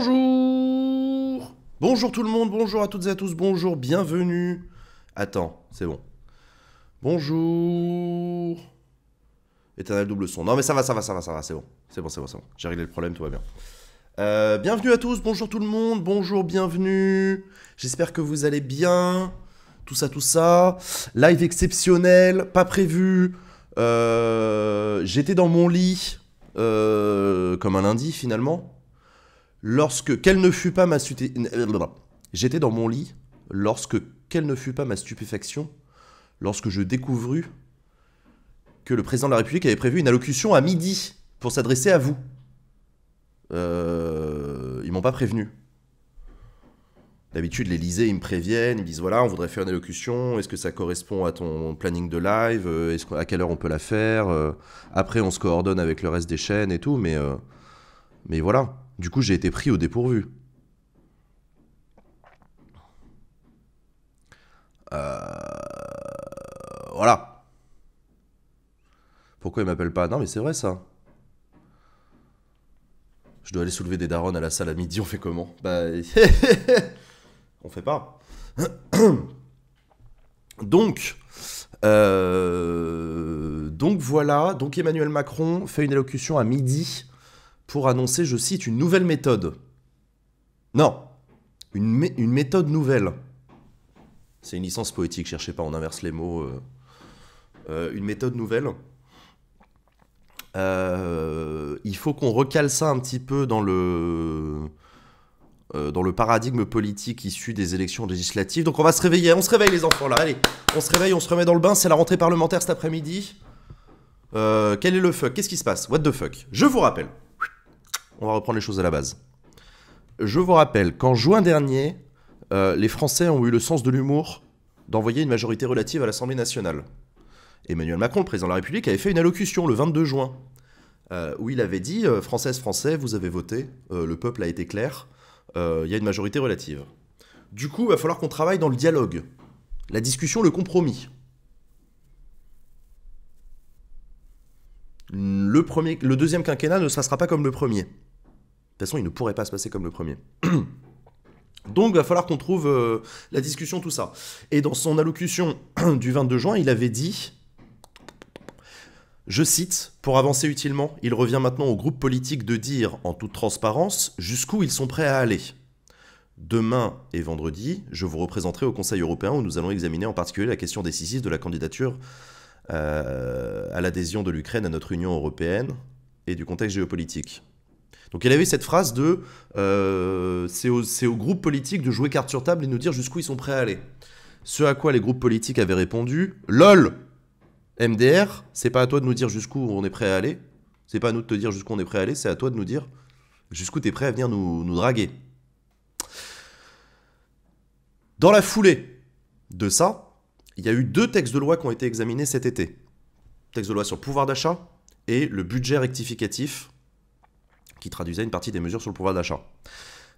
Bonjour Bonjour tout le monde, bonjour à toutes et à tous, bonjour, bienvenue Attends, c'est bon. Bonjour Éternel double son. Non mais ça va, ça va, ça va, ça va, c'est bon. C'est bon, c'est bon, c'est J'ai réglé le problème, tout va bien. Euh, bienvenue à tous, bonjour tout le monde, bonjour, bienvenue. J'espère que vous allez bien. Tout ça, tout ça. Live exceptionnel, pas prévu. Euh, j'étais dans mon lit, euh, comme un lundi finalement lorsque quelle ne fut pas ma j'étais dans mon lit lorsque quelle ne fut pas ma stupéfaction lorsque je découvris que le président de la République avait prévu une allocution à midi pour s'adresser à vous. Euh, ils m'ont pas prévenu. D'habitude, l'Elysée, ils me préviennent, ils disent voilà, on voudrait faire une allocution, est-ce que ça correspond à ton planning de live euh, à quelle heure on peut la faire euh, Après, on se coordonne avec le reste des chaînes et tout, mais, euh, mais voilà. Du coup, j'ai été pris au dépourvu. Euh, voilà. Pourquoi il m'appelle pas Non, mais c'est vrai ça. Je dois aller soulever des darons à la salle à midi, on fait comment Bah. on fait pas. Donc. Euh, donc voilà. Donc Emmanuel Macron fait une allocution à midi pour annoncer, je cite, une nouvelle méthode. Non, une, méthode nouvelle. C'est une licence poétique, cherchez pas, on inverse les mots. Euh. Euh, une méthode nouvelle. Euh, il faut qu'on recale ça un petit peu dans le, dans le paradigme politique issu des élections législatives. Donc on va se réveiller, on se réveille les enfants là, allez, on se réveille, on se remet dans le bain, c'est la rentrée parlementaire cet après-midi. quel est le fuck Qu'est-ce qui se passe What the fuck Je vous rappelle on va reprendre les choses à la base. Je vous rappelle qu'en juin dernier, euh, les Français ont eu le sens de l'humour d'envoyer une majorité relative à l'Assemblée nationale. Emmanuel Macron, le président de la République, avait fait une allocution le 22 juin, euh, où il avait dit euh, française Françaises, Français, vous avez voté, le peuple a été clair, il y a une majorité relative. Du coup, il va falloir qu'on travaille dans le dialogue, la discussion, le compromis. Le, premier, le deuxième quinquennat ne sera pas comme le premier toute façon, il ne pourrait pas se passer comme le premier. Donc, il va falloir qu'on trouve euh, la discussion, tout ça. Et dans son allocution du 22 juin, il avait dit, je cite, Pour avancer utilement, il revient maintenant au groupe politique de dire, en toute transparence, jusqu'où ils sont prêts à aller. Demain et vendredi, je vous représenterai au Conseil européen où nous allons examiner en particulier la question décisive de la candidature euh, à l'adhésion de l'Ukraine à notre Union européenne et du contexte géopolitique. Donc elle avait cette phrase de euh, c'est aux au groupe politique de jouer carte sur table et nous dire jusqu'où ils sont prêts à aller. Ce à quoi les groupes politiques avaient répondu LOL MDR, c'est pas à toi de nous dire jusqu'où on est prêt à aller, c'est pas à nous de te dire jusqu'où on est prêt à aller, c'est à toi de nous dire jusqu'où t'es prêt à venir nous, nous draguer. Dans la foulée de ça, il y a eu deux textes de loi qui ont été examinés cet été. texte de loi sur le pouvoir d'achat et le budget rectificatif qui traduisait une partie des mesures sur le pouvoir d'achat.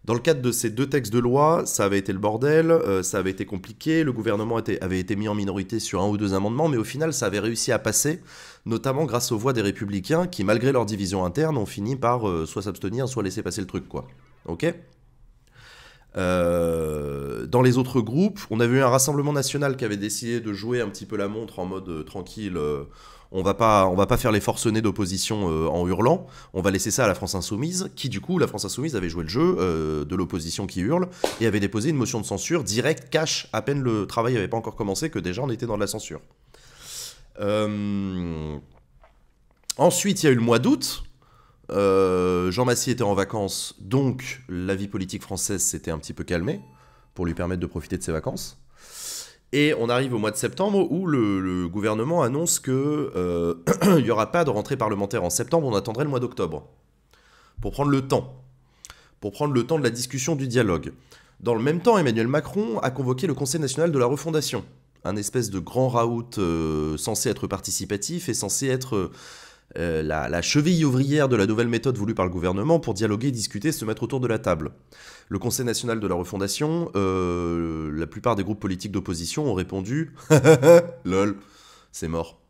Dans le cadre de ces deux textes de loi, ça avait été le bordel, euh, ça avait été compliqué, le gouvernement avait été mis en minorité sur un ou deux amendements, mais au final, ça avait réussi à passer, notamment grâce aux voix des républicains qui, malgré leur division interne, ont fini par euh, soit s'abstenir, soit laisser passer le truc, quoi. Ok euh, dans les autres groupes, on avait eu un Rassemblement national qui avait décidé de jouer un petit peu la montre en mode tranquille, on va pas, on va pas faire les forcenés d'opposition euh, en hurlant. On va laisser ça à la France insoumise, qui du coup, la France insoumise avait joué le jeu euh, de l'opposition qui hurle et avait déposé une motion de censure directe, cash, à peine le travail n'avait pas encore commencé que déjà on était dans de la censure. Euh, ensuite, il y a eu le mois d'août. Jean Massy était en vacances, donc la vie politique française s'était un petit peu calmée pour lui permettre de profiter de ses vacances. Et on arrive au mois de septembre où le, gouvernement annonce qu'il euh, n'y aura pas de rentrée parlementaire en septembre, on attendrait le mois d'octobre. Pour prendre le temps. Pour prendre le temps de la discussion, du dialogue. Dans le même temps, Emmanuel Macron a convoqué le Conseil national de la refondation. Un espèce de grand raout euh, censé être participatif et censé être euh, la, la cheville ouvrière de la nouvelle méthode voulue par le gouvernement pour dialoguer, discuter, se mettre autour de la table. Le Conseil national de la refondation, euh, la plupart des groupes politiques d'opposition ont répondu lol, c'est mort.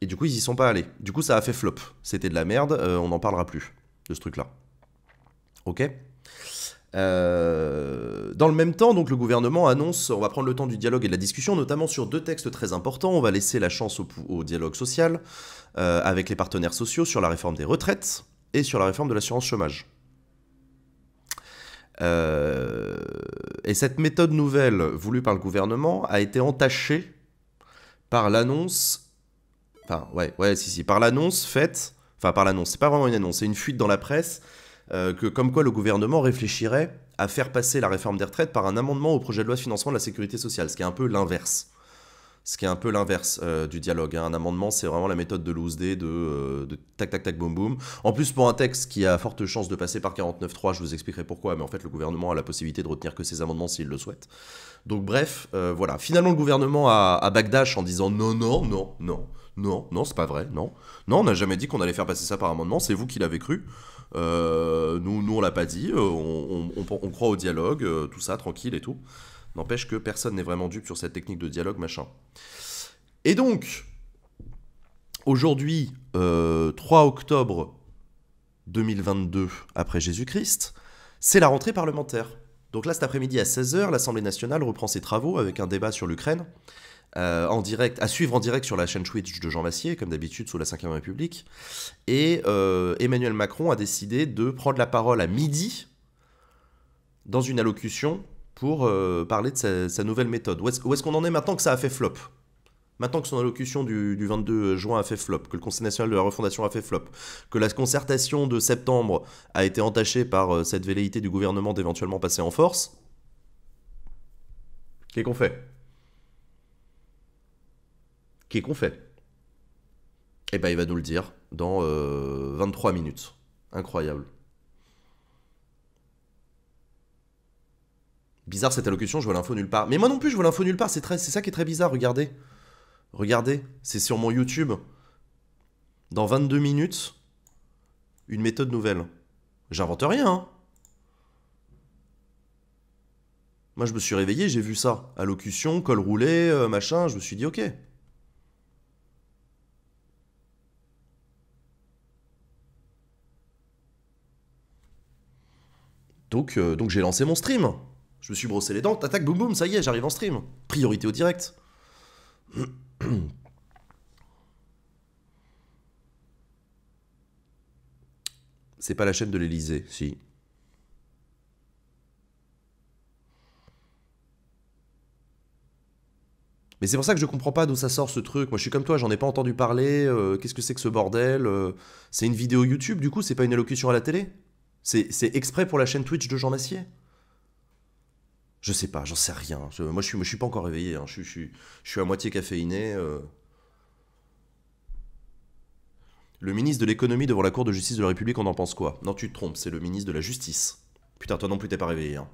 Et du coup, ils y sont pas allés. Du coup, ça a fait flop. C'était de la merde, euh, on n'en parlera plus de ce truc-là. Ok euh, dans le même temps, donc, le gouvernement annonce, on va prendre le temps du dialogue et de la discussion, notamment sur deux textes très importants. On va laisser la chance au, dialogue social avec les partenaires sociaux sur la réforme des retraites et sur la réforme de l'assurance chômage. Euh, et cette méthode nouvelle voulue par le gouvernement a été entachée par l'annonce, enfin ouais, ouais, si, si, par l'annonce faite, enfin par l'annonce, c'est pas vraiment une annonce, c'est une fuite dans la presse, euh, que comme quoi le gouvernement réfléchirait à faire passer la réforme des retraites par un amendement au projet de loi de financement de la sécurité sociale, ce qui est un peu l'inverse ce qui est un peu l'inverse euh, du dialogue. Hein. Un amendement, c'est vraiment la méthode de l'OUSD, de, euh, de, tac tac tac boum boum. En plus, pour un texte qui a forte chance de passer par 49.3, je vous expliquerai pourquoi, mais en fait, le gouvernement a la possibilité de retenir que ces amendements s'il le souhaite. Donc bref, euh, voilà. Finalement, le gouvernement a, a en disant non, non, non, non, non, non, c'est pas vrai, non. Non, on n'a jamais dit qu'on allait faire passer ça par amendement, c'est vous qui l'avez cru. nous, nous, on l'a pas dit, on, croit au dialogue, tout ça, tranquille et tout. N'empêche que personne n'est vraiment dupe sur cette technique de dialogue, machin. Et donc, aujourd'hui, 3 euh, octobre 2022 après Jésus-Christ, c'est la rentrée parlementaire. Donc là, cet après-midi à 16h, l'Assemblée nationale reprend ses travaux avec un débat sur l'Ukraine, euh, en direct, à suivre en direct sur la chaîne Twitch de Jean Massier, comme d'habitude sous la 5 République. Et euh, Emmanuel Macron a décidé de prendre la parole à midi dans une allocution pour euh, parler de sa, nouvelle méthode. Où est-ce qu'on en est maintenant que ça a fait flop Maintenant que son allocution du, 22 juin a fait flop, que le Conseil national de la refondation a fait flop, que la concertation de septembre a été entachée par euh, cette velléité du gouvernement d'éventuellement passer en force, qu'est-ce qu'on fait Qu'est-ce qu'on fait Eh ben, il va nous le dire dans 23 euh, minutes. Incroyable. Bizarre cette allocution, je vois l'info nulle part. Mais moi non plus, je vois l'info nulle part, c'est ça qui est très bizarre, regardez. Regardez, c'est sur mon YouTube. Dans 22 minutes, une méthode nouvelle. J'invente rien. Hein. Moi, je me suis réveillé, j'ai vu ça. Allocution, col roulé, euh, machin, je me suis dit ok. Donc, euh, donc j'ai lancé mon stream. Je me suis brossé les dents, attaque, boum boum, ça y est, j'arrive en stream. Priorité au direct. C'est pas la chaîne de l'Elysée, si. Mais c'est pour ça que je comprends pas d'où ça sort ce truc. Moi, je suis comme toi, j'en ai pas entendu parler. Euh, qu'est-ce que c'est que ce bordel euh, C'est une vidéo YouTube, du coup, c'est pas une allocution à la télé C'est exprès pour la chaîne Twitch de Jean Massier je sais pas, j'en sais rien. moi, je suis, suis pas encore réveillé. Hein. Je, suis à moitié caféiné. Euh. Le ministre de l'économie devant la Cour de justice de la République, on en pense quoi Non, tu te trompes, c'est le ministre de la justice. Putain, toi non plus, t'es pas réveillé. Hein.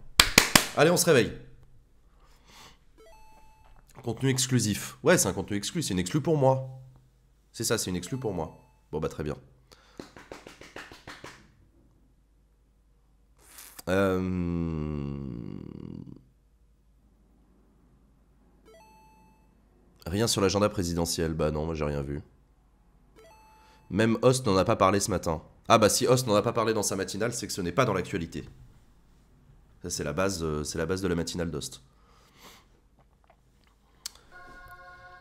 Allez, on se réveille. Contenu exclusif. Ouais, c'est un contenu exclu, c'est une exclu pour moi. C'est ça, c'est une exclu pour moi. Bon, bah très bien. Euh... Rien sur l'agenda présidentiel. Bah non, moi j'ai rien vu. Même Host n'en a pas parlé ce matin. Ah bah si Host n'en a pas parlé dans sa matinale, c'est que ce n'est pas dans l'actualité. Ça c'est la base, euh, c'est la base de la matinale d'Host.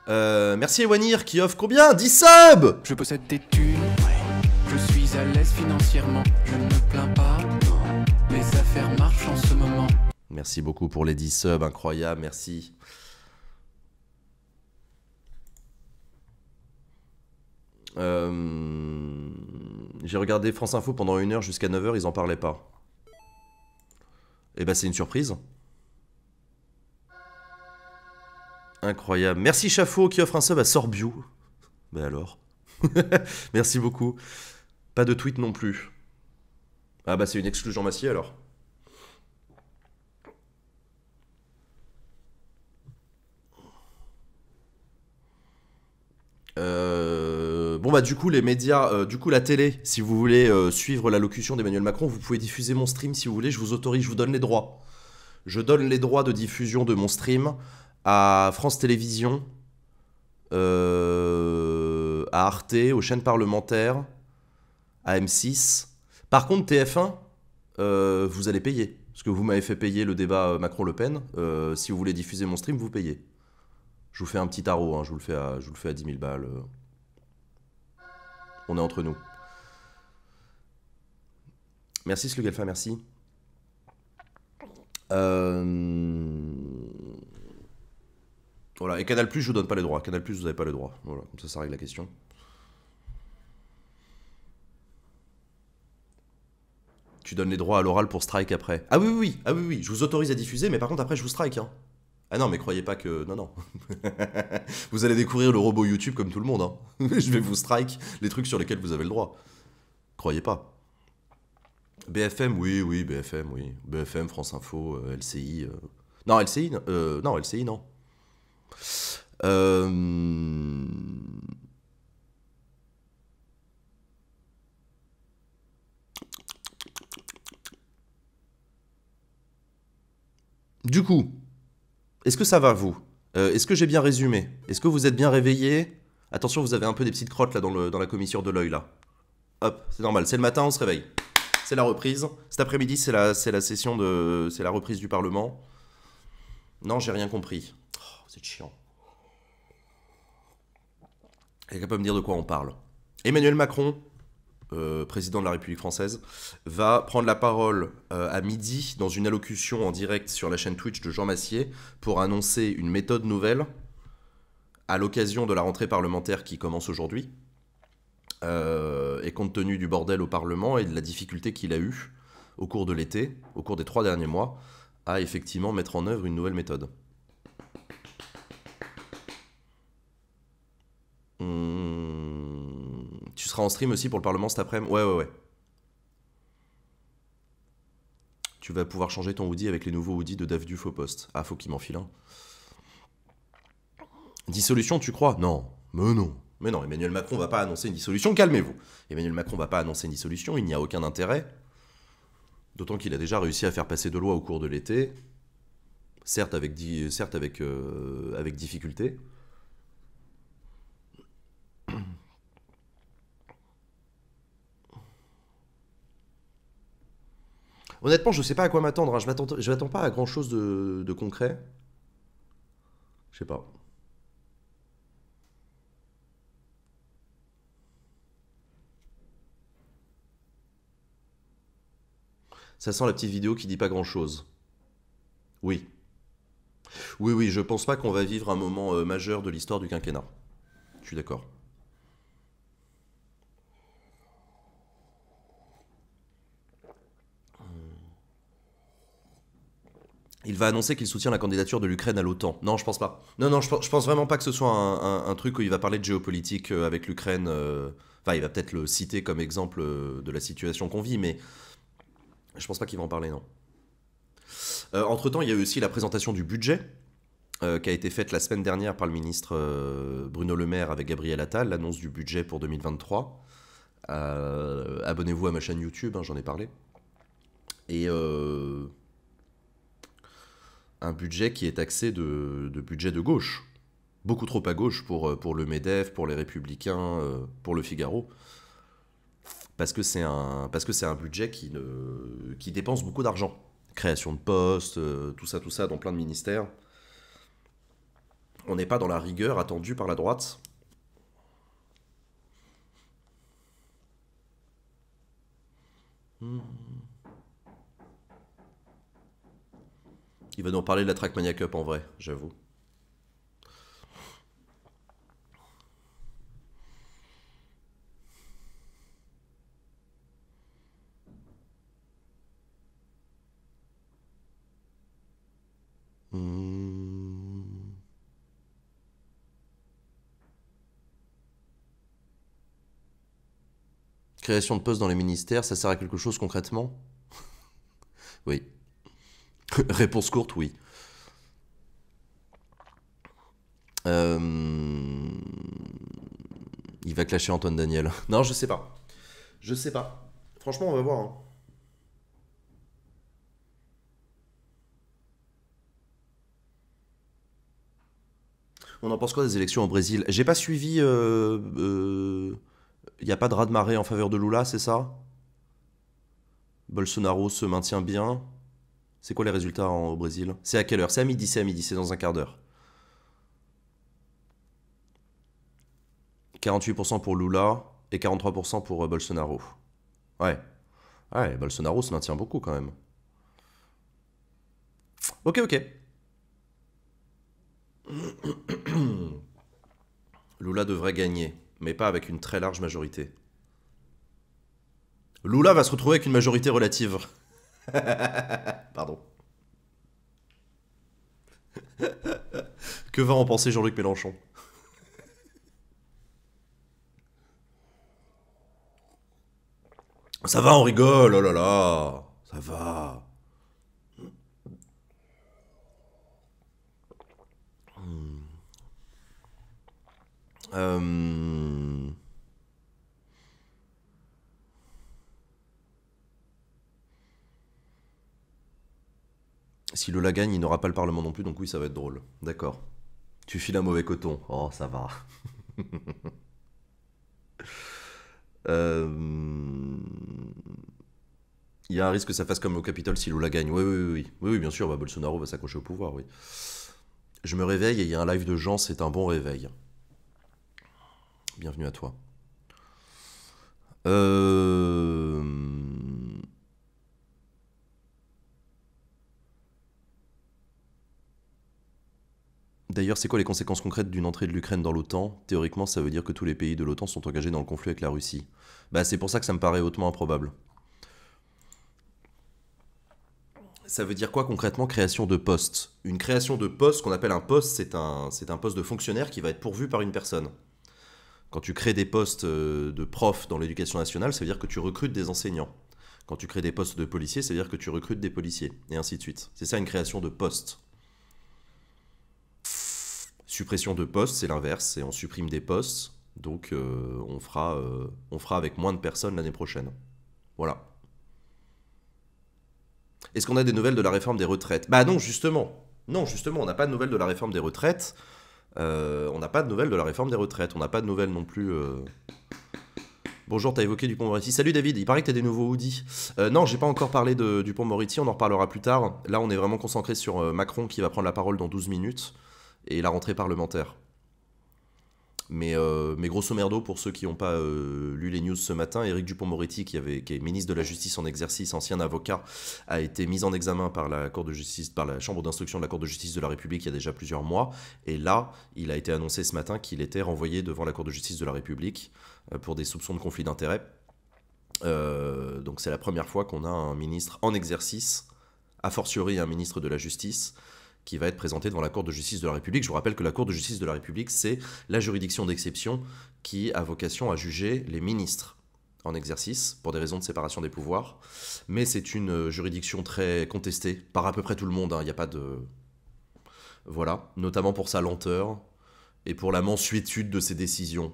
Euh, merci Ewanir qui offre combien 10 subs Je possède tes thunes, ouais. je suis à l'aise financièrement, je ne me plains pas, mes affaires marchent en ce moment. Merci beaucoup pour les 10 subs, incroyable, merci. Euh, j'ai regardé France Info pendant une heure jusqu'à 9h, ils en parlaient pas. Et eh bah ben, c'est une surprise. Incroyable. Merci Chafaud qui offre un sub à Sorbiou. Bah alors. Merci beaucoup. Pas de tweet non plus. Ah bah c'est une exclusion massive alors. Euh bon bah du coup les médias, euh, du coup la télé, si vous voulez euh, suivre l'allocution d'Emmanuel Macron, vous pouvez diffuser mon stream si vous voulez, je vous autorise, je vous donne les droits. Je donne les droits de diffusion de mon stream à France Télévisions, euh, à Arte, aux chaînes parlementaires, à M6. Par contre, TF1, vous allez payer. Parce que vous m'avez fait payer le débat Macron-Le Pen. si vous voulez diffuser mon stream, vous payez. Je vous fais un petit tarot, je, vous le fais je vous le fais à 10 000 balles on est entre nous. Merci Slugalfa, merci. Euh... Voilà, et Canal Plus, je vous donne pas les droits. Canal Plus, vous n'avez pas les droits. Voilà, comme ça, ça règle la question. Tu donnes les droits à l'oral pour strike après. Ah oui, oui, oui, ah oui, oui, je vous autorise à diffuser, mais par contre, après, je vous strike. Hein. Ah non, mais croyez pas que. Non, non. vous allez découvrir le robot YouTube comme tout le monde. Hein. Je vais vous strike les trucs sur lesquels vous avez le droit. Croyez pas. BFM, oui, oui, BFM, oui. BFM, France Info, euh, LCI. Euh. Non, LCI, euh, non, LCI, non. Du coup, est-ce que ça va, vous euh, Est-ce que j'ai bien résumé Est-ce que vous êtes bien réveillé Attention, vous avez un peu des petites crottes là dans, la commissure de l'œil, là. Hop, c'est normal, c'est le matin, on se réveille. C'est la reprise. Cet après-midi, c'est la, la session de... C'est la reprise du Parlement. Non, j'ai rien compris. C'est oh, chiant. chiant. Quelqu'un peut me dire de quoi on parle Emmanuel Macron, euh, président de la République française, va prendre la parole euh, à midi dans une allocution en direct sur la chaîne Twitch de Jean Massier pour annoncer une méthode nouvelle à l'occasion de la rentrée parlementaire qui commence aujourd'hui. Euh, et compte tenu du bordel au Parlement et de la difficulté qu'il a eue au cours de l'été, au cours des trois derniers mois, à effectivement mettre en œuvre une nouvelle méthode. Hmm. Tu seras en stream aussi pour le Parlement cet après-midi Ouais, ouais, ouais. Tu vas pouvoir changer ton hoodie avec les nouveaux hoodies de Dave Faux Post. Ah, faut qu'il m'enfile un. Dissolution, tu crois Non. Mais non. Mais non, Emmanuel Macron va pas annoncer une dissolution, calmez-vous. Emmanuel Macron va pas annoncer une dissolution, il n'y a aucun intérêt. D'autant qu'il a déjà réussi à faire passer de lois au cours de l'été, certes avec, certes avec, euh, avec difficulté. Honnêtement, je sais pas à quoi m'attendre. Hein. Je m'attends, m'attends pas à grand chose de, concret. Je sais pas. Ça sent la petite vidéo qui dit pas grand chose. Oui. Oui, oui, je pense pas qu'on va vivre un moment euh, majeur de l'histoire du quinquennat. Je suis d'accord. il va annoncer qu'il soutient la candidature de l'Ukraine à l'OTAN. Non, je pense pas. Non, non, je, pense vraiment pas que ce soit un, truc où il va parler de géopolitique euh, avec l'Ukraine. Euh, enfin, il va peut-être le citer comme exemple euh, de la situation qu'on vit, mais je pense pas qu'il va en parler, non. Entre-temps, il y a eu aussi la présentation du budget. qui a été faite la semaine dernière par le ministre Bruno Le Maire avec Gabriel Attal, l'annonce du budget pour 2023. Abonnez-vous à ma chaîne YouTube, hein, j'en ai parlé. Et un budget qui est taxé de, budget de gauche. Beaucoup trop à gauche pour, euh, pour le MEDEF, pour les Républicains, euh, pour le Figaro. Parce que c'est un, un budget qui, ne, qui dépense beaucoup d'argent. Création de postes, euh, tout ça, tout ça, dans plein de ministères. On n'est pas dans la rigueur attendue par la droite. Hmm. Il va nous parler de la Trackmania Cup en vrai, j'avoue. Hmm. Création de postes dans les ministères, ça sert à quelque chose concrètement Oui. Réponse courte, oui. Euh, il va clasher Antoine Daniel. Non, je sais pas. Je sais pas. Franchement, on va voir. Hein. On en pense quoi des élections au Brésil J'ai pas suivi. Il euh, n'y euh, a pas de raz de marée en faveur de Lula, c'est ça Bolsonaro se maintient bien. C'est quoi les résultats au Brésil C'est à quelle heure C'est à midi, c'est à midi, c'est dans un quart d'heure. 48% pour Lula et 43% pour euh, Bolsonaro. Ouais. Ouais, Bolsonaro se maintient beaucoup quand même. Ok, ok. Lula devrait gagner, mais pas avec une très large majorité. Lula va se retrouver avec une majorité relative. Pardon. que va en penser Jean-Luc Mélenchon Ça va, on rigole, oh là là, ça va. Hmm. Euh, Si Lula gagne, il n'aura pas le Parlement non plus, donc oui, ça va être drôle. D'accord. Tu files un mauvais coton. Oh, ça va. Euh, il y a un risque que ça fasse comme au Capitole si Lula gagne. Oui, oui, oui. Oui, oui bien sûr, bah, Bolsonaro va s'accrocher au pouvoir, oui. Je me réveille et il y a un live de gens. c'est un bon réveil. Bienvenue à toi. Euh... D'ailleurs, c'est quoi les conséquences concrètes d'une entrée de l'Ukraine dans l'OTAN Théoriquement, ça veut dire que tous les pays de l'OTAN sont engagés dans le conflit avec la Russie. Bah, c'est pour ça que ça me paraît hautement improbable. Ça veut dire quoi concrètement création de poste Une création de poste, qu'on appelle un poste, c'est un, poste de fonctionnaire qui va être pourvu par une personne. Quand tu crées des postes euh, de profs dans l'éducation nationale, ça veut dire que tu recrutes des enseignants. Quand tu crées des postes de policiers, ça veut dire que tu recrutes des policiers, et ainsi de suite. C'est ça une création de poste. Suppression de postes, c'est l'inverse, c'est on supprime des postes, donc euh, on, fera, euh, on fera avec moins de personnes l'année prochaine. Voilà. Est-ce qu'on a des nouvelles de la réforme des retraites Bah non, justement. Non, justement, on n'a pas de nouvelles de la réforme des retraites. Euh, on n'a pas de nouvelles de la réforme des retraites. On n'a pas de nouvelles non plus. Bonjour, t'as évoqué pont moretti Salut David, il paraît que t'as des nouveaux hoodies. Euh, non, j'ai pas encore parlé de pont moretti on en reparlera plus tard. Là, on est vraiment concentré sur Macron qui va prendre la parole dans 12 minutes et la rentrée parlementaire. Euh, mais, grosso merdo, pour ceux qui n'ont pas euh, lu les news ce matin, Éric Dupont-Moretti, qui, avait, qui est ministre de la Justice en exercice, ancien avocat, a été mis en examen par la, cour de justice, par la Chambre d'instruction de la Cour de justice de la République il y a déjà plusieurs mois. Et là, il a été annoncé ce matin qu'il était renvoyé devant la Cour de justice de la République euh, pour des soupçons de conflit d'intérêts. donc c'est la première fois qu'on a un ministre en exercice, a fortiori un ministre de la Justice, qui va être présenté devant la Cour de justice de la République. Je vous rappelle que la Cour de justice de la République, c'est la juridiction d'exception qui a vocation à juger les ministres en exercice pour des raisons de séparation des pouvoirs. Mais c'est une juridiction très contestée par à peu près tout le monde. Hein. Il n'y a pas de. Voilà, notamment pour sa lenteur et pour la mansuétude de ses décisions.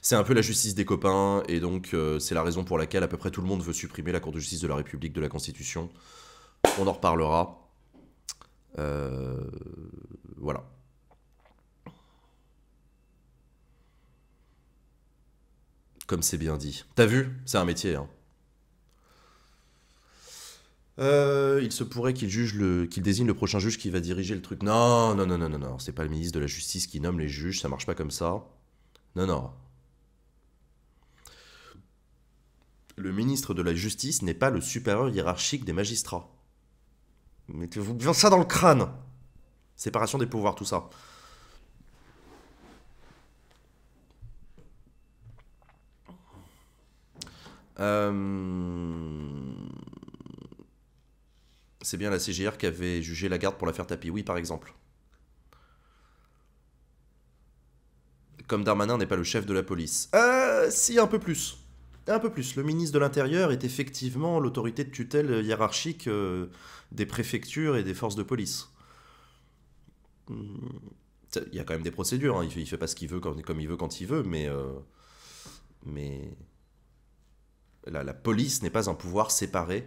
C'est un peu la justice des copains, et donc euh, c'est la raison pour laquelle à peu près tout le monde veut supprimer la Cour de justice de la République de la Constitution. On en reparlera. Euh, voilà. Comme c'est bien dit. T'as vu C'est un métier. Hein. Euh, il se pourrait qu'il juge le, qu'il désigne le prochain juge qui va diriger le truc. Non, non, non, non, non, non. C'est pas le ministre de la Justice qui nomme les juges. Ça marche pas comme ça. Non, non. Le ministre de la Justice n'est pas le supérieur hiérarchique des magistrats. Mettez-vous bien ça dans le crâne. Séparation des pouvoirs, tout ça. Euh, c'est bien la CGR qui avait jugé la garde pour la faire tapis, oui, par exemple. Comme Darmanin n'est pas le chef de la police. Euh, si, un peu plus. Un peu plus. Le ministre de l'Intérieur est effectivement l'autorité de tutelle hiérarchique. Euh, des préfectures et des forces de police. Hum, il y a quand même des procédures, hein. il, fait, il fait pas ce qu'il veut comme il veut quand il veut, mais, euh, la, police n'est pas un pouvoir séparé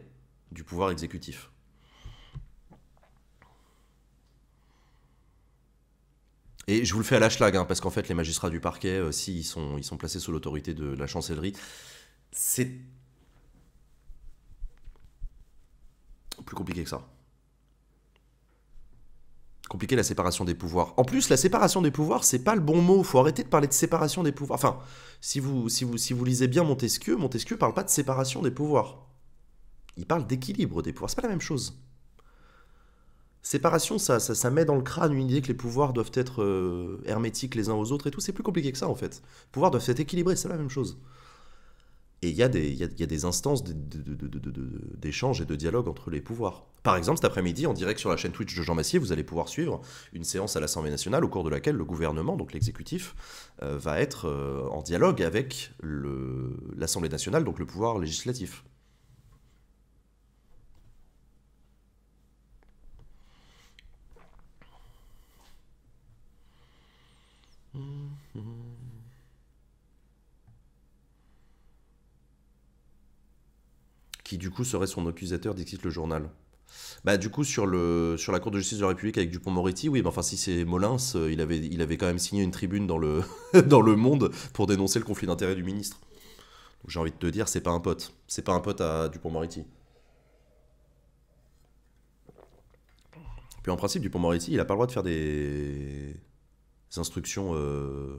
du pouvoir exécutif. Et je vous le fais à la schlag, hein, parce qu'en fait, les magistrats du parquet, euh, s'ils ils sont placés sous l'autorité de la chancellerie, c'est plus compliqué que ça. Compliqué la séparation des pouvoirs. En plus, la séparation des pouvoirs, c'est pas le bon mot. Faut arrêter de parler de séparation des pouvoirs. Enfin, si vous, si vous, lisez bien Montesquieu, Montesquieu parle pas de séparation des pouvoirs. Il parle d'équilibre des pouvoirs. C'est pas la même chose. Séparation, ça, ça, met dans le crâne une idée que les pouvoirs doivent être euh, hermétiques les uns aux autres et tout. C'est plus compliqué que ça en fait. Les pouvoirs doivent être équilibrés, c'est la même chose. Et il y, a, des instances d'échange et de dialogue entre les pouvoirs. Par exemple, cet après-midi, en direct sur la chaîne Twitch de Jean Massier, vous allez pouvoir suivre une séance à l'Assemblée nationale au cours de laquelle le gouvernement, donc l'exécutif, euh, va être euh, en dialogue avec l'Assemblée nationale, donc le pouvoir législatif. qui du coup serait son accusateur, d'existe le journal. Bah, du coup, sur, le, sur la Cour de justice de la République avec Dupont-Moretti, oui, mais enfin, si c'est Molins, euh, il, avait, il avait quand même signé une tribune dans le, dans le Monde pour dénoncer le conflit d'intérêts du ministre. j'ai envie de te dire, c'est pas un pote. C'est pas un pote à Dupont-Moretti. Puis en principe, Dupont-Moretti, il a pas le droit de faire des, instructions euh,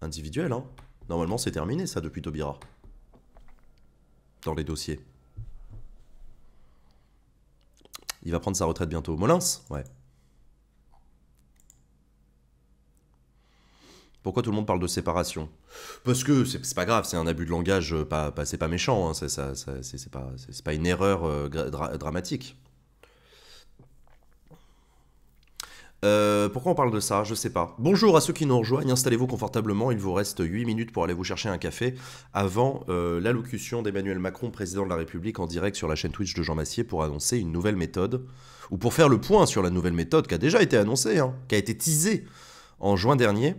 individuelles. Hein. Normalement, c'est terminé ça depuis Taubira dans les dossiers. Il va prendre sa retraite bientôt. Molins Ouais. Pourquoi tout le monde parle de séparation Parce que c'est pas grave, c'est un abus de langage, euh, pas, c'est pas méchant, hein, c'est pas, pas, une erreur euh, dramatique. Euh, pourquoi on parle de ça Je sais pas. Bonjour à ceux qui nous rejoignent, installez-vous confortablement, il vous reste 8 minutes pour aller vous chercher un café avant euh, l'allocution d'Emmanuel Macron, président de la République, en direct sur la chaîne Twitch de Jean Massier pour annoncer une nouvelle méthode, ou pour faire le point sur la nouvelle méthode qui a déjà été annoncée, hein, qui a été teasée en juin dernier,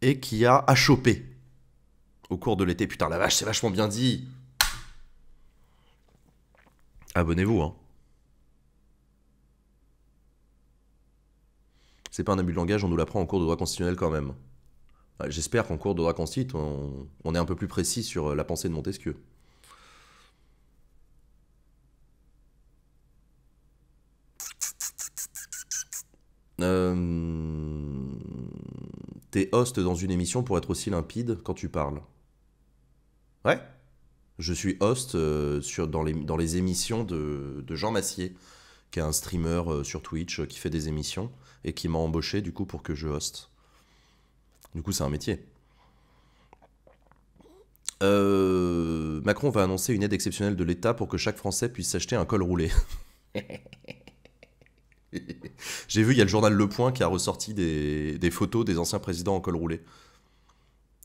et qui a achoppé au cours de l'été. Putain la vache, c'est vachement bien dit Abonnez-vous, hein. c'est pas un abus de langage, on nous l'apprend en cours de droit constitutionnel quand même. J'espère qu'en cours de droit constitutionnel, on, est un peu plus précis sur la pensée de Montesquieu. Euh, t'es host dans une émission pour être aussi limpide quand tu parles. Ouais Je suis host euh, sur, dans, les, dans les émissions de, Jean Massier, qui est un streamer euh, sur Twitch qui fait des émissions et qui m'a embauché du coup pour que je hoste. Du coup, c'est un métier. Euh, Macron va annoncer une aide exceptionnelle de l'État pour que chaque Français puisse s'acheter un col roulé. J'ai vu, il y a le journal Le Point qui a ressorti des, photos des anciens présidents en col roulé.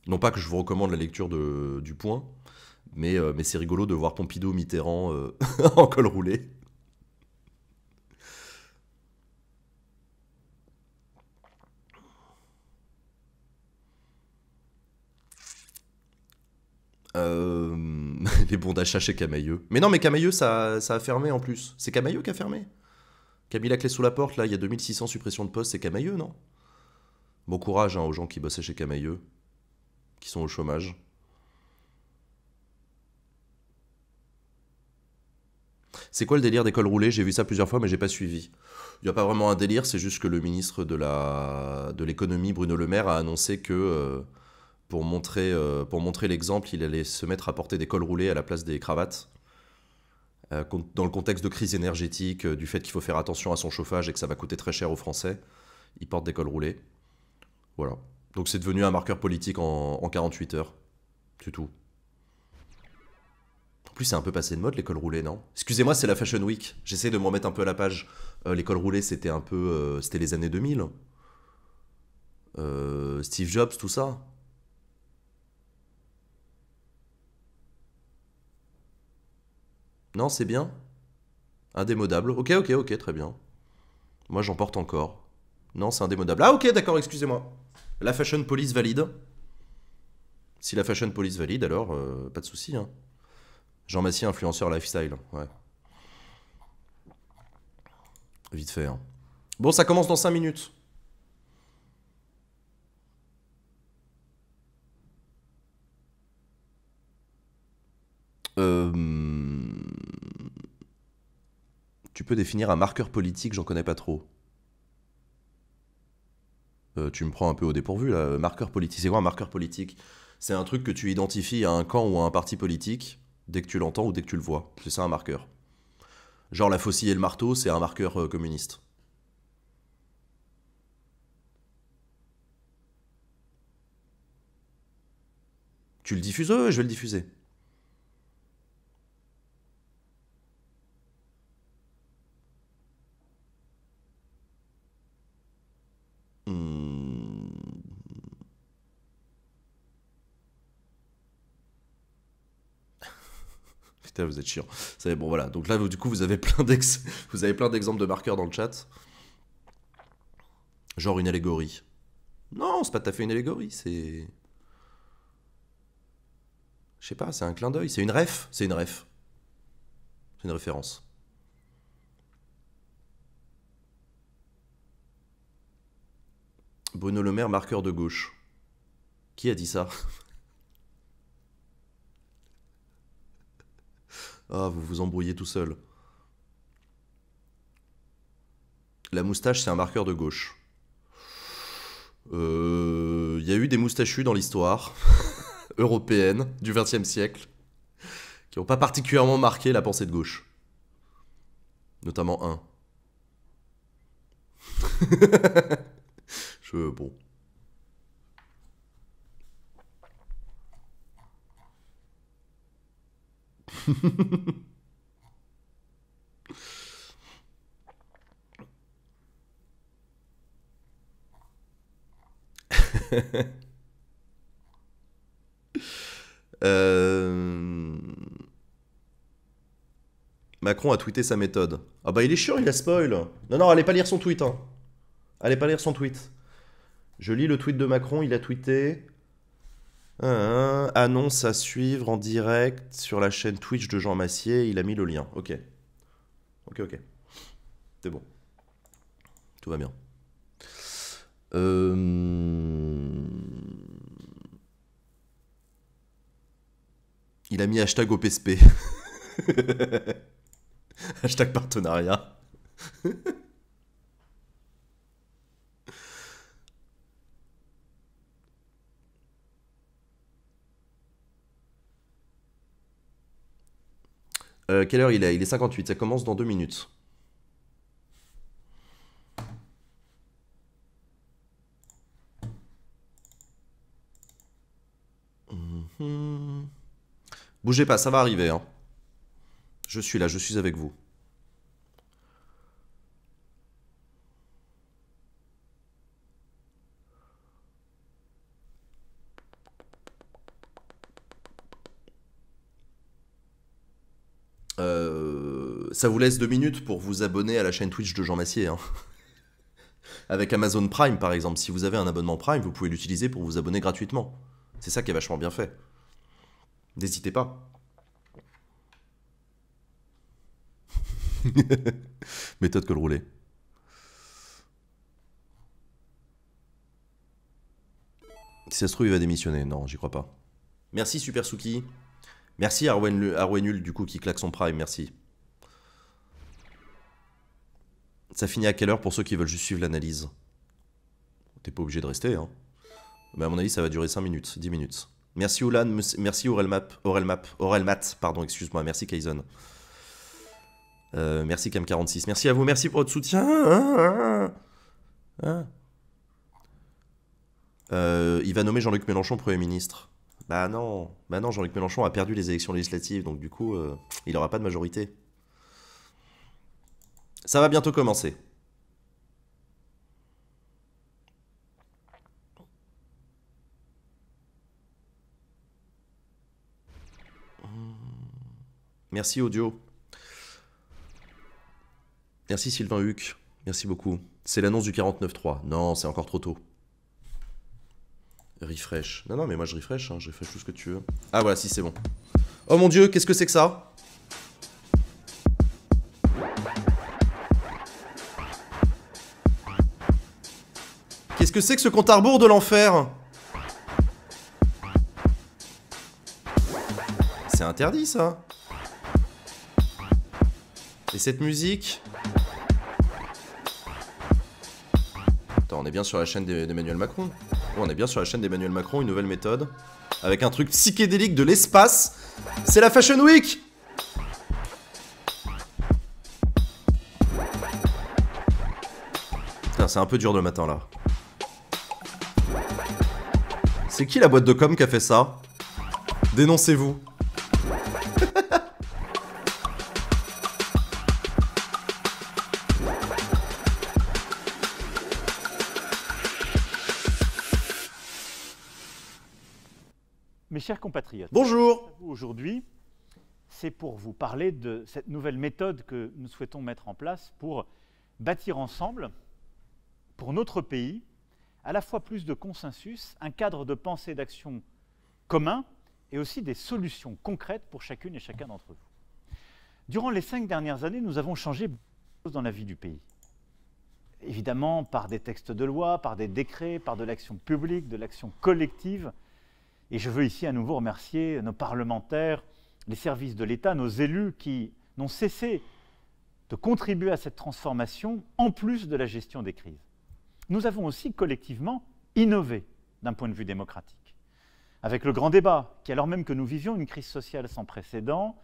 Non pas que je vous recommande la lecture de, du Point, mais, euh, mais c'est rigolo de voir Pompidou, Mitterrand euh, en col roulé. Euh, les bons d'achat chez Camailleux. Mais non, mais Camailleux, ça, ça a fermé en plus. C'est Camailleux qui a fermé Camille a clé sous la porte, là, il y a 2600 suppressions de postes, c'est Camailleux, non Bon courage hein, aux gens qui bossaient chez Camailleux, qui sont au chômage. C'est quoi le délire d'école roulée J'ai vu ça plusieurs fois, mais j'ai pas suivi. Il n'y a pas vraiment un délire, c'est juste que le ministre de l'économie, la... de Bruno Le Maire, a annoncé que... Euh, pour montrer, euh, montrer l'exemple, il allait se mettre à porter des cols roulés à la place des cravates. Euh, dans le contexte de crise énergétique, euh, du fait qu'il faut faire attention à son chauffage et que ça va coûter très cher aux Français, il porte des cols roulés. Voilà. Donc c'est devenu un marqueur politique en, 48 heures. C'est tout. En plus, c'est un peu passé de mode les cols roulés, non Excusez-moi, c'est la Fashion Week. J'essaie de me remettre un peu à la page. les cols roulés, c'était un peu. c'était les années 2000. Steve Jobs, tout ça. Non, c'est bien Indémodable. Ok, ok, ok, très bien. Moi, j'en porte encore. Non, c'est indémodable. Ah, ok, d'accord, excusez-moi. La fashion police valide. Si la fashion police valide, alors euh, pas de souci. Hein. Jean Massier, influenceur lifestyle. Ouais. Vite fait. Hein. Bon, ça commence dans 5 minutes. Euh. Tu peux définir un marqueur politique, j'en connais pas trop. Euh, tu me prends un peu au dépourvu là. Marqueur politique, c'est quoi un marqueur politique C'est un truc que tu identifies à un camp ou à un parti politique dès que tu l'entends ou dès que tu le vois. C'est ça un marqueur. Genre la faucille et le marteau, c'est un marqueur euh, communiste. Tu le diffuses, je vais le diffuser. vous êtes chiant. bon, voilà. Donc là, du coup, vous avez plein d'ex, vous avez plein d'exemples de marqueurs dans le chat. Genre une allégorie. Non, c'est pas tout à fait une allégorie, c'est. Je sais pas, c'est un clin d'œil, c'est une ref, c'est une ref. C'est une référence. Bruno Le Maire, marqueur de gauche. Qui a dit ça Ah, vous vous embrouillez tout seul. La moustache, c'est un marqueur de gauche. Il euh, y a eu des moustachus dans l'histoire européenne du XXe siècle qui n'ont pas particulièrement marqué la pensée de gauche. Notamment un. Je, bon, Euh, Macron a tweeté sa méthode. Ah bah il est chiant, il a spoil. Non, non, allez pas lire son tweet. Hein. Allez pas lire son tweet. Je lis le tweet de Macron, il a tweeté annonce à suivre en direct sur la chaîne Twitch de Jean Massier. Il a mis le lien. Ok. Ok, ok. C'est bon. Tout va bien. Euh, il a mis hashtag OPSP. hashtag partenariat. Euh, quelle heure il est Il est 58, ça commence dans deux minutes. Mhm. Bougez pas, ça va arriver. Hein. Je suis là, je suis avec vous. ça vous laisse deux minutes pour vous abonner à la chaîne Twitch de Jean Massier. Hein. Avec Amazon Prime, par exemple, si vous avez un abonnement Prime, vous pouvez l'utiliser pour vous abonner gratuitement. C'est ça qui est vachement bien fait. N'hésitez pas. Méthode que le rouler. Si ça se trouve, il va démissionner. Non, j'y crois pas. Merci Super Suki. Merci Arwen, Arwenul, du coup, qui claque son prime. Merci. Ça finit à quelle heure pour ceux qui veulent juste suivre l'analyse T'es pas obligé de rester, hein. Mais à mon avis, ça va durer 5 minutes, 10 minutes. Merci Oulan, merci Orelmap, Orelmap, Orelmat, pardon, excuse-moi, merci Kaizen. Euh, merci Cam46, merci à vous, merci pour votre soutien. Hein, hein, hein. Euh, il va nommer Jean-Luc Mélenchon Premier ministre. Bah non, bah non Jean-Luc Mélenchon a perdu les élections législatives, donc du coup, euh, il n'aura pas de majorité. Ça va bientôt commencer. Merci Audio. Merci Sylvain Huc. Merci beaucoup. C'est l'annonce du 49.3. Non, c'est encore trop tôt. Refresh. Non, non, mais moi je refresh. Hein. Je refresh tout ce que tu veux. Ah voilà, si, c'est bon. Oh mon dieu, qu'est-ce que c'est que ça Qu'est-ce que c'est que ce compte à rebours de l'enfer C'est interdit ça Et cette musique Attends, on est bien sur la chaîne d'Emmanuel Macron. Oh, on est bien sur la chaîne d'Emmanuel Macron, une nouvelle méthode. Avec un truc psychédélique de l'espace. C'est la Fashion Week c'est un peu dur le matin là. C'est qui la boîte de com qui a fait ça Dénoncez-vous. Mes chers compatriotes, bonjour. Aujourd'hui, c'est pour vous parler de cette nouvelle méthode que nous souhaitons mettre en place pour bâtir ensemble, pour notre pays, à la fois plus de consensus, un cadre de pensée d'action commun, et aussi des solutions concrètes pour chacune et chacun d'entre vous. Durant les cinq dernières années, nous avons changé beaucoup de choses dans la vie du pays. Évidemment, par des textes de loi, par des décrets, par de l'action publique, de l'action collective. Et je veux ici à nouveau remercier nos parlementaires, les services de l'État, nos élus qui n'ont cessé de contribuer à cette transformation en plus de la gestion des crises nous avons aussi collectivement innové d'un point de vue démocratique. Avec le grand débat, qui alors même que nous vivions une crise sociale sans précédent,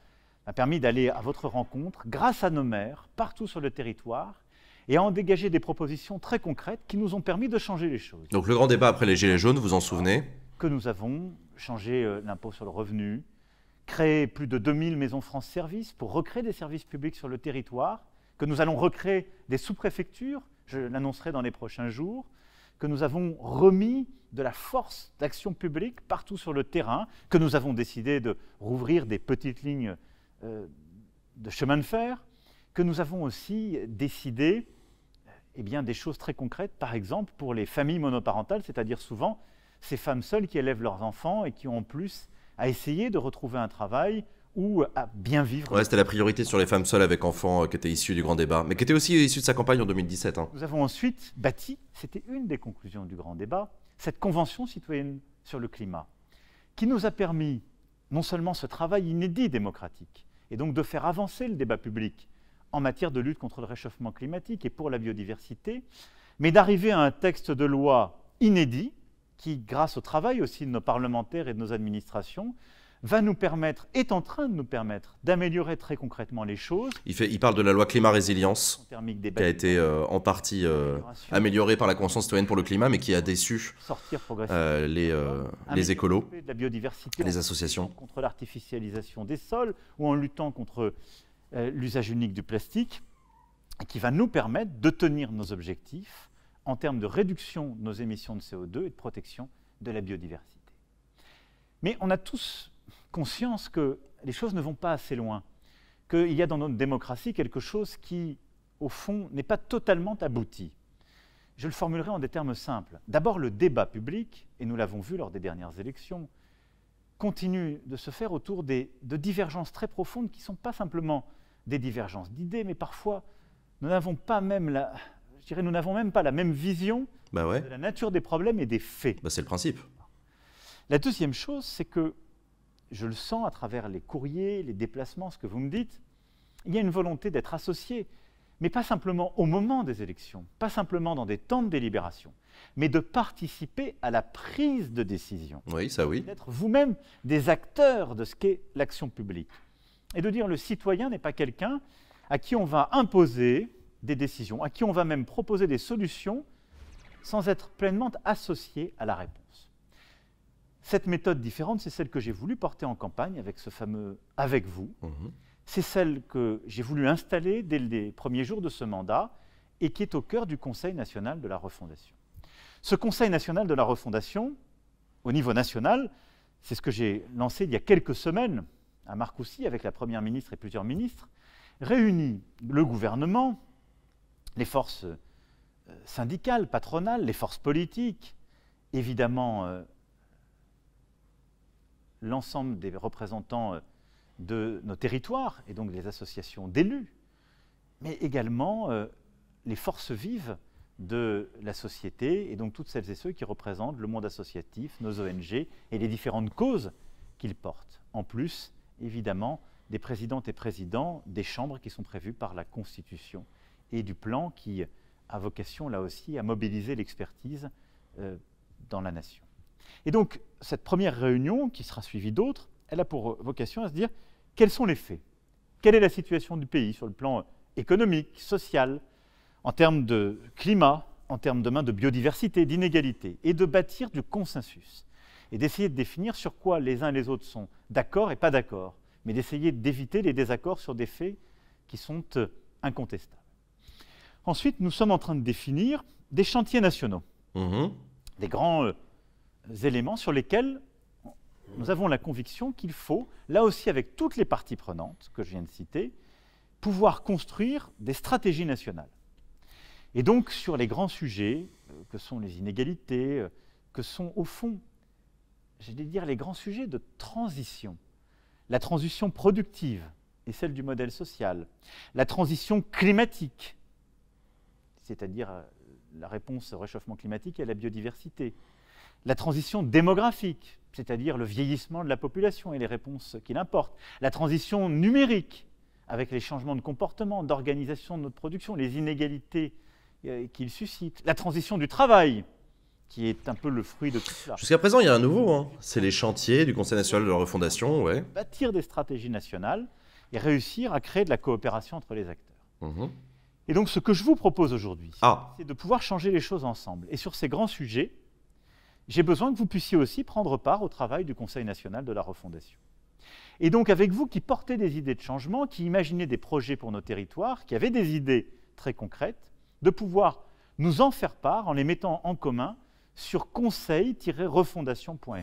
a permis d'aller à votre rencontre, grâce à nos maires, partout sur le territoire, et à en dégager des propositions très concrètes qui nous ont permis de changer les choses. Donc le grand débat après les Gilets jaunes, vous en souvenez Que nous avons changé euh, l'impôt sur le revenu, créé plus de 2000 maisons France Services pour recréer des services publics sur le territoire, que nous allons recréer des sous-préfectures je l'annoncerai dans les prochains jours, que nous avons remis de la force d'action publique partout sur le terrain, que nous avons décidé de rouvrir des petites lignes euh, de chemin de fer, que nous avons aussi décidé eh bien, des choses très concrètes, par exemple pour les familles monoparentales, c'est-à-dire souvent ces femmes seules qui élèvent leurs enfants et qui ont en plus à essayer de retrouver un travail ou à bien vivre. c'était la priorité sur les femmes seules avec enfants euh, qui était issue du grand débat, mais qui était aussi issue de sa campagne en 2017. Hein. Nous avons ensuite bâti, c'était une des conclusions du grand débat, cette convention citoyenne sur le climat, qui nous a permis non seulement ce travail inédit démocratique, et donc de faire avancer le débat public en matière de lutte contre le réchauffement climatique et pour la biodiversité, mais d'arriver à un texte de loi inédit qui, grâce au travail aussi de nos parlementaires et de nos administrations, va nous permettre, est en train de nous permettre d'améliorer très concrètement les choses. Il, fait, il parle de la loi climat-résilience, qui a été euh, en partie euh, améliorée par la conscience citoyenne pour le climat, mais qui a déçu euh, les, les écolos, les associations. Contre l'artificialisation des sols ou en luttant contre l'usage unique du plastique, qui va nous permettre de tenir nos objectifs en termes de réduction de nos émissions de CO2 et de protection de la biodiversité. Mais on a tous conscience que les choses ne vont pas assez loin, qu'il y a dans notre démocratie quelque chose qui, au fond, n'est pas totalement abouti. Je le formulerai en des termes simples. D'abord, le débat public, et nous l'avons vu lors des dernières élections, continue de se faire autour des, de divergences très profondes qui ne sont pas simplement des divergences d'idées, mais parfois nous n'avons pas même la, je dirais, nous n'avons même pas la même vision bah de la nature des problèmes et des faits. Bah, c'est le principe. La deuxième chose, c'est que je le sens à travers les courriers, les déplacements, ce que vous me dites, il y a une volonté d'être associé, mais pas simplement au moment des élections, pas simplement dans des temps de délibération, mais de participer à la prise de décision. Oui, ça oui. D'être vous-même des acteurs de ce qu'est l'action publique. Et de dire le citoyen n'est pas quelqu'un à qui on va imposer des décisions, à qui on va même proposer des solutions sans être pleinement associé à la réponse. Cette méthode différente, c'est celle que j'ai voulu porter en campagne avec ce fameux Avec vous. Mmh c'est celle que j'ai voulu installer dès les premiers jours de ce mandat et qui est au cœur du Conseil national de la refondation. Ce Conseil national de la refondation, au niveau national, c'est ce que j'ai lancé il y a quelques semaines à Marcoussis avec la Première ministre et plusieurs ministres, réunit le gouvernement, les forces euh, syndicales, patronales, les forces politiques, évidemment euh, l'ensemble des représentants euh, de nos territoires, et donc les associations d'élus, mais également euh, les forces vives de la société, et donc toutes celles et ceux qui représentent le monde associatif, nos ONG et les différentes causes qu'ils portent. En plus, évidemment, des présidentes et présidents des chambres qui sont prévues par la Constitution et du plan qui a vocation, là aussi, à mobiliser l'expertise euh, dans la nation. Et donc, cette première réunion, qui sera suivie d'autres, elle a pour vocation à se dire quels sont les faits Quelle est la situation du pays sur le plan économique, social, en termes de climat, en termes de biodiversité, d'inégalité, et de bâtir du consensus, et d'essayer de définir sur quoi les uns et les autres sont d'accord et pas d'accord, mais d'essayer d'éviter les désaccords sur des faits qui sont euh, incontestables. Ensuite, nous sommes en train de définir des chantiers nationaux, mmh des grands euh, éléments sur lesquels nous avons la conviction qu'il faut, là aussi avec toutes les parties prenantes que je viens de citer, pouvoir construire des stratégies nationales. Et donc sur les grands sujets, euh, que sont les inégalités, euh, que sont au fond, j'allais dire, les grands sujets de transition, la transition productive et celle du modèle social, la transition climatique, c'est-à-dire euh, la réponse au réchauffement climatique et à la biodiversité, la transition démographique, c'est-à-dire le vieillissement de la population et les réponses qu'il importe, la transition numérique, avec les changements de comportement, d'organisation de notre production, les inégalités euh, qu'il suscite, la transition du travail, qui est un peu le fruit de tout ça. Jusqu'à présent, il y a un nouveau, hein. c'est les chantiers du Conseil national de la refondation. Ouais. Bâtir des stratégies nationales et réussir à créer de la coopération entre les acteurs. Mhm. Et donc ce que je vous propose aujourd'hui, ah. c'est de pouvoir changer les choses ensemble. Et sur ces grands sujets, j'ai besoin que vous puissiez aussi prendre part au travail du Conseil national de la refondation. Et donc avec vous qui portez des idées de changement, qui imaginez des projets pour nos territoires, qui avez des idées très concrètes, de pouvoir nous en faire part en les mettant en commun sur conseil-refondation.fr.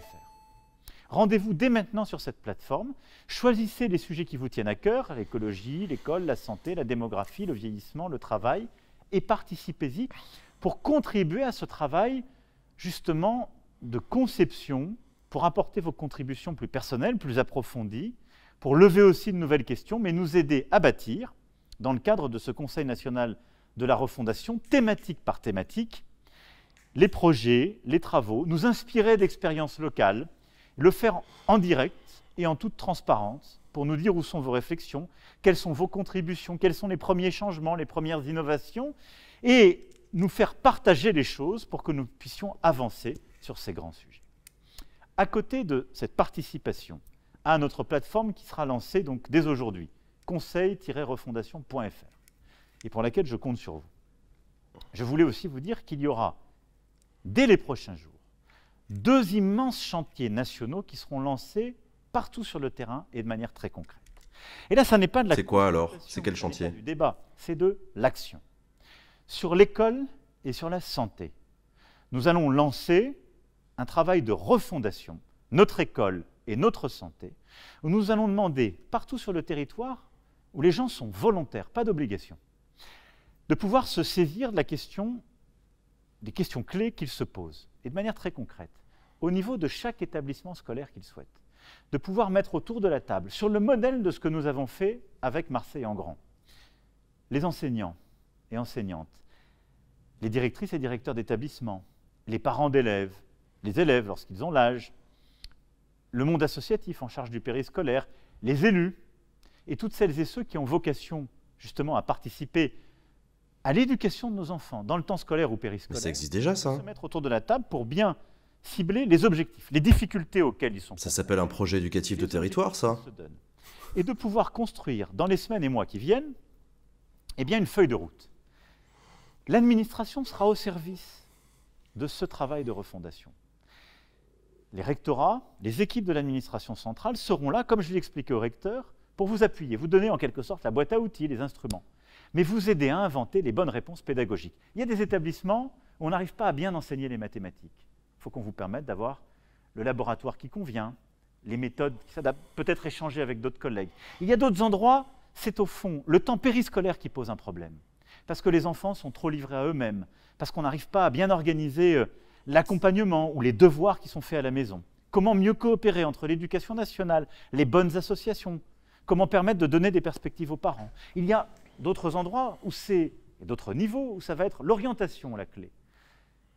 Rendez-vous dès maintenant sur cette plateforme, choisissez les sujets qui vous tiennent à cœur, l'écologie, l'école, la santé, la démographie, le vieillissement, le travail, et participez-y pour contribuer à ce travail justement de conception pour apporter vos contributions plus personnelles, plus approfondies, pour lever aussi de nouvelles questions, mais nous aider à bâtir, dans le cadre de ce Conseil national de la refondation, thématique par thématique, les projets, les travaux, nous inspirer d'expériences locales, le faire en direct et en toute transparence pour nous dire où sont vos réflexions, quelles sont vos contributions, quels sont les premiers changements, les premières innovations, et nous faire partager les choses pour que nous puissions avancer sur ces grands sujets. À côté de cette participation à notre plateforme qui sera lancée donc dès aujourd'hui, conseil-refondation.fr, et pour laquelle je compte sur vous. Je voulais aussi vous dire qu'il y aura, dès les prochains jours, deux immenses chantiers nationaux qui seront lancés partout sur le terrain et de manière très concrète. Et là, ça n'est pas de la... C'est quoi alors C'est quel chantier Du débat, c'est de l'action sur l'école et sur la santé. Nous allons lancer un travail de refondation, notre école et notre santé, où nous allons demander partout sur le territoire, où les gens sont volontaires, pas d'obligation, de pouvoir se saisir de la question, des questions clés qu'ils se posent, et de manière très concrète, au niveau de chaque établissement scolaire qu'ils souhaitent, de pouvoir mettre autour de la table, sur le modèle de ce que nous avons fait avec Marseille en grand, les enseignants, et enseignantes, les directrices et directeurs d'établissements, les parents d'élèves, les élèves lorsqu'ils ont l'âge, le monde associatif en charge du périscolaire, les élus, et toutes celles et ceux qui ont vocation justement à participer à l'éducation de nos enfants dans le temps scolaire ou périscolaire. ça existe déjà, ça. Hein. Se mettre autour de la table pour bien cibler les objectifs, les difficultés auxquelles ils sont. Ça s'appelle un projet éducatif de territoire, ça. Et de pouvoir construire dans les semaines et mois qui viennent, eh bien, une feuille de route L'administration sera au service de ce travail de refondation. Les rectorats, les équipes de l'administration centrale seront là, comme je l'ai expliqué au recteur, pour vous appuyer, vous donner en quelque sorte la boîte à outils, les instruments, mais vous aider à inventer les bonnes réponses pédagogiques. Il y a des établissements où on n'arrive pas à bien enseigner les mathématiques. Il faut qu'on vous permette d'avoir le laboratoire qui convient, les méthodes qui s'adaptent, peut-être échanger avec d'autres collègues. Il y a d'autres endroits, c'est au fond le temps périscolaire qui pose un problème parce que les enfants sont trop livrés à eux-mêmes, parce qu'on n'arrive pas à bien organiser euh, l'accompagnement ou les devoirs qui sont faits à la maison. Comment mieux coopérer entre l'éducation nationale, les bonnes associations Comment permettre de donner des perspectives aux parents Il y a d'autres endroits où c'est, d'autres niveaux où ça va être l'orientation la clé.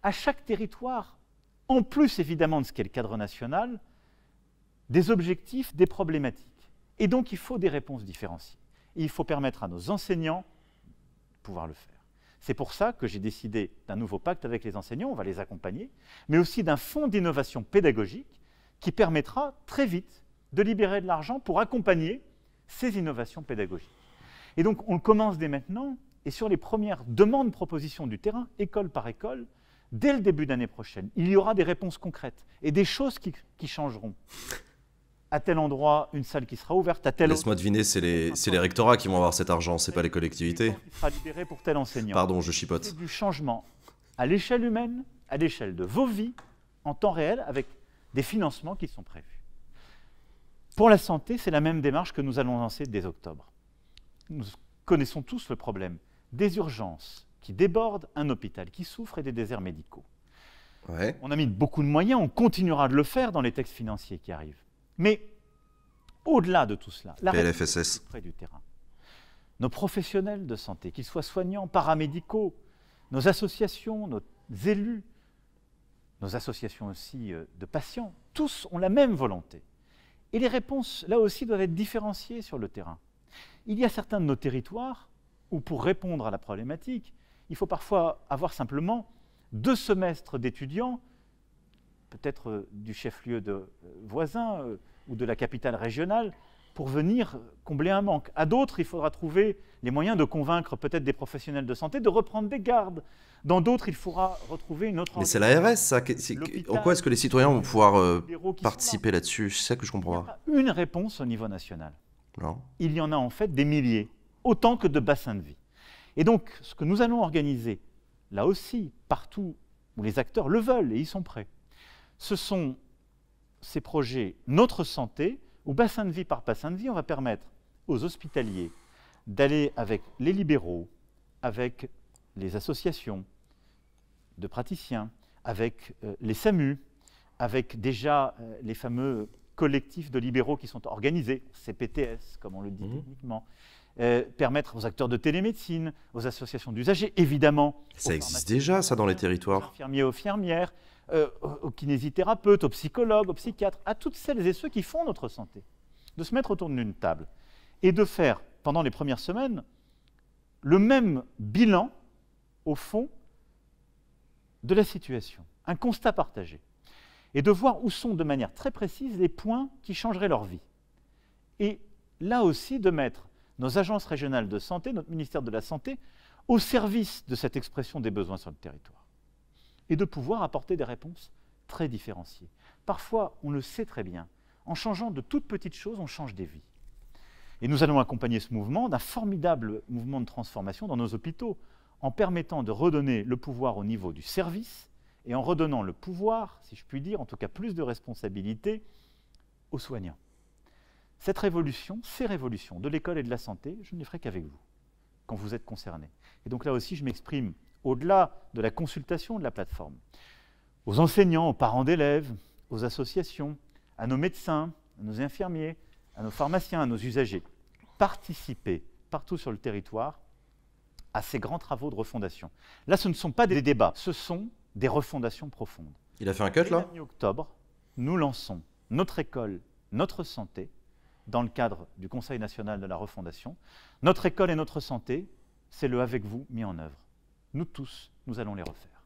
À chaque territoire, en plus évidemment de ce qu'est le cadre national, des objectifs, des problématiques. Et donc il faut des réponses différenciées. il faut permettre à nos enseignants pouvoir le faire. C'est pour ça que j'ai décidé d'un nouveau pacte avec les enseignants, on va les accompagner, mais aussi d'un fonds d'innovation pédagogique qui permettra très vite de libérer de l'argent pour accompagner ces innovations pédagogiques. Et donc on commence dès maintenant, et sur les premières demandes, propositions du terrain, école par école, dès le début d'année prochaine, il y aura des réponses concrètes et des choses qui changeront à tel endroit une salle qui sera ouverte, à tel Laisse-moi deviner, c'est les, les, rectorats qui vont avoir cet argent, c'est pas les collectivités. pour tel enseignant. Pardon, je chipote. du changement à l'échelle humaine, à l'échelle de vos vies, en temps réel, avec des financements qui sont prévus. Pour la santé, c'est la même démarche que nous allons lancer dès octobre. Nous connaissons tous le problème des urgences qui débordent, un hôpital qui souffre et des déserts médicaux. On a mis beaucoup de moyens, on continuera de le faire dans les textes financiers qui arrivent. Mais au-delà de tout cela, la PLFSS. Près du terrain. Nos professionnels de santé, qu'ils soient soignants, paramédicaux, nos associations, nos élus, nos associations aussi euh, de patients, tous ont la même volonté. Et les réponses, là aussi, doivent être différenciées sur le terrain. Il y a certains de nos territoires où, pour répondre à la problématique, il faut parfois avoir simplement deux semestres d'étudiants peut-être euh, du chef-lieu de euh, voisin euh, ou de la capitale régionale pour venir combler un manque. À d'autres, il faudra trouver les moyens de convaincre peut-être des professionnels de santé de reprendre des gardes. Dans d'autres, il faudra retrouver une autre. Mais c'est l'ARS, ça. En quoi est-ce que les citoyens vont pouvoir participer là-dessus C'est ça que je comprends une réponse au niveau national. Il y en a en fait des milliers, autant que de bassins de vie. Et donc, ce que nous allons organiser, là aussi, partout où les acteurs le veulent et ils sont prêts, ce sont ces projets Notre Santé, où bassin de vie par bassin de vie, on va permettre aux hospitaliers d'aller avec les libéraux, avec les associations de praticiens, avec euh, les SAMU, avec déjà euh, les fameux collectifs de libéraux qui sont organisés, CPTS, comme on le dit mmh. techniquement, euh, permettre aux acteurs de télémédecine, aux associations d'usagers, évidemment. Ça existe déjà, ça, dans les territoires. Aux infirmiers, aux euh, aux kinésithérapeutes, aux psychologues, aux psychiatres, à toutes celles et ceux qui font notre santé, de se mettre autour d'une table et de faire, pendant les premières semaines, le même bilan, au fond, de la situation, un constat partagé, et de voir où sont de manière très précise les points qui changeraient leur vie. Et là aussi, de mettre nos agences régionales de santé, notre ministère de la Santé, au service de cette expression des besoins sur le territoire et de pouvoir apporter des réponses très différenciées. Parfois, on le sait très bien, en changeant de toutes petites choses, on change des vies. Et nous allons accompagner ce mouvement d'un formidable mouvement de transformation dans nos hôpitaux, en permettant de redonner le pouvoir au niveau du service et en redonnant le pouvoir, si je puis dire, en tout cas plus de responsabilité aux soignants. Cette révolution, ces révolutions de l'école et de la santé, je ne les ferai qu'avec vous, quand vous êtes concernés. Et donc là aussi, je m'exprime au-delà de la consultation de la plateforme, aux enseignants, aux parents d'élèves, aux associations, à nos médecins, à nos infirmiers, à nos pharmaciens, à nos usagers. Participer partout sur le territoire à ces grands travaux de refondation. Là, ce ne sont pas des débats, ce sont des refondations profondes. Il a fait un cut, là Mi-octobre, nous lançons notre école, notre santé, dans le cadre du Conseil national de la refondation. Notre école et notre santé, c'est le avec vous mis en œuvre nous tous, nous allons les refaire.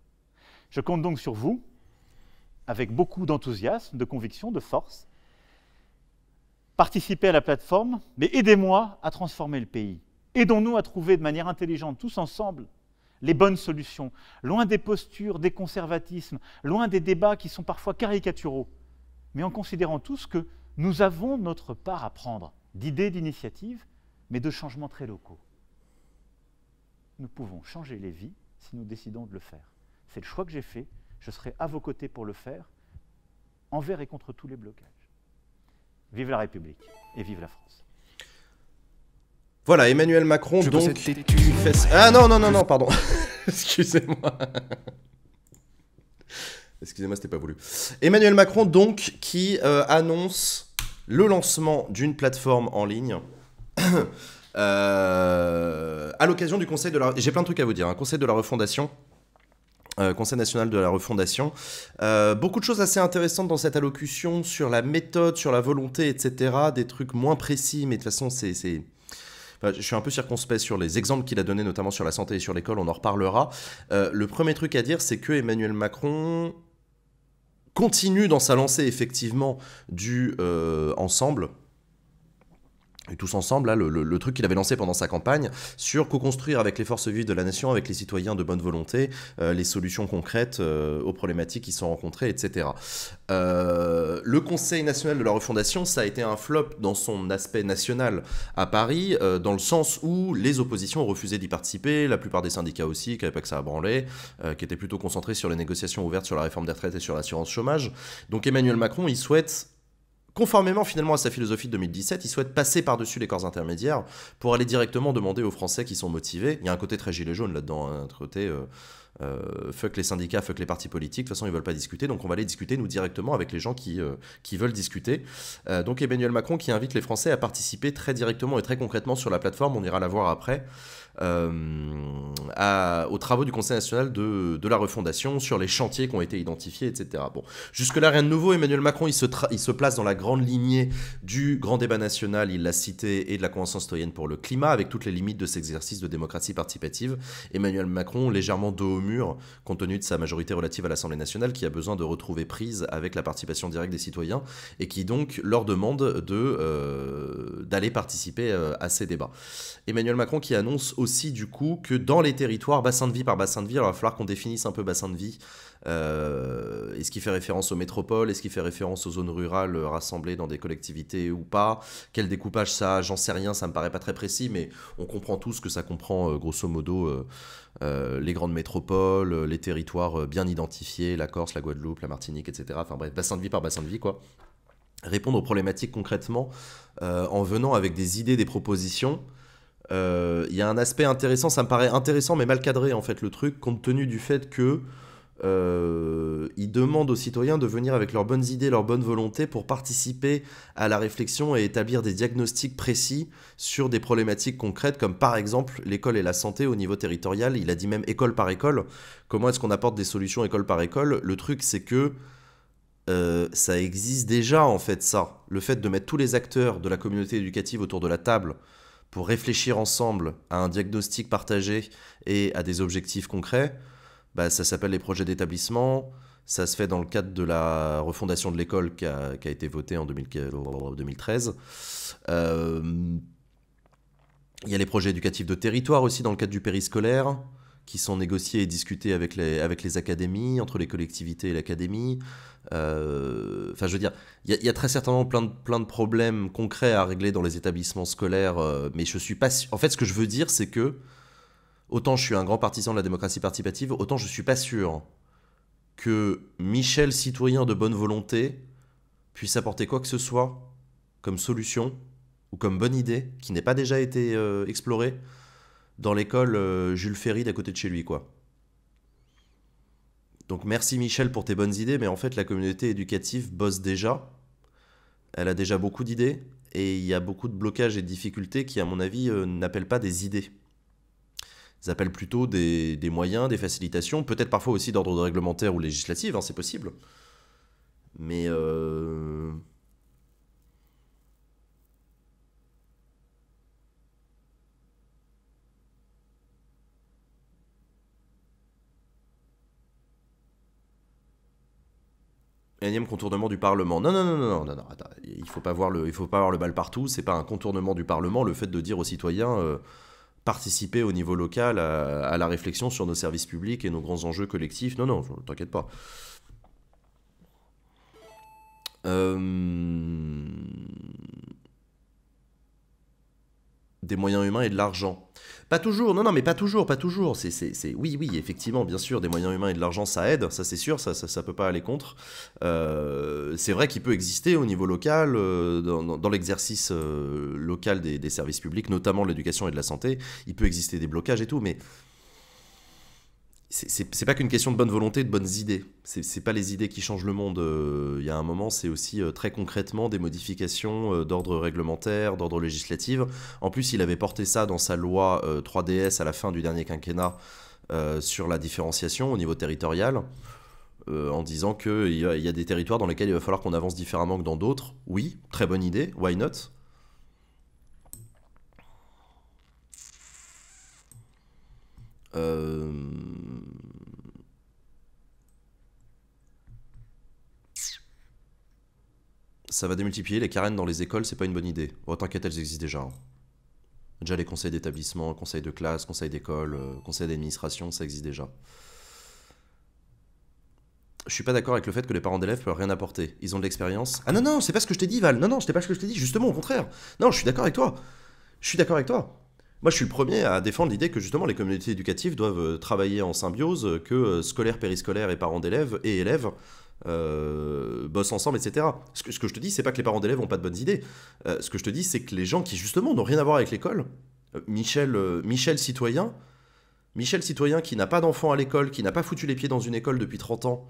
Je compte donc sur vous, avec beaucoup d'enthousiasme, de conviction, de force. Participez à la plateforme, mais aidez-moi à transformer le pays. Aidons-nous à trouver de manière intelligente, tous ensemble, les bonnes solutions, loin des postures, des conservatismes, loin des débats qui sont parfois caricaturaux, mais en considérant tous que nous avons notre part à prendre, d'idées, d'initiatives, mais de changements très locaux nous pouvons changer les vies si nous décidons de le faire. C'est le choix que j'ai fait, je serai à vos côtés pour le faire, envers et contre tous les blocages. Vive la République et vive la France. Voilà, Emmanuel Macron, je donc... Ah non, non, non, non, pardon. Excusez-moi. Excusez-moi, c'était pas voulu. Emmanuel Macron, donc, qui euh, annonce le lancement d'une plateforme en ligne Euh, à l'occasion du conseil de la... J'ai plein de trucs à vous dire. Un hein. conseil de la refondation. Euh, conseil national de la refondation. Euh, beaucoup de choses assez intéressantes dans cette allocution sur la méthode, sur la volonté, etc. Des trucs moins précis, mais de toute façon, c'est... je suis un peu circonspect sur les exemples qu'il a donnés, notamment sur la santé et sur l'école, on en reparlera. le premier truc à dire, c'est que Emmanuel Macron continue dans sa lancée effectivement du ensemble, tous ensemble, le, truc qu'il avait lancé pendant sa campagne, sur co-construire avec les forces vives de la nation, avec les citoyens de bonne volonté, euh, les solutions concrètes euh, aux problématiques qui sont rencontrées, etc. Euh, le Conseil national de la refondation, ça a été un flop dans son aspect national à Paris, dans le sens où les oppositions ont refusé d'y participer, la plupart des syndicats aussi, qui n'avaient pas que ça à branler, qui étaient plutôt concentrés sur les négociations ouvertes sur la réforme des retraites et sur l'assurance chômage. Donc Emmanuel Macron, il souhaite Conformément finalement à sa philosophie de 2017, il souhaite passer par-dessus les corps intermédiaires pour aller directement demander aux Français qui sont motivés. Il y a un côté très gilet jaune là-dedans, hein, un côté euh, euh, fuck les syndicats, fuck les partis politiques, de toute façon ils ne veulent pas discuter, donc on va aller discuter nous directement avec les gens qui, euh, qui veulent discuter. donc Emmanuel Macron qui invite les Français à participer très directement et très concrètement sur la plateforme, on ira la voir après. Euh, à, aux travaux du Conseil national de, la refondation sur les chantiers qui ont été identifiés, etc. Bon, jusque-là, rien de nouveau. Emmanuel Macron, il se, il se place dans la grande lignée du grand débat national, il l'a cité, et de la Convention citoyenne pour le climat, avec toutes les limites de cet exercice de démocratie participative. Emmanuel Macron, légèrement dos au mur, compte tenu de sa majorité relative à l'Assemblée nationale, qui a besoin de retrouver prise avec la participation directe des citoyens, et qui donc leur demande d'aller de, euh, participer euh, à ces débats. Emmanuel Macron qui annonce aussi du coup que dans les territoires, bassin de vie par bassin de vie, alors il va falloir qu'on définisse un peu bassin de vie. Euh, est-ce qu'il fait référence aux métropoles Est-ce qu'il fait référence aux zones rurales euh, rassemblées dans des collectivités ou pas Quel découpage ça a J'en sais rien, ça me paraît pas très précis, mais on comprend tous que ça comprend euh, grosso modo les grandes métropoles, les territoires bien identifiés, la Corse, la Guadeloupe, la Martinique, etc. Enfin bref, bassin de vie par bassin de vie, quoi. Répondre aux problématiques concrètement en venant avec des idées, des propositions il euh, y a un aspect intéressant, ça me paraît intéressant mais mal cadré en fait le truc, compte tenu du fait que euh, demande aux citoyens de venir avec leurs bonnes idées, leurs bonnes volontés pour participer à la réflexion et établir des diagnostics précis sur des problématiques concrètes comme par exemple l'école et la santé au niveau territorial. Il a dit même école par école. Comment est-ce qu'on apporte des solutions école par école Le truc c'est que euh, ça existe déjà en fait ça. Le fait de mettre tous les acteurs de la communauté éducative autour de la table pour réfléchir ensemble à un diagnostic partagé et à des objectifs concrets, bah, ça s'appelle les projets d'établissement. Ça se fait dans le cadre de la refondation de l'école qui, a, été votée en 2013. Euh, il y a les projets éducatifs de territoire aussi dans le cadre du périscolaire qui sont négociés et discutés avec les, avec les académies, entre les collectivités et l'académie. Euh, enfin, je veux dire, il y, a très certainement plein de, plein de problèmes concrets à régler dans les établissements scolaires, euh, mais je suis pas En fait, ce que je veux dire, c'est que autant je suis un grand partisan de la démocratie participative, autant je suis pas sûr que Michel, citoyen de bonne volonté, puisse apporter quoi que ce soit comme solution ou comme bonne idée qui n'ait pas déjà été euh, explorée dans l'école euh, Jules Ferry d'à côté de chez lui, quoi. Donc merci Michel pour tes bonnes idées, mais en fait la communauté éducative bosse déjà. Elle a déjà beaucoup d'idées et il y a beaucoup de blocages et de difficultés qui, à mon avis, euh, n'appellent pas des idées. Ils appellent plutôt des, moyens, des facilitations, peut-être parfois aussi d'ordre réglementaire ou législatif, hein, c'est possible. Mais euh, énième contournement du Parlement. Non, non, non, non, non, non, attends, il faut pas le, il faut pas avoir le bal partout. C'est pas un contournement du Parlement. Le fait de dire aux citoyens euh, participer au niveau local à, la réflexion sur nos services publics et nos grands enjeux collectifs. Non, non, t'inquiète pas. Euh des moyens humains et de l'argent. Pas toujours, non, non, mais pas toujours, pas toujours. C'est, c'est, Oui, oui, effectivement, bien sûr, des moyens humains et de l'argent, ça aide, ça c'est sûr, ça, ça, peut pas aller contre. Euh, c'est vrai qu'il peut exister au niveau local, euh, dans, l'exercice euh, local des, des, services publics, notamment l'éducation et de la santé, il peut exister des blocages et tout, mais c'est pas qu'une question de bonne volonté, de bonnes idées. C'est pas les idées qui changent le monde. Euh. Il y a un moment, c'est aussi euh, très concrètement des modifications euh, d'ordre réglementaire, d'ordre législatif. En plus, il avait porté ça dans sa loi 3DS à la fin du dernier quinquennat sur la différenciation au niveau territorial, en disant qu'il y, a des territoires dans lesquels il va falloir qu'on avance différemment que dans d'autres. Oui, très bonne idée, why not Euh, ça va démultiplier les carènes dans les écoles, c'est pas une bonne idée. Oh, t'inquiète, elles existent déjà. Hein. Déjà les conseils d'établissement, conseils de classe, conseils d'école, euh, conseils d'administration, ça existe déjà. Je suis pas d'accord avec le fait que les parents d'élèves peuvent rien apporter. Ils ont de l'expérience. Ah non, non, c'est pas ce que je t'ai dit, Val. Non, non, c'était pas ce que je t'ai dit, justement, au contraire. Non, je suis d'accord avec toi. Je suis d'accord avec toi. Moi, je suis le premier à défendre l'idée que justement les communautés éducatives doivent euh, travailler en symbiose, euh, que euh, scolaires, périscolaires et parents d'élèves et élèves bossent ensemble, etc. Ce que, je te dis, c'est pas que les parents d'élèves n'ont pas de bonnes idées. ce que je te dis, c'est que les gens qui justement n'ont rien à voir avec l'école, Michel, Michel citoyen, Michel citoyen qui n'a pas d'enfant à l'école, qui n'a pas foutu les pieds dans une école depuis 30 ans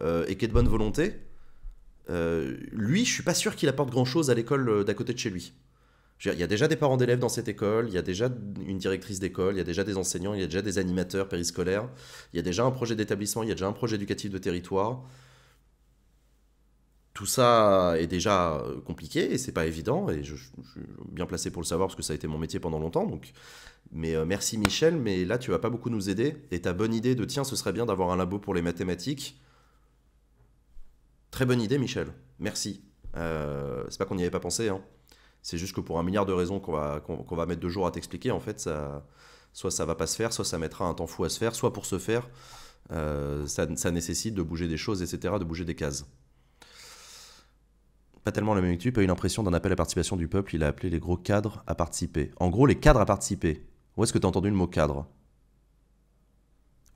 et qui est de bonne volonté, lui, je suis pas sûr qu'il apporte grand chose à l'école d'à côté de chez lui il y a déjà des parents d'élèves dans cette école, il y a déjà une directrice d'école, il y a déjà des enseignants, il y a déjà des animateurs périscolaires, il y a déjà un projet d'établissement, il y a déjà un projet éducatif de territoire. Tout ça est déjà euh, compliqué et c'est pas évident et je, suis bien placé pour le savoir parce que ça a été mon métier pendant longtemps. Donc, mais euh, merci Michel, mais là tu vas pas beaucoup nous aider et ta bonne idée de tiens ce serait bien d'avoir un labo pour les mathématiques. Très bonne idée Michel, merci. Euh, c'est pas qu'on n'y avait pas pensé hein. C'est juste que pour un milliard de raisons qu'on va, mettre deux jours à t'expliquer, en fait, soit ça va pas se faire, soit ça mettra un temps fou à se faire, soit pour se faire, euh, ça, nécessite de bouger des choses, etc., de bouger des cases. Pas tellement la même YouTube a eu l'impression d'un appel à participation du peuple, il a appelé les gros cadres à participer. En gros, les cadres à participer. Où est-ce que tu as entendu le mot cadre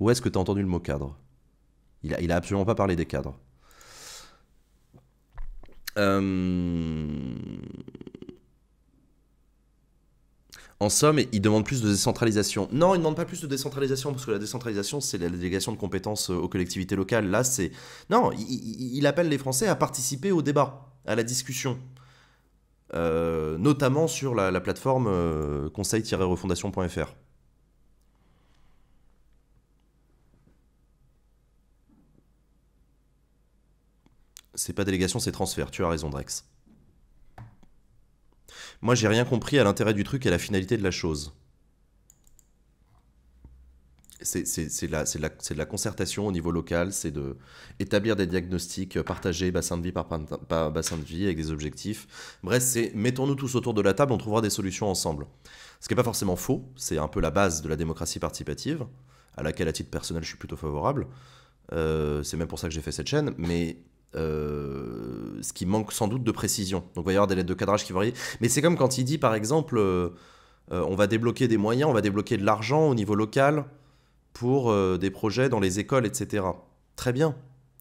Où est-ce que tu as entendu le mot cadre il a, il a absolument pas parlé des cadres. Euh... En somme, il demande plus de décentralisation. Non, il ne demande pas plus de décentralisation, parce que la décentralisation, c'est la délégation de compétences euh, aux collectivités locales. Là, c'est... Non, il, appelle les Français à participer au débat, à la discussion. Euh, notamment sur la, plateforme euh, conseil-refondation.fr. C'est pas délégation, c'est transfert. Tu as raison, Drex. Moi, j'ai rien compris à l'intérêt du truc et à la finalité de la chose. C'est de, la, concertation au niveau local, c'est de établir des diagnostics, euh, partagés, bassin de vie par, bassin de vie avec des objectifs. Bref, c'est mettons-nous tous autour de la table, on trouvera des solutions ensemble. Ce qui n'est pas forcément faux, c'est un peu la base de la démocratie participative, à laquelle à titre personnel je suis plutôt favorable. Euh, c'est même pour ça que j'ai fait cette chaîne, mais euh, ce qui manque sans doute de précision. Donc il va y avoir des lettres de cadrage qui varient. Mais c'est comme quand il dit, par exemple, euh, euh, on va débloquer des moyens, on va débloquer de l'argent au niveau local pour des projets dans les écoles, etc. Très bien,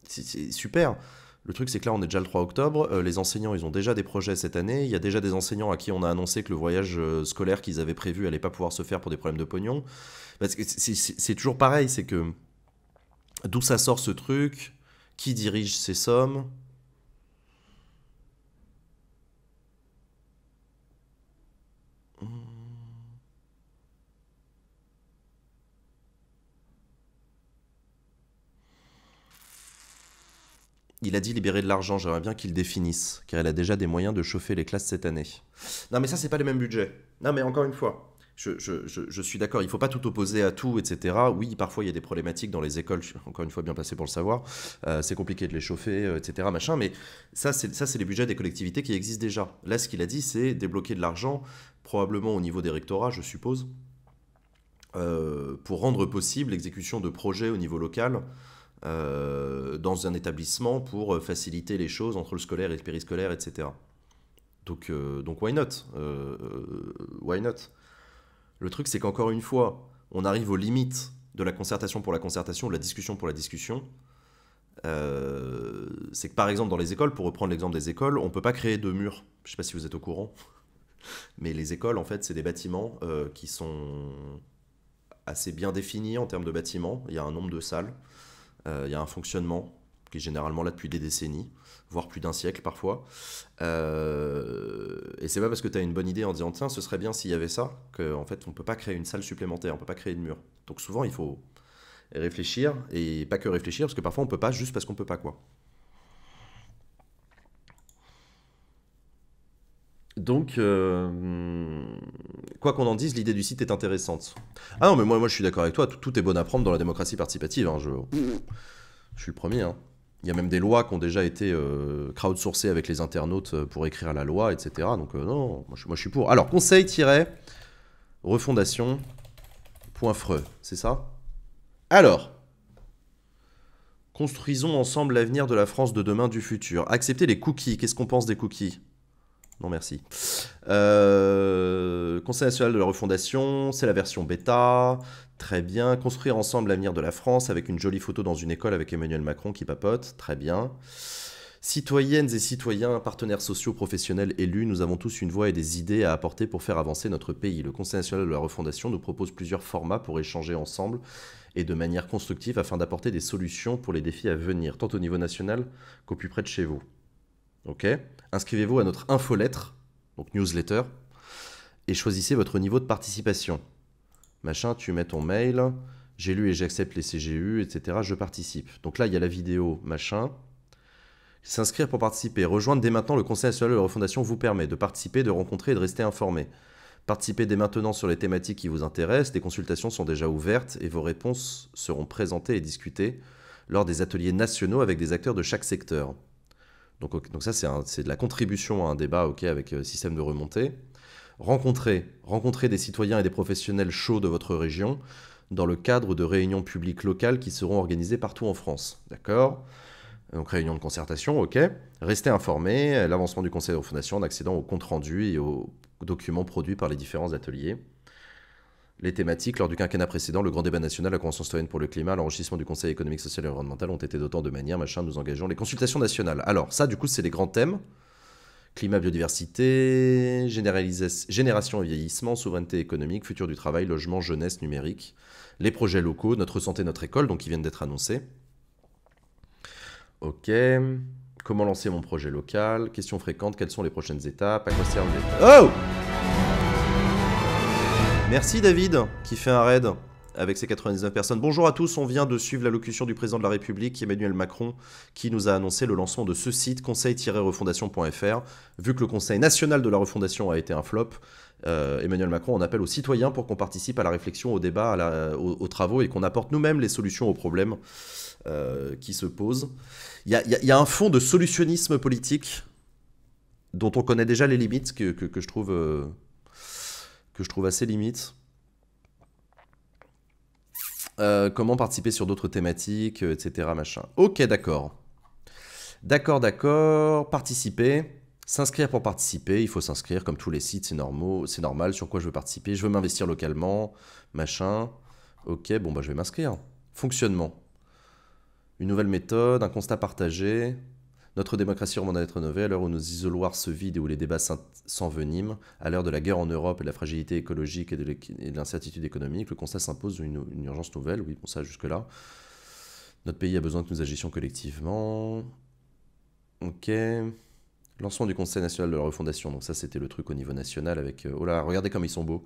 c'est super. Le truc, c'est que là, on est déjà le 3 octobre. les enseignants, ils ont déjà des projets cette année. Il y a déjà des enseignants à qui on a annoncé que le voyage scolaire qu'ils avaient prévu n'allait pas pouvoir se faire pour des problèmes de pognon. Parce que c'est toujours pareil, c'est que d'où ça sort ce truc qui dirige ces sommes il a dit libérer de l'argent, j'aimerais bien qu'il définisse, car elle a déjà des moyens de chauffer les classes cette année. Non mais ça c'est pas le même budget, Non mais encore une fois, je, suis d'accord, il ne faut pas tout opposer à tout, etc. Oui, parfois il y a des problématiques dans les écoles, je suis encore une fois bien placé pour le savoir, euh, c'est compliqué de les chauffer, euh, etc. Machin, mais ça, c'est les budgets des collectivités qui existent déjà. Là, ce qu'il a dit, c'est débloquer de l'argent, probablement au niveau des rectorats, je suppose, euh, pour rendre possible l'exécution de projets au niveau local. dans un établissement pour faciliter les choses entre le scolaire et le périscolaire, etc. Donc, donc why not Why not le truc, c'est qu'encore une fois, on arrive aux limites de la concertation pour la concertation, de la discussion pour la discussion. Euh, c'est que par exemple dans les écoles, pour reprendre l'exemple des écoles, on ne peut pas créer de murs. Je sais pas si vous êtes au courant, mais les écoles, en fait, c'est des bâtiments euh, qui sont assez bien définis en termes de bâtiments. Il y a un nombre de salles, euh, il y a un fonctionnement qui est généralement là depuis des décennies voire plus d'un siècle parfois. Euh, et c'est pas parce que tu as une bonne idée en disant tiens, ce serait bien s'il y avait ça, qu'en fait on peut pas créer une salle supplémentaire, on peut pas créer de mur. Donc souvent il faut réfléchir et pas que réfléchir parce que parfois on peut pas juste parce qu'on peut pas quoi. Donc, euh, quoi qu'on en dise, l'idée du site est intéressante. Ah non, mais moi, moi je suis d'accord avec toi, tout, est bon à prendre dans la démocratie participative. Hein, je, je suis le premier. Hein. Il y a même des lois qui ont déjà été euh, crowdsourcées avec les internautes euh, pour écrire la loi, etc. Donc euh, non, moi je, suis pour. Alors, conseil-refondation.freux, c'est ça Alors, construisons ensemble l'avenir de la France de demain, du futur. Accepter les cookies, qu'est-ce qu'on pense des cookies non, merci. Conseil national de la refondation, c'est la version bêta. Très bien. Construire ensemble l'avenir de la France avec une jolie photo dans une école avec Emmanuel Macron qui papote. Très bien. Citoyennes et citoyens, partenaires sociaux, professionnels, élus, nous avons tous une voix et des idées à apporter pour faire avancer notre pays. Le Conseil national de la refondation nous propose plusieurs formats pour échanger ensemble et de manière constructive afin d'apporter des solutions pour les défis à venir, tant au niveau national qu'au plus près de chez vous. Ok Inscrivez-vous à notre infolettre, donc newsletter, et choisissez votre niveau de participation machin, tu mets ton mail, j'ai lu et j'accepte les CGU, etc. Je participe. Donc là, il y a la vidéo, machin. S'inscrire pour participer. Rejoindre dès maintenant le Conseil national de la refondation vous permet de participer, de rencontrer et de rester informé. Participer dès maintenant sur les thématiques qui vous intéressent. Les consultations sont déjà ouvertes et vos réponses seront présentées et discutées lors des ateliers nationaux avec des acteurs de chaque secteur. Donc, donc ça, c'est de la contribution à un débat avec euh, système de remontée rencontrez, des citoyens et des professionnels chauds de votre région dans le cadre de réunions publiques locales qui seront organisées partout en France. D'accord donc réunion de concertation, ok. Restez informés, l'avancement du conseil de Fondations en accédant aux comptes rendus et aux documents produits par les différents ateliers. Les thématiques, lors du quinquennat précédent, le grand débat national, la Convention citoyenne pour le climat, l'enrichissement du Conseil économique, social et environnemental ont été d'autant de manière, machin, nous engageons les consultations nationales. Alors, ça, du coup, c'est les grands thèmes climat, biodiversité, génération et vieillissement, souveraineté économique, futur du travail, logement, jeunesse, numérique, les projets locaux, notre santé, notre école, donc qui viennent d'être annoncés. Ok. Comment lancer mon projet local question fréquente quelles sont les prochaines étapes À quoi servent les... Oh Merci David qui fait un raid avec ces 99 personnes. Bonjour à tous, on vient de suivre l'allocution du président de la République, Emmanuel Macron, qui nous a annoncé le lancement de ce site, conseil-refondation.fr. Vu que le Conseil national de la refondation a été un flop, euh, Emmanuel Macron en appelle aux citoyens pour qu'on participe à la réflexion, au débat, à aux, travaux et qu'on apporte nous-mêmes les solutions aux problèmes euh, qui se posent. Il y, a un fond de solutionnisme politique dont on connaît déjà les limites que, je trouve euh, que je trouve assez limites. Euh, comment participer sur d'autres thématiques, euh, etc. Machin. Ok, d'accord. D'accord, d'accord. Participer. S'inscrire pour participer, il faut s'inscrire comme tous les sites, c'est c'est normal. Sur quoi je veux participer Je veux m'investir localement, machin. Ok, bon bah je vais m'inscrire. Fonctionnement. Une nouvelle méthode, un constat partagé. Notre démocratie remonte à être novée à l'heure où nos isoloirs se vident et où les débats s'enveniment, à l'heure de la guerre en Europe et de la fragilité écologique et de l'incertitude économique, le constat s'impose une, urgence nouvelle, oui, bon ça jusque-là. Notre pays a besoin que nous agissions collectivement. Ok. Lancement du Conseil national de la refondation, donc ça c'était le truc au niveau national avec... Euh, oh là, regardez comme ils sont beaux.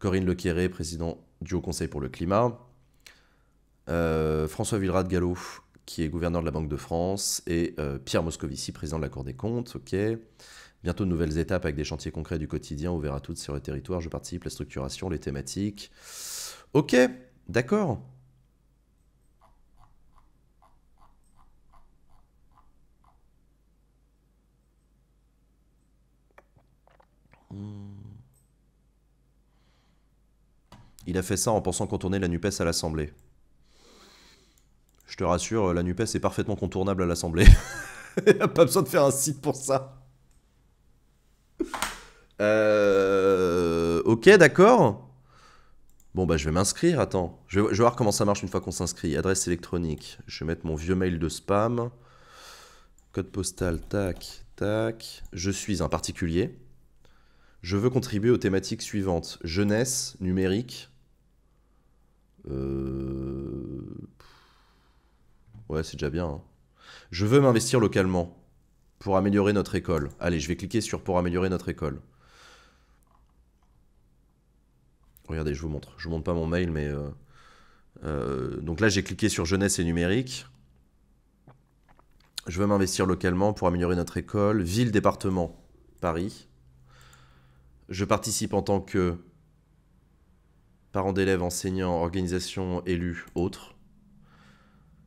Corinne Quéré, président du Haut Conseil pour le Climat. Euh, François Villera de Gallo, qui est gouverneur de la Banque de France, et euh, Pierre Moscovici, président de la Cour des comptes. Ok. Bientôt de nouvelles étapes avec des chantiers concrets du quotidien on à toutes sur le territoire. Je participe à la structuration, les thématiques. Ok, d'accord. Hmm. Il a fait ça en pensant contourner la NUPES à l'Assemblée. Je te rassure, la NUPES est parfaitement contournable à l'Assemblée. Il a pas besoin de faire un site pour ça. Euh, ok, d'accord. Bon, bah je vais m'inscrire, attends. Je vais, voir comment ça marche une fois qu'on s'inscrit. Adresse électronique. Je vais mettre mon vieux mail de spam. Code postal, tac, tac. Je suis un particulier. Je veux contribuer aux thématiques suivantes. Jeunesse, numérique. Euh... Ouais, c'est déjà bien. Hein. Je veux m'investir localement pour améliorer notre école. Allez, je vais cliquer sur pour améliorer notre école. Regardez, je vous montre. Je vous montre pas mon mail, mais... Euh, euh, donc là, j'ai cliqué sur jeunesse et numérique. Je veux m'investir localement pour améliorer notre école. Ville, département, Paris. Je participe en tant que parent d'élèves, enseignant, organisation, élu, autre.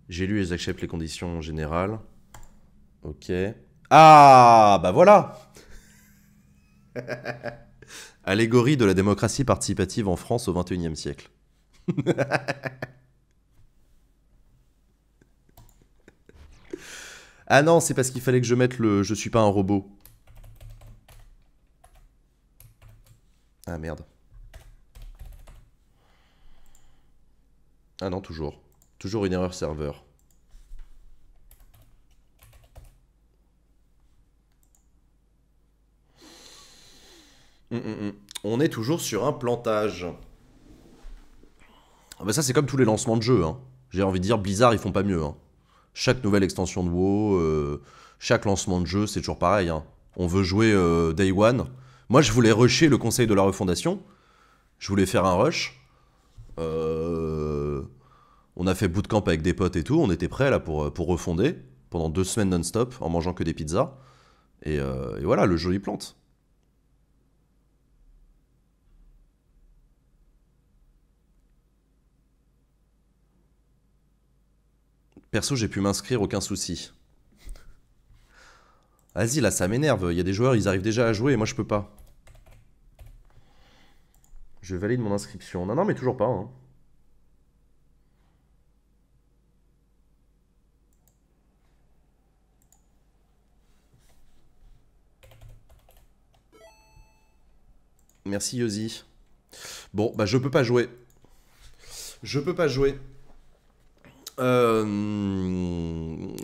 J'ai lu et j'accepte les conditions générales. Ok. Ah, bah voilà Allégorie de la démocratie participative en France au XXIe siècle. ah non, c'est parce qu'il fallait que je mette le je suis pas un robot. Ah merde. Ah non, toujours. Toujours une erreur serveur. Hum, hum, hum. On est toujours sur un plantage. Ah bah ça c'est comme tous les lancements de jeux. Hein. J'ai envie de dire Blizzard ils font pas mieux. Hein. Chaque nouvelle extension de WoW, euh, chaque lancement de jeu c'est toujours pareil. Hein. On veut jouer euh, Day One. Moi je voulais rusher le conseil de la refondation. Je voulais faire un rush. Euh... On a fait bootcamp avec des potes et tout, on était prêts là pour, euh, pour refonder pendant deux semaines non-stop en mangeant que des pizzas. Et, euh, voilà, le joli plante. Perso, j'ai pu m'inscrire, aucun souci. Vas-y, là, ça m'énerve. Il y a des joueurs, ils arrivent déjà à jouer et moi, je peux pas. Je valide mon inscription. Non, non, mais toujours pas. Hein. Merci Yosi. Bon, bah je peux pas jouer. Je peux pas jouer. Euh,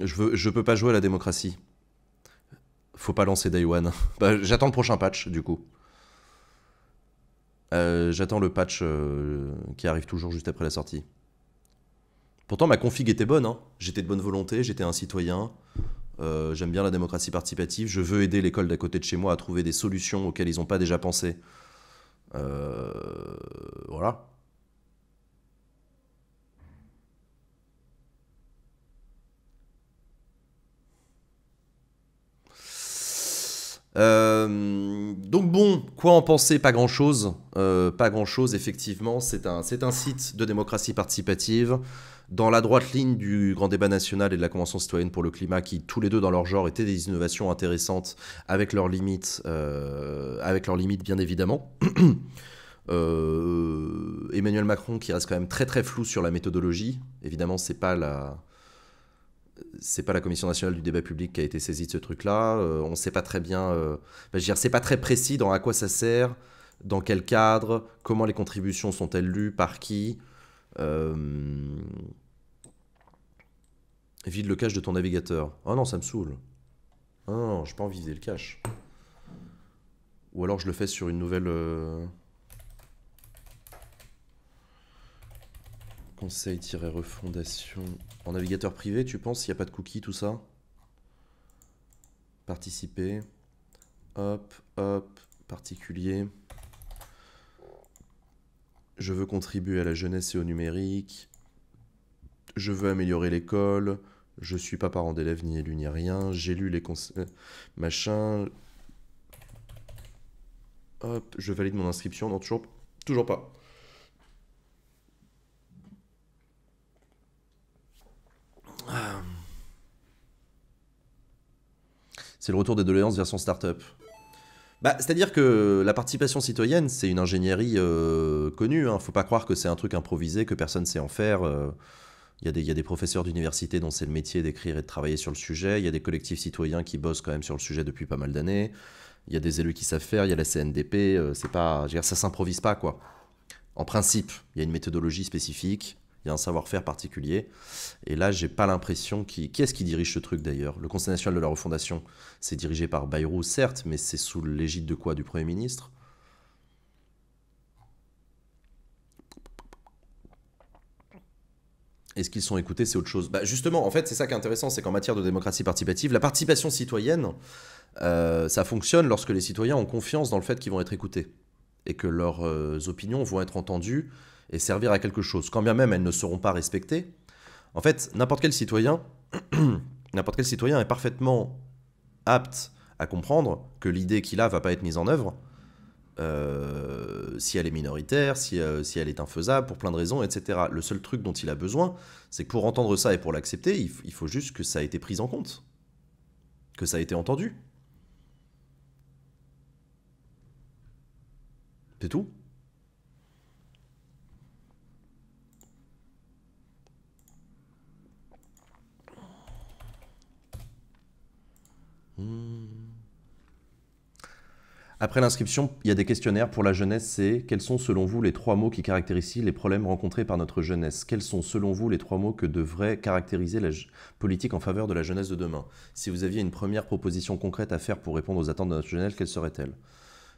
je, veux, je peux pas jouer à la démocratie. Faut pas lancer Day One. Bah, j'attends le prochain patch, du coup. Euh, j'attends le patch euh, qui arrive toujours juste après la sortie. Pourtant, ma config était bonne. Hein. J'étais de bonne volonté, j'étais un citoyen. J'aime bien la démocratie participative. Je veux aider l'école d'à côté de chez moi à trouver des solutions auxquelles ils n'ont pas déjà pensé euh, voilà. Euh, donc bon, quoi en penser Pas grand-chose. Euh, pas grand-chose, effectivement. C'est un, site de démocratie participative dans la droite ligne du grand débat national et de la Convention citoyenne pour le climat, qui tous les deux dans leur genre étaient des innovations intéressantes avec leurs limites, euh, avec leurs limites bien évidemment. Euh, Emmanuel Macron qui reste quand même très très flou sur la méthodologie. Évidemment, c'est pas la c'est pas la Commission nationale du débat public qui a été saisie de ce truc-là. Euh, on ne sait pas très bien. Euh, ben, je veux c'est pas très précis dans à quoi ça sert, dans quel cadre, comment les contributions sont-elles lues, par qui. Euh, vide le cache de ton navigateur. Oh non, ça me saoule. Oh non, je pas envie de vider le cache. Ou alors je le fais sur une nouvelle... Euh, conseil-refondation. En navigateur privé, tu penses, qu'il n'y a pas de cookies, tout ça Participer. Hop, hop, particulier je veux contribuer à la jeunesse et au numérique, je veux améliorer l'école, je suis pas parent d'élève ni élu ni rien, j'ai lu les conseils, euh, machin. Hop, je valide mon inscription, non, toujours, toujours pas. Ah. C'est le retour des doléances vers version startup. Bah, c'est-à-dire que la participation citoyenne, c'est une ingénierie euh, connue. Il hein. ne faut pas croire que c'est un truc improvisé, que personne ne sait en faire. Euh. Il y, a des professeurs d'université dont c'est le métier d'écrire et de travailler sur le sujet. Il y a des collectifs citoyens qui bossent quand même sur le sujet depuis pas mal d'années. Il y a des élus qui savent faire. Il y a la CNDP. Euh, c'est pas, ça s'improvise pas, quoi. En principe, il y a une méthodologie spécifique il y a un savoir-faire particulier. Et là, j'ai pas l'impression. Qui, qui est-ce qui dirige ce truc d'ailleurs Le Conseil national de la refondation, c'est dirigé par Bayrou, certes, mais c'est sous l'égide de quoi Du Premier ministre Est-ce qu'ils sont écoutés C'est autre chose. Bah, justement, en fait, c'est ça qui est intéressant, c'est qu'en matière de démocratie participative, la participation citoyenne, euh, ça fonctionne lorsque les citoyens ont confiance dans le fait qu'ils vont être écoutés et que leurs euh, opinions vont être entendues et servir à quelque chose, quand bien même elles ne seront pas respectées, en fait, n'importe quel citoyen, n'importe quel citoyen est parfaitement apte à comprendre que l'idée qu'il a va pas être mise en œuvre, euh, si elle est minoritaire, si, euh, si, elle est infaisable, pour plein de raisons, etc. Le seul truc dont il a besoin, c'est que pour entendre ça et pour l'accepter, il, faut juste que ça ait été pris en compte, que ça ait été entendu. C'est tout. Hmm. Après l'inscription, il y a des questionnaires pour la jeunesse. C'est quels sont selon vous les trois mots qui caractérisent les problèmes rencontrés par notre jeunesse Quels sont selon vous les trois mots que devrait caractériser la politique en faveur de la jeunesse de demain Si vous aviez une première proposition concrète à faire pour répondre aux attentes de notre jeunesse, quelle serait-elle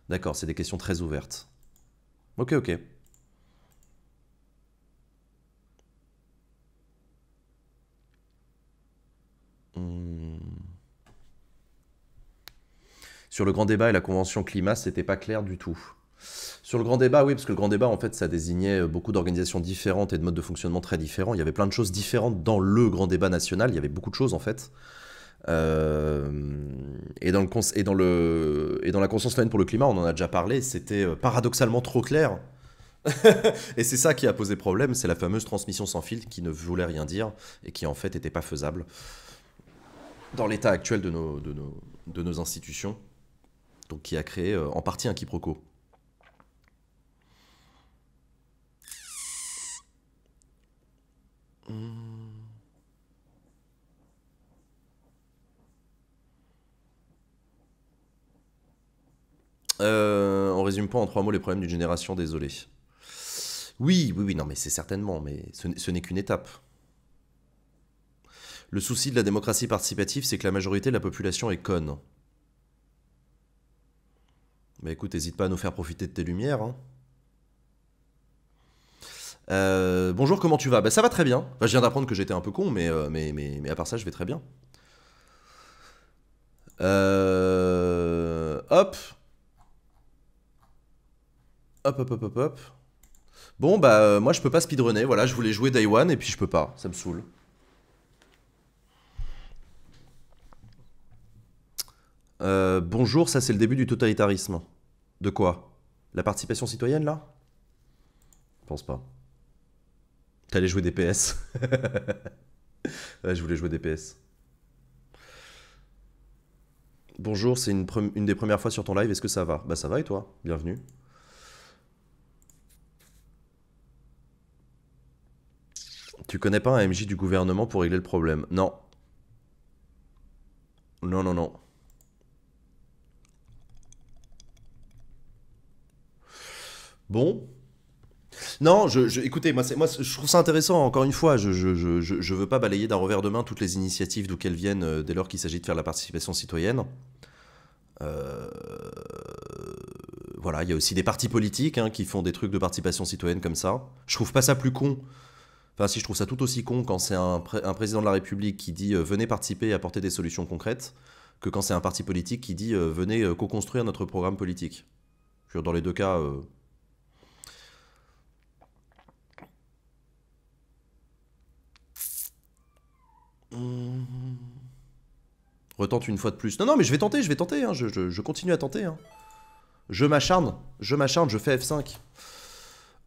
D'accord, c'est des questions très ouvertes. Ok, ok. Hmm. Sur le grand débat et la convention climat, c'était pas clair du tout. Sur le grand débat, oui, parce que le grand débat, en fait, ça désignait beaucoup d'organisations différentes et de modes de fonctionnement très différents. Il y avait plein de choses différentes dans le grand débat national. Il y avait beaucoup de choses, en fait. et, euh, dans et, dans le, la conscience pleine pour le climat, on en a déjà parlé, c'était euh, paradoxalement trop clair. et c'est ça qui a posé problème, c'est la fameuse transmission sans fil qui ne voulait rien dire et qui en fait n'était pas faisable dans l'état actuel de nos institutions donc qui a créé euh, en partie un quiproquo. Euh, on résume pas en trois mots les problèmes d'une génération, désolé. Oui, oui, oui, non, mais c'est certainement, mais ce n'est qu'une étape. Le souci de la démocratie participative, c'est que la majorité de la population est conne. Bah écoute, n'hésite pas à nous faire profiter de tes lumières. Hein. Euh, bonjour, comment tu vas Bah ça va très bien. Enfin, je viens d'apprendre que j'étais un peu con, mais, euh, mais, mais, à part ça, je vais très bien. Euh... Hop. Hop, hop, hop, hop, hop. Bon, bah euh, moi je peux pas speedrunner, voilà, je voulais jouer Day One et puis je peux pas, ça me saoule. Euh, bonjour, ça c'est le début du totalitarisme. De quoi La participation citoyenne là Je pense pas. T'allais jouer des PS je voulais jouer des PS. Bonjour, c'est une, une, des premières fois sur ton live, est-ce que ça va Bah ça va et toi Bienvenue. Tu connais pas un MJ du gouvernement pour régler le problème Non. Non, non, non. Bon, non, je, écoutez, moi, moi, je trouve ça intéressant, encore une fois, je ne veux pas balayer d'un revers de main toutes les initiatives d'où qu'elles viennent euh, dès lors qu'il s'agit de faire la participation citoyenne. Euh, voilà, il y a aussi des partis politiques hein, qui font des trucs de participation citoyenne comme ça. Je trouve pas ça plus con. Enfin, si je trouve ça tout aussi con quand c'est un, président de la République qui dit euh, venez participer et apporter des solutions concrètes, que quand c'est un parti politique qui dit venez co-construire notre programme politique. Je dans les deux cas, Mmh. Retente une fois de plus. Non, non, mais je vais tenter, je vais tenter. Hein. Je, continue à tenter. Hein. Je m'acharne. Je m'acharne, je fais F5.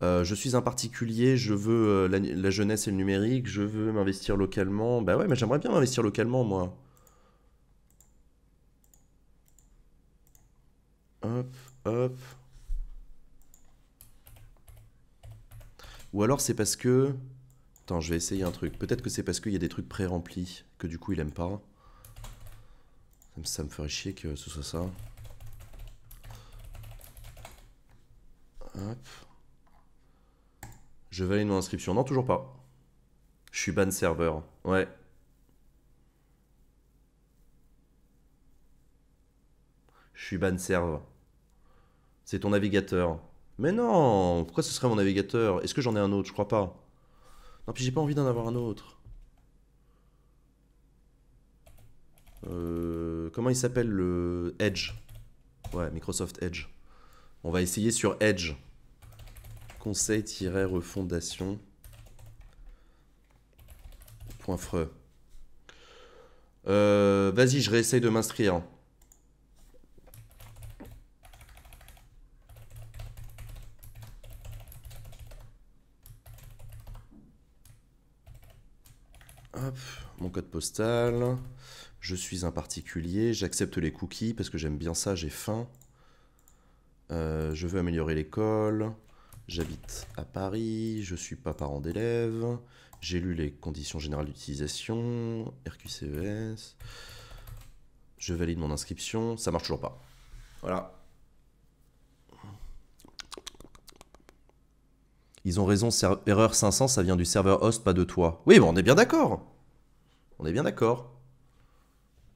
Euh, je suis un particulier, je veux euh, la, la, jeunesse et le numérique, je veux m'investir localement. Bah ouais, mais j'aimerais bien m'investir localement, moi. Hop, hop. Ou alors c'est parce que... Attends, je vais essayer un truc. Peut-être que c'est parce qu'il y a des trucs pré-remplis que du coup il aime pas. Ça me, ferait chier que ce soit ça. Hop. Je valide mon inscription. Non, toujours pas. Je suis ban serveur. Ouais. Je suis ban serve. C'est ton navigateur. Mais non Pourquoi ce serait mon navigateur Est-ce que j'en ai un autre Je crois pas. Non, puis j'ai pas envie d'en avoir un autre. Euh, comment il s'appelle le Edge Ouais, Microsoft Edge. On va essayer sur Edge. Conseil-refondation. Point euh, Vas-y, je réessaye de m'inscrire. mon code postal. Je suis un particulier. J'accepte les cookies parce que j'aime bien ça, j'ai faim. Euh, je veux améliorer l'école. J'habite à Paris. Je suis pas parent d'élève, J'ai lu les conditions générales d'utilisation. RQCES. Je valide mon inscription. Ça marche toujours pas. Voilà. Ils ont raison, erreur 500, ça vient du serveur host, pas de toi. Oui, bon, on est bien d'accord. On est bien d'accord.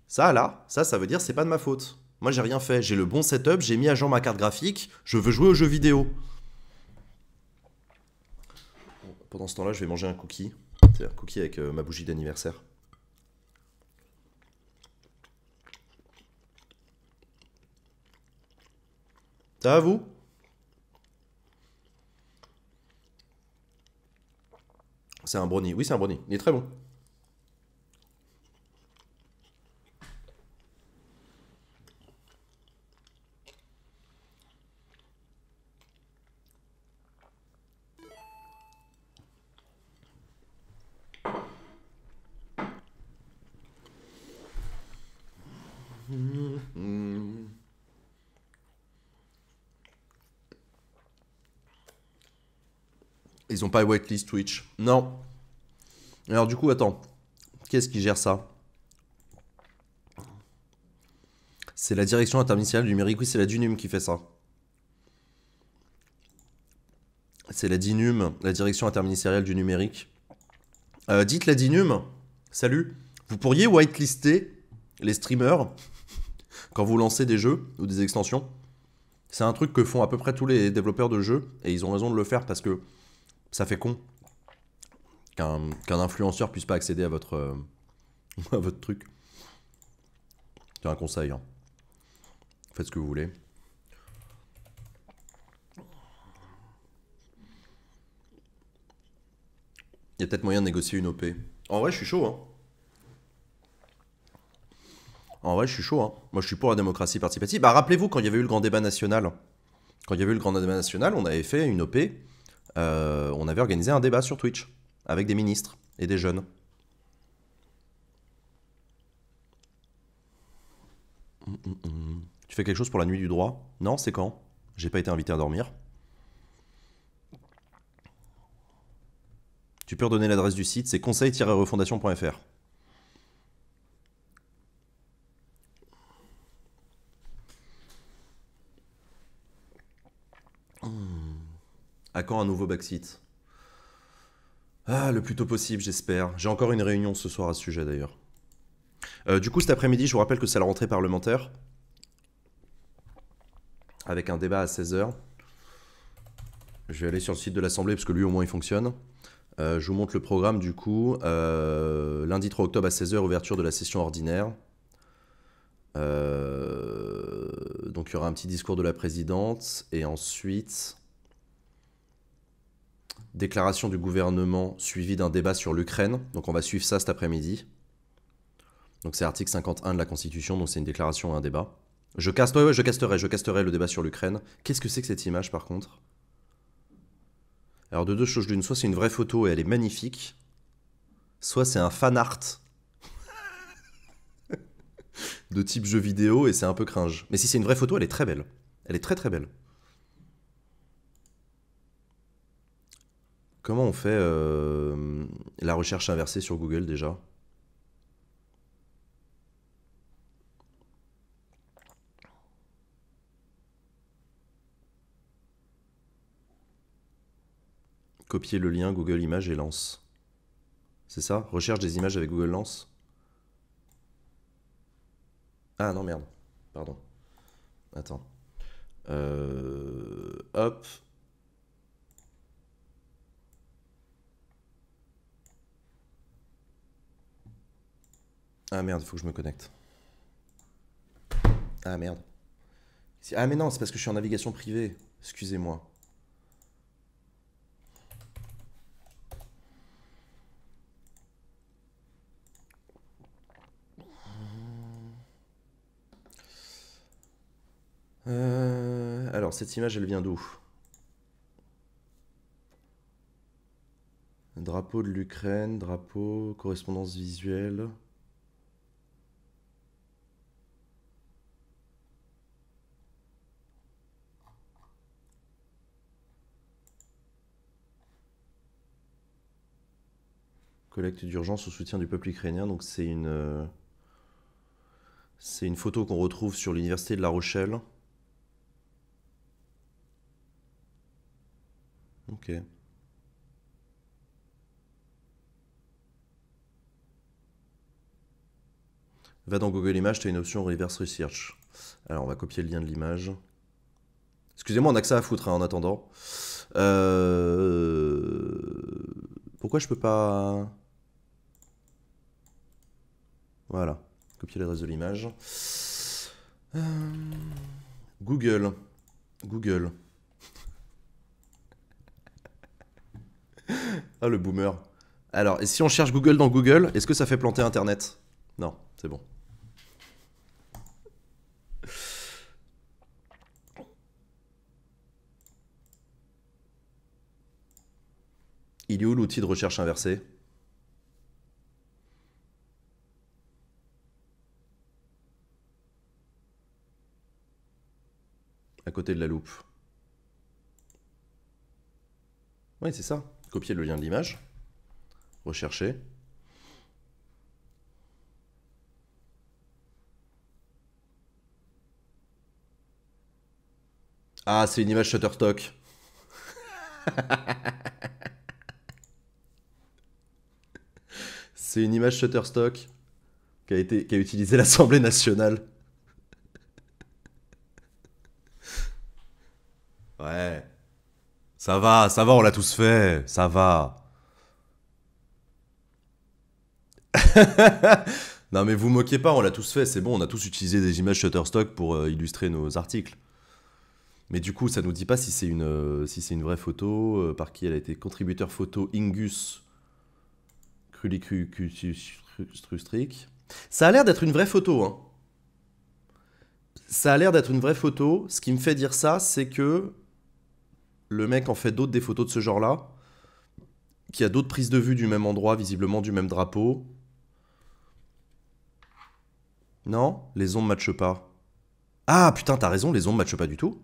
Ça, là, ça, ça veut dire c'est pas de ma faute. Moi, j'ai rien fait. J'ai le bon setup, j'ai mis à jour ma carte graphique, je veux jouer au jeu vidéo. Pendant ce temps-là, je vais manger un cookie. C'est un cookie avec euh, ma bougie d'anniversaire. Ça va, vous C'est un brownie. Oui, c'est un brownie. Il est très bon. Ils n'ont pas whitelist Twitch. Non. Alors du coup, attends. Qu'est-ce qui gère ça C'est la direction interministérielle du numérique. Oui, c'est la DINUM qui fait ça. C'est la DINUM, la direction interministérielle du numérique. Euh, dites la DINUM, salut, vous pourriez whitelister les streamers quand vous lancez des jeux ou des extensions. C'est un truc que font à peu près tous les développeurs de jeux et ils ont raison de le faire parce que ça fait con qu'un influenceur puisse pas accéder à votre, euh, votre truc. C'est un conseil. Hein. Faites ce que vous voulez. Il y a peut-être moyen de négocier une OP. En vrai, je suis chaud. Hein. En vrai, je suis chaud. Hein. Moi, je suis pour la démocratie participative. Bah, rappelez-vous, quand il y avait eu le grand débat national, quand il y avait eu le grand débat national, on avait fait une OP euh, on avait organisé un débat sur Twitch avec des ministres et des jeunes. Tu fais quelque chose pour la nuit du droit Non, c'est quand J'ai pas été invité à dormir. Tu peux redonner l'adresse du site, c'est conseil-refondation.fr. À quand un nouveau backseat Ah, le plus tôt possible, j'espère. J'ai encore une réunion ce soir à ce sujet d'ailleurs. Euh, du coup, cet après-midi, je vous rappelle que c'est la rentrée parlementaire. Avec un débat à 16h. Je vais aller sur le site de l'Assemblée parce que lui, au moins, il fonctionne. Euh, je vous montre le programme du coup. Euh, lundi 3 octobre à 16h, ouverture de la session ordinaire. donc il y aura un petit discours de la présidente et ensuite déclaration du gouvernement suivie d'un débat sur l'Ukraine. Donc on va suivre ça cet après-midi. Donc c'est article 51 de la Constitution, donc c'est une déclaration et un débat. Je caste, je casterai, je casterai le débat sur l'Ukraine. Qu'est-ce que c'est que cette image par contre Alors de deux choses l'une, soit c'est une vraie photo et elle est magnifique, soit c'est un fan art de type jeu vidéo et c'est un peu cringe. Mais si c'est une vraie photo, elle est très belle. Elle est très très belle. Comment on fait euh, la recherche inversée sur Google déjà Copier le lien Google Images et lance. C'est ça Recherche des images avec Google Lance Ah non, merde. Pardon. Attends. Euh, hop. Ah merde, il faut que je me connecte. Ah merde. Ah mais non, c'est parce que je suis en navigation privée. Excusez-moi. Euh, alors, cette image, elle vient d'où Drapeau de l'Ukraine, drapeau, correspondance visuelle. Collecte d'urgence au soutien du peuple ukrainien. Donc c'est une, euh, c'est une photo qu'on retrouve sur l'université de La Rochelle. Ok. Va dans Google Images, tu as une option Reverse Research. Alors, on va copier le lien de l'image. Excusez-moi, on a que ça à foutre hein, en attendant. Euh, pourquoi je peux pas... Voilà, copier l'adresse de l'image. Euh, Google. Google. ah, le boomer. Alors, et si on cherche Google dans Google, est-ce que ça fait planter Internet Non, c'est bon. Il a où l'outil de recherche inversée côté de la loupe. Oui, c'est ça. Copier le lien de l'image. Rechercher. Ah, c'est une image Shutterstock. c'est une image Shutterstock qui a, été, qui a utilisé l'Assemblée nationale. Ouais. Ça va, ça va, on l'a tous fait. Ça va. non mais vous moquez pas, on l'a tous fait, c'est bon, on a tous utilisé des images Shutterstock pour euh, illustrer nos articles. Mais du coup, ça nous dit pas si c'est une, euh, si une vraie photo, euh, par qui elle a été contributeur photo Ingus Ça a l'air d'être une vraie photo, hein. Ça a l'air d'être une vraie photo. Ce qui me fait dire ça, c'est que le mec en fait d'autres des photos de ce genre-là, qui a d'autres prises de vue du même endroit, visiblement du même drapeau. Non, les ombres matchent pas. Ah putain, t'as raison, les ombres matchent pas du tout.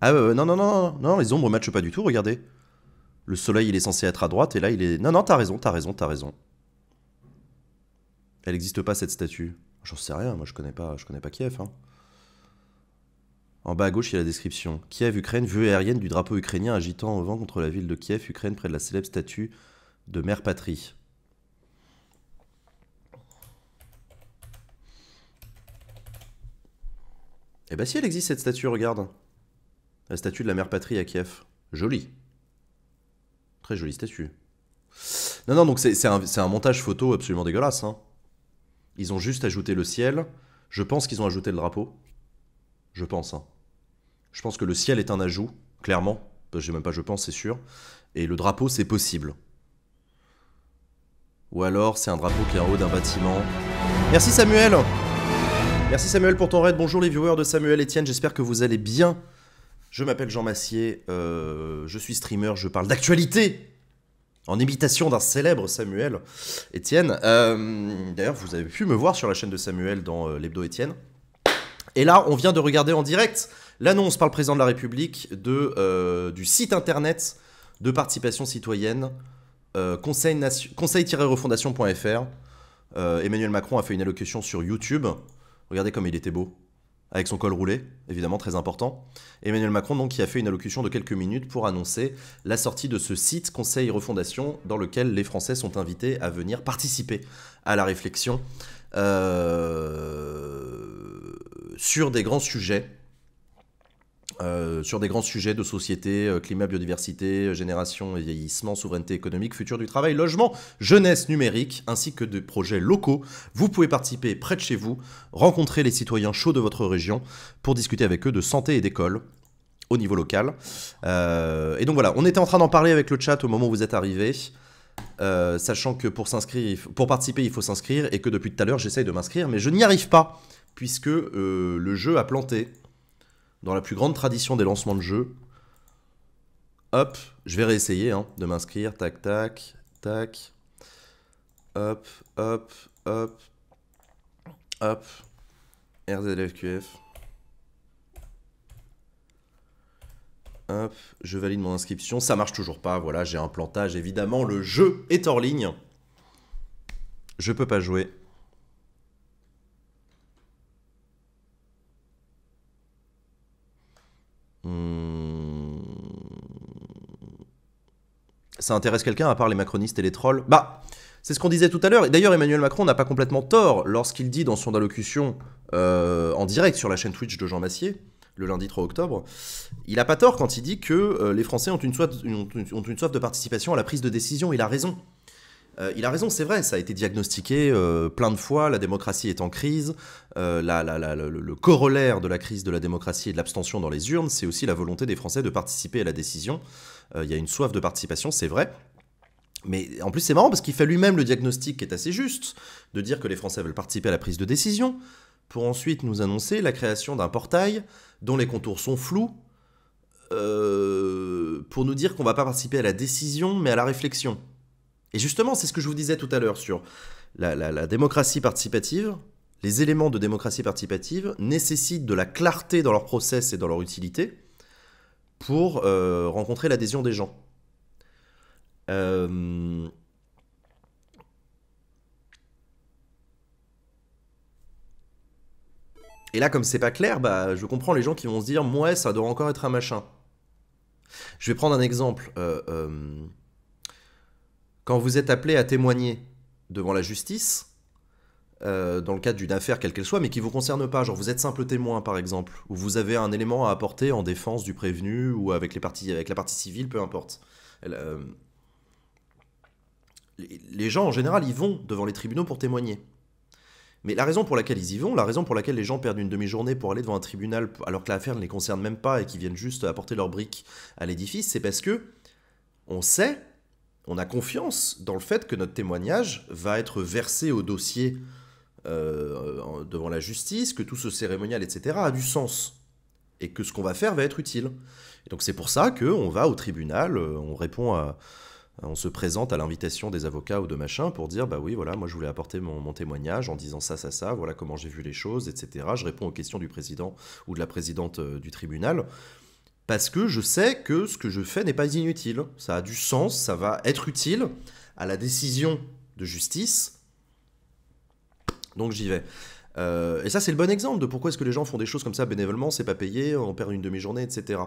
Ah non non, non, non, non, les ombres matchent pas du tout, regardez. Le soleil, il est censé être à droite, et là, il est... Non, non, t'as raison, t'as raison, t'as raison. Elle n'existe pas, cette statue. J'en sais rien, moi, je connais pas, je connais pas Kiev, hein. En bas à gauche, il y a la description. Kiev, Ukraine, vue aérienne du drapeau ukrainien agitant au vent contre la ville de Kiev, Ukraine, près de la célèbre statue de Mère Patrie. Eh ben si elle existe cette statue, regarde. La statue de la Mère Patrie à Kiev. Jolie. Très jolie statue. Non, non, donc c'est un, montage photo absolument dégueulasse. Hein. Ils ont juste ajouté le ciel. Je pense qu'ils ont ajouté le drapeau. Je pense. Hein. Je pense que le ciel est un ajout, clairement. Je sais même pas je pense, c'est sûr. Et le drapeau, c'est possible. Ou alors, c'est un drapeau qui est en haut d'un bâtiment. Merci Samuel Merci Samuel pour ton raid. Bonjour les viewers de Samuel Etienne, j'espère que vous allez bien. Je m'appelle Jean Massier, euh, je suis streamer, je parle d'actualité en imitation d'un célèbre Samuel Etienne. Euh, d'ailleurs, vous avez pu me voir sur la chaîne de Samuel dans euh, l'hebdo Etienne. Et là, on vient de regarder en direct l'annonce par le président de la République de, euh, du site internet de participation citoyenne euh, conseil-refondation.fr. Euh, Emmanuel Macron a fait une allocution sur YouTube. Regardez comme il était beau, avec son col roulé, évidemment très important. Emmanuel Macron donc qui a fait une allocution de quelques minutes pour annoncer la sortie de ce site Conseil Refondation dans lequel les Français sont invités à venir participer à la réflexion sur des grands sujets euh, sur des grands sujets de société, euh, climat, biodiversité, euh, génération vieillissement, souveraineté économique, futur du travail, logement, jeunesse numérique, ainsi que des projets locaux. Vous pouvez participer près de chez vous, rencontrer les citoyens chauds de votre région pour discuter avec eux de santé et d'école au niveau local. et donc voilà, on était en train d'en parler avec le chat au moment où vous êtes arrivé, sachant que pour, s'inscrire, pour participer, il faut s'inscrire et que depuis tout à l'heure, j'essaye de m'inscrire, mais je n'y arrive pas, puisque le jeu a planté dans la plus grande tradition des lancements de jeux, hop, je vais réessayer hein, de m'inscrire, tac, tac, tac, hop, hop, hop, hop, RZLFQF. Hop, je valide mon inscription. Ça marche toujours pas. Voilà, j'ai un plantage. Évidemment, le jeu est hors ligne. Je peux pas jouer. Hmm. Ça intéresse quelqu'un à part les macronistes et les trolls Bah, c'est ce qu'on disait tout à l'heure. Et d'ailleurs, Emmanuel Macron n'a pas complètement tort lorsqu'il dit dans son allocution euh, en direct sur la chaîne Twitch de Jean Massier, le lundi 3 octobre, il n'a pas tort quand il dit que euh, les Français ont une soif de participation à la prise de décision. Il a raison. Euh, il a raison, c'est vrai, ça a été diagnostiqué euh, plein de fois, la démocratie est en crise, euh, le, corollaire de la crise de la démocratie et de l'abstention dans les urnes, c'est aussi la volonté des Français de participer à la décision. Il y a une soif de participation, c'est vrai. Mais en plus c'est marrant parce qu'il fait lui-même le diagnostic qui est assez juste, de dire que les Français veulent participer à la prise de décision, pour ensuite nous annoncer la création d'un portail dont les contours sont flous, pour nous dire qu'on ne va pas participer à la décision mais à la réflexion. Et justement, c'est ce que je vous disais tout à l'heure sur la, démocratie participative. Les éléments de démocratie participative nécessitent de la clarté dans leur process et dans leur utilité pour euh, rencontrer l'adhésion des gens. Euh, et là, comme c'est pas clair, bah, je comprends les gens qui vont se dire, moi, ça doit encore être un machin. Je vais prendre un exemple. Euh, quand vous êtes appelé à témoigner devant la justice, euh, dans le cadre d'une affaire quelle qu'elle soit, mais qui ne vous concerne pas, genre vous êtes simple témoin par exemple, ou vous avez un élément à apporter en défense du prévenu ou avec, les parties, avec la partie civile, peu importe. Euh, les gens en général, ils vont devant les tribunaux pour témoigner. Mais la raison pour laquelle ils y vont, la raison pour laquelle les gens perdent une demi-journée pour aller devant un tribunal alors que l'affaire ne les concerne même pas et qu'ils viennent juste apporter leur brique à l'édifice, c'est parce que on sait on a confiance dans le fait que notre témoignage va être versé au dossier euh, devant la justice, que tout ce cérémonial, etc., a du sens et que ce qu'on va faire va être utile. Et donc c'est pour ça que on va au tribunal, euh, on répond à, on se présente à l'invitation des avocats ou de machin pour dire bah oui voilà moi je voulais apporter mon, mon témoignage en disant ça ça ça voilà comment j'ai vu les choses etc. Je réponds aux questions du président ou de la présidente euh, du tribunal parce que je sais que ce que je fais n'est pas inutile. Ça a du sens, ça va être utile à la décision de justice. Donc j'y vais. Euh, et ça, c'est le bon exemple de pourquoi est-ce que les gens font des choses comme ça bénévolement, c'est pas payé, on perd une demi-journée, etc.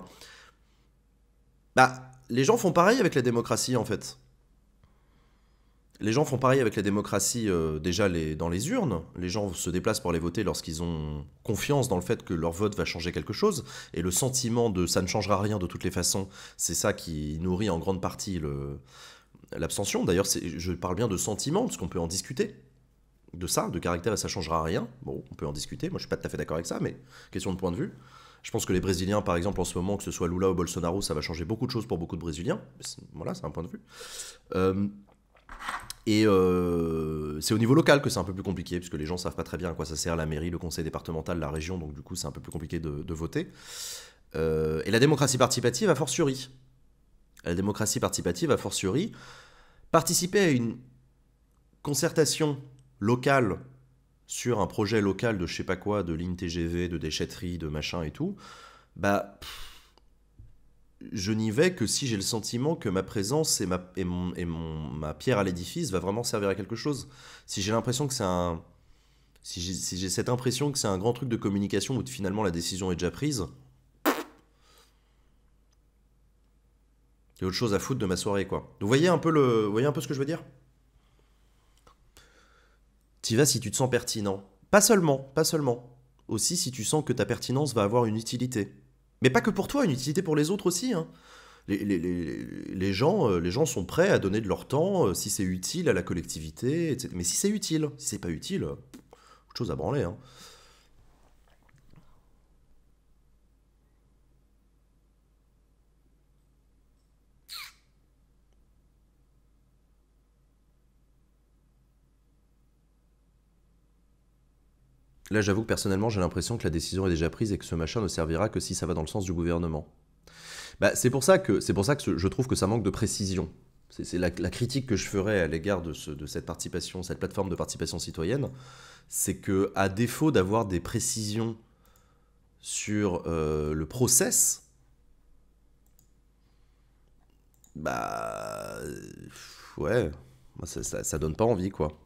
Bah, les gens font pareil avec la démocratie, en fait. Les gens font pareil avec la démocratie euh, déjà dans les urnes. Les gens se déplacent pour aller voter lorsqu'ils ont confiance dans le fait que leur vote va changer quelque chose. Et le sentiment de ça ne changera rien de toutes les façons, c'est ça qui nourrit en grande partie l'abstention. D'ailleurs, je parle bien de sentiment, parce qu'on peut en discuter. De ça, de caractère, ça changera rien. Bon, on peut en discuter. Moi, je ne suis pas tout à fait d'accord avec ça, mais question de point de vue. Je pense que les Brésiliens, par exemple, en ce moment, que ce soit Lula ou Bolsonaro, ça va changer beaucoup de choses pour beaucoup de Brésiliens. Voilà, c'est un point de vue. Euh, et euh, c'est au niveau local que c'est un peu plus compliqué, puisque les gens ne savent pas très bien à quoi ça sert la mairie, le conseil départemental, la région, donc du coup c'est un peu plus compliqué de, voter. Euh, et la démocratie participative, a fortiori. La démocratie participative, a fortiori, participer à une concertation locale sur un projet local de je sais pas quoi, de ligne TGV, de déchetterie, de machin et tout, bah je n'y vais que si j'ai le sentiment que ma présence et ma, et ma pierre à l'édifice va vraiment servir à quelque chose. Si j'ai l'impression que c'est un. Si j'ai cette impression que c'est un grand truc de communication où finalement la décision est déjà prise, il y a autre chose à foutre de ma soirée, quoi. vous voyez un peu, le, voyez un peu ce que je veux dire T'y vas si tu te sens pertinent. Pas seulement, pas seulement. Aussi si tu sens que ta pertinence va avoir une utilité. Mais pas que pour toi, une utilité pour les autres aussi. Hein. Les, gens, euh, les gens sont prêts à donner de leur temps euh, si c'est utile à la collectivité, etc. Mais si c'est utile, si c'est pas utile, euh, autre chose à branler. Hein. Là, j'avoue que personnellement, j'ai l'impression que la décision est déjà prise et que ce machin ne servira que si ça va dans le sens du gouvernement. Bah, c'est pour ça que, c'est pour ça que je trouve que ça manque de précision. C'est la, critique que je ferais à l'égard de, de cette participation, cette plateforme de participation citoyenne, c'est que à défaut d'avoir des précisions sur euh, le process, bah ouais, ça, ça, ça donne pas envie quoi.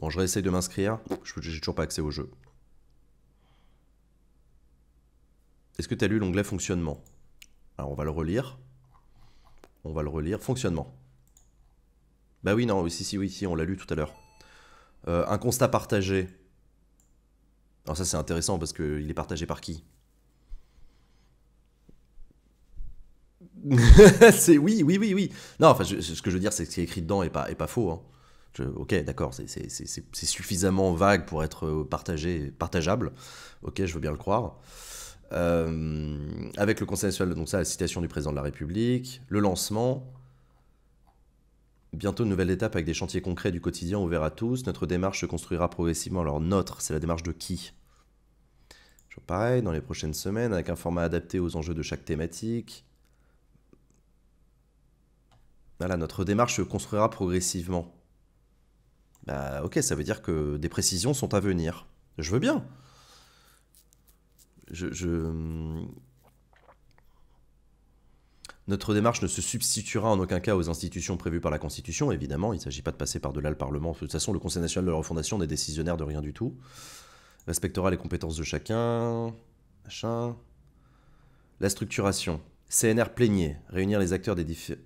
Bon, je réessaye de m'inscrire. J'ai toujours pas accès au jeu. Est-ce que tu as lu l'onglet fonctionnement Alors, on va le relire. On va le relire. Fonctionnement. Bah oui, non, si, si, oui, si, on l'a lu tout à l'heure. Euh, un constat partagé. Alors ça, c'est intéressant parce qu'il est partagé par qui c'est oui, oui, oui, oui. Non, enfin, ce que je veux dire, c'est que ce qui est écrit dedans est pas, pas faux. Hein ok, d'accord, c'est suffisamment vague pour être euh, partagé, partageable. Ok, je veux bien le croire. Euh, avec le Conseil national, donc ça, la citation du président de la République, le lancement. Bientôt, une nouvelle étape avec des chantiers concrets du quotidien ouverts à tous. Notre démarche se construira progressivement. Alors, notre, c'est la démarche de qui pareil, dans les prochaines semaines, avec un format adapté aux enjeux de chaque thématique. Voilà, notre démarche se construira progressivement. Bah ok, ça veut dire que des précisions sont à venir. Je veux bien. Je, hmm. Notre démarche ne se substituera en aucun cas aux institutions prévues par la Constitution, évidemment, il ne s'agit pas de passer par-delà le Parlement. De toute façon, le Conseil national de la refondation n'est décisionnaire de rien du tout. Respectera les compétences de chacun. La structuration. CNR plaigné. réunir les acteurs des différents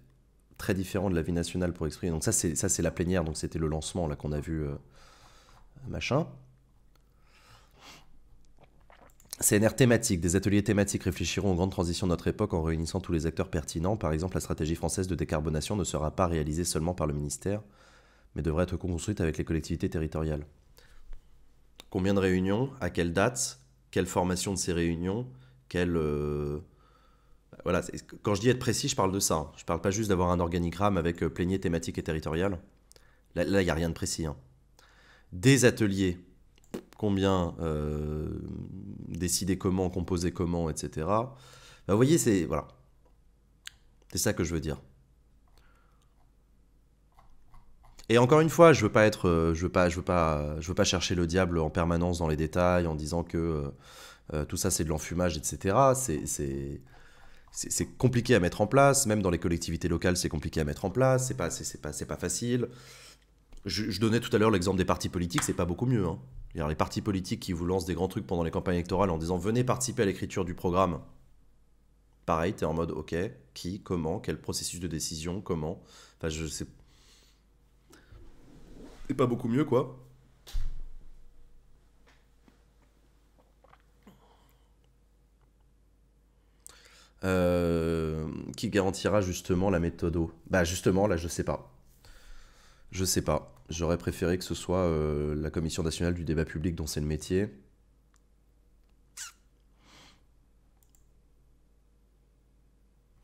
très différent de la vie nationale pour exprimer. Donc ça, c'est ça, c'est la plénière. Donc c'était le lancement là qu'on a vu, euh, machin. CNR thématique. Des ateliers thématiques réfléchiront aux grandes transitions de notre époque en réunissant tous les acteurs pertinents. Par exemple, la stratégie française de décarbonation ne sera pas réalisée seulement par le ministère, mais devrait être construite avec les collectivités territoriales. Combien de réunions À quelle date Quelle formation de ces réunions Quelle euh, voilà, quand je dis être précis, je parle de ça. Hein. Je parle pas juste d'avoir un organigramme avec euh, plénier thématique et territorial. Là, il n'y a rien de précis. Hein. Des ateliers, combien, euh, décider comment, composer comment, etc. Bah, vous voyez, c'est voilà. C'est ça que je veux dire. Et encore une fois, je veux pas être, euh, je veux pas, veux pas, veux pas chercher le diable en permanence dans les détails en disant que tout ça c'est de l'enfumage, etc. C'est, c'est compliqué à mettre en place, même dans les collectivités locales, c'est compliqué à mettre en place, c'est pas, c'est, pas, pas facile. Je, donnais tout à l'heure l'exemple des partis politiques, c'est pas beaucoup mieux. Hein. Les partis politiques qui vous lancent des grands trucs pendant les campagnes électorales en disant venez participer à l'écriture du programme, pareil, t'es en mode ok, qui, comment, quel processus de décision, comment. Enfin, je sais. C'est pas beaucoup mieux, quoi. Euh, qui garantira justement la méthode Bah justement, là, je sais pas. Je sais pas. J'aurais préféré que ce soit euh, la Commission nationale du débat public dont c'est le métier.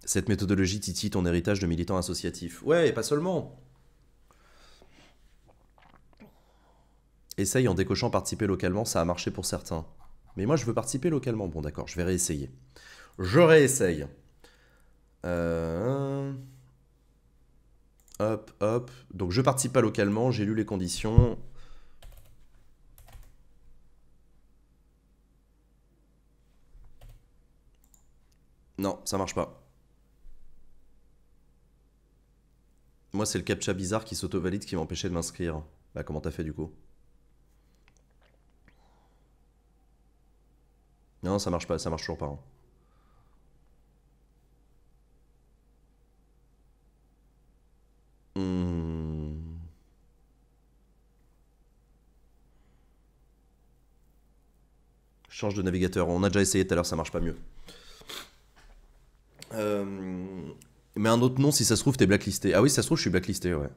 Cette méthodologie titille ton héritage de militant associatif. Ouais, et pas seulement. Essaye en décochant participer localement, ça a marché pour certains. Mais moi, je veux participer localement. Bon, d'accord, je vais réessayer. Je réessaye. Euh, hop, hop. Donc je participe pas localement, j'ai lu les conditions. Non, ça marche pas. Moi, c'est le captcha bizarre qui s'auto-valide qui m'empêchait de m'inscrire. Bah, comment t'as fait du coup Non, ça marche pas, ça marche toujours pas. Hein. Change de navigateur. On a déjà essayé tout à l'heure, ça marche pas mieux. Euh, mais un autre nom, si ça se trouve, t'es blacklisté. Ah oui, si ça se trouve, je suis blacklisté, ouais.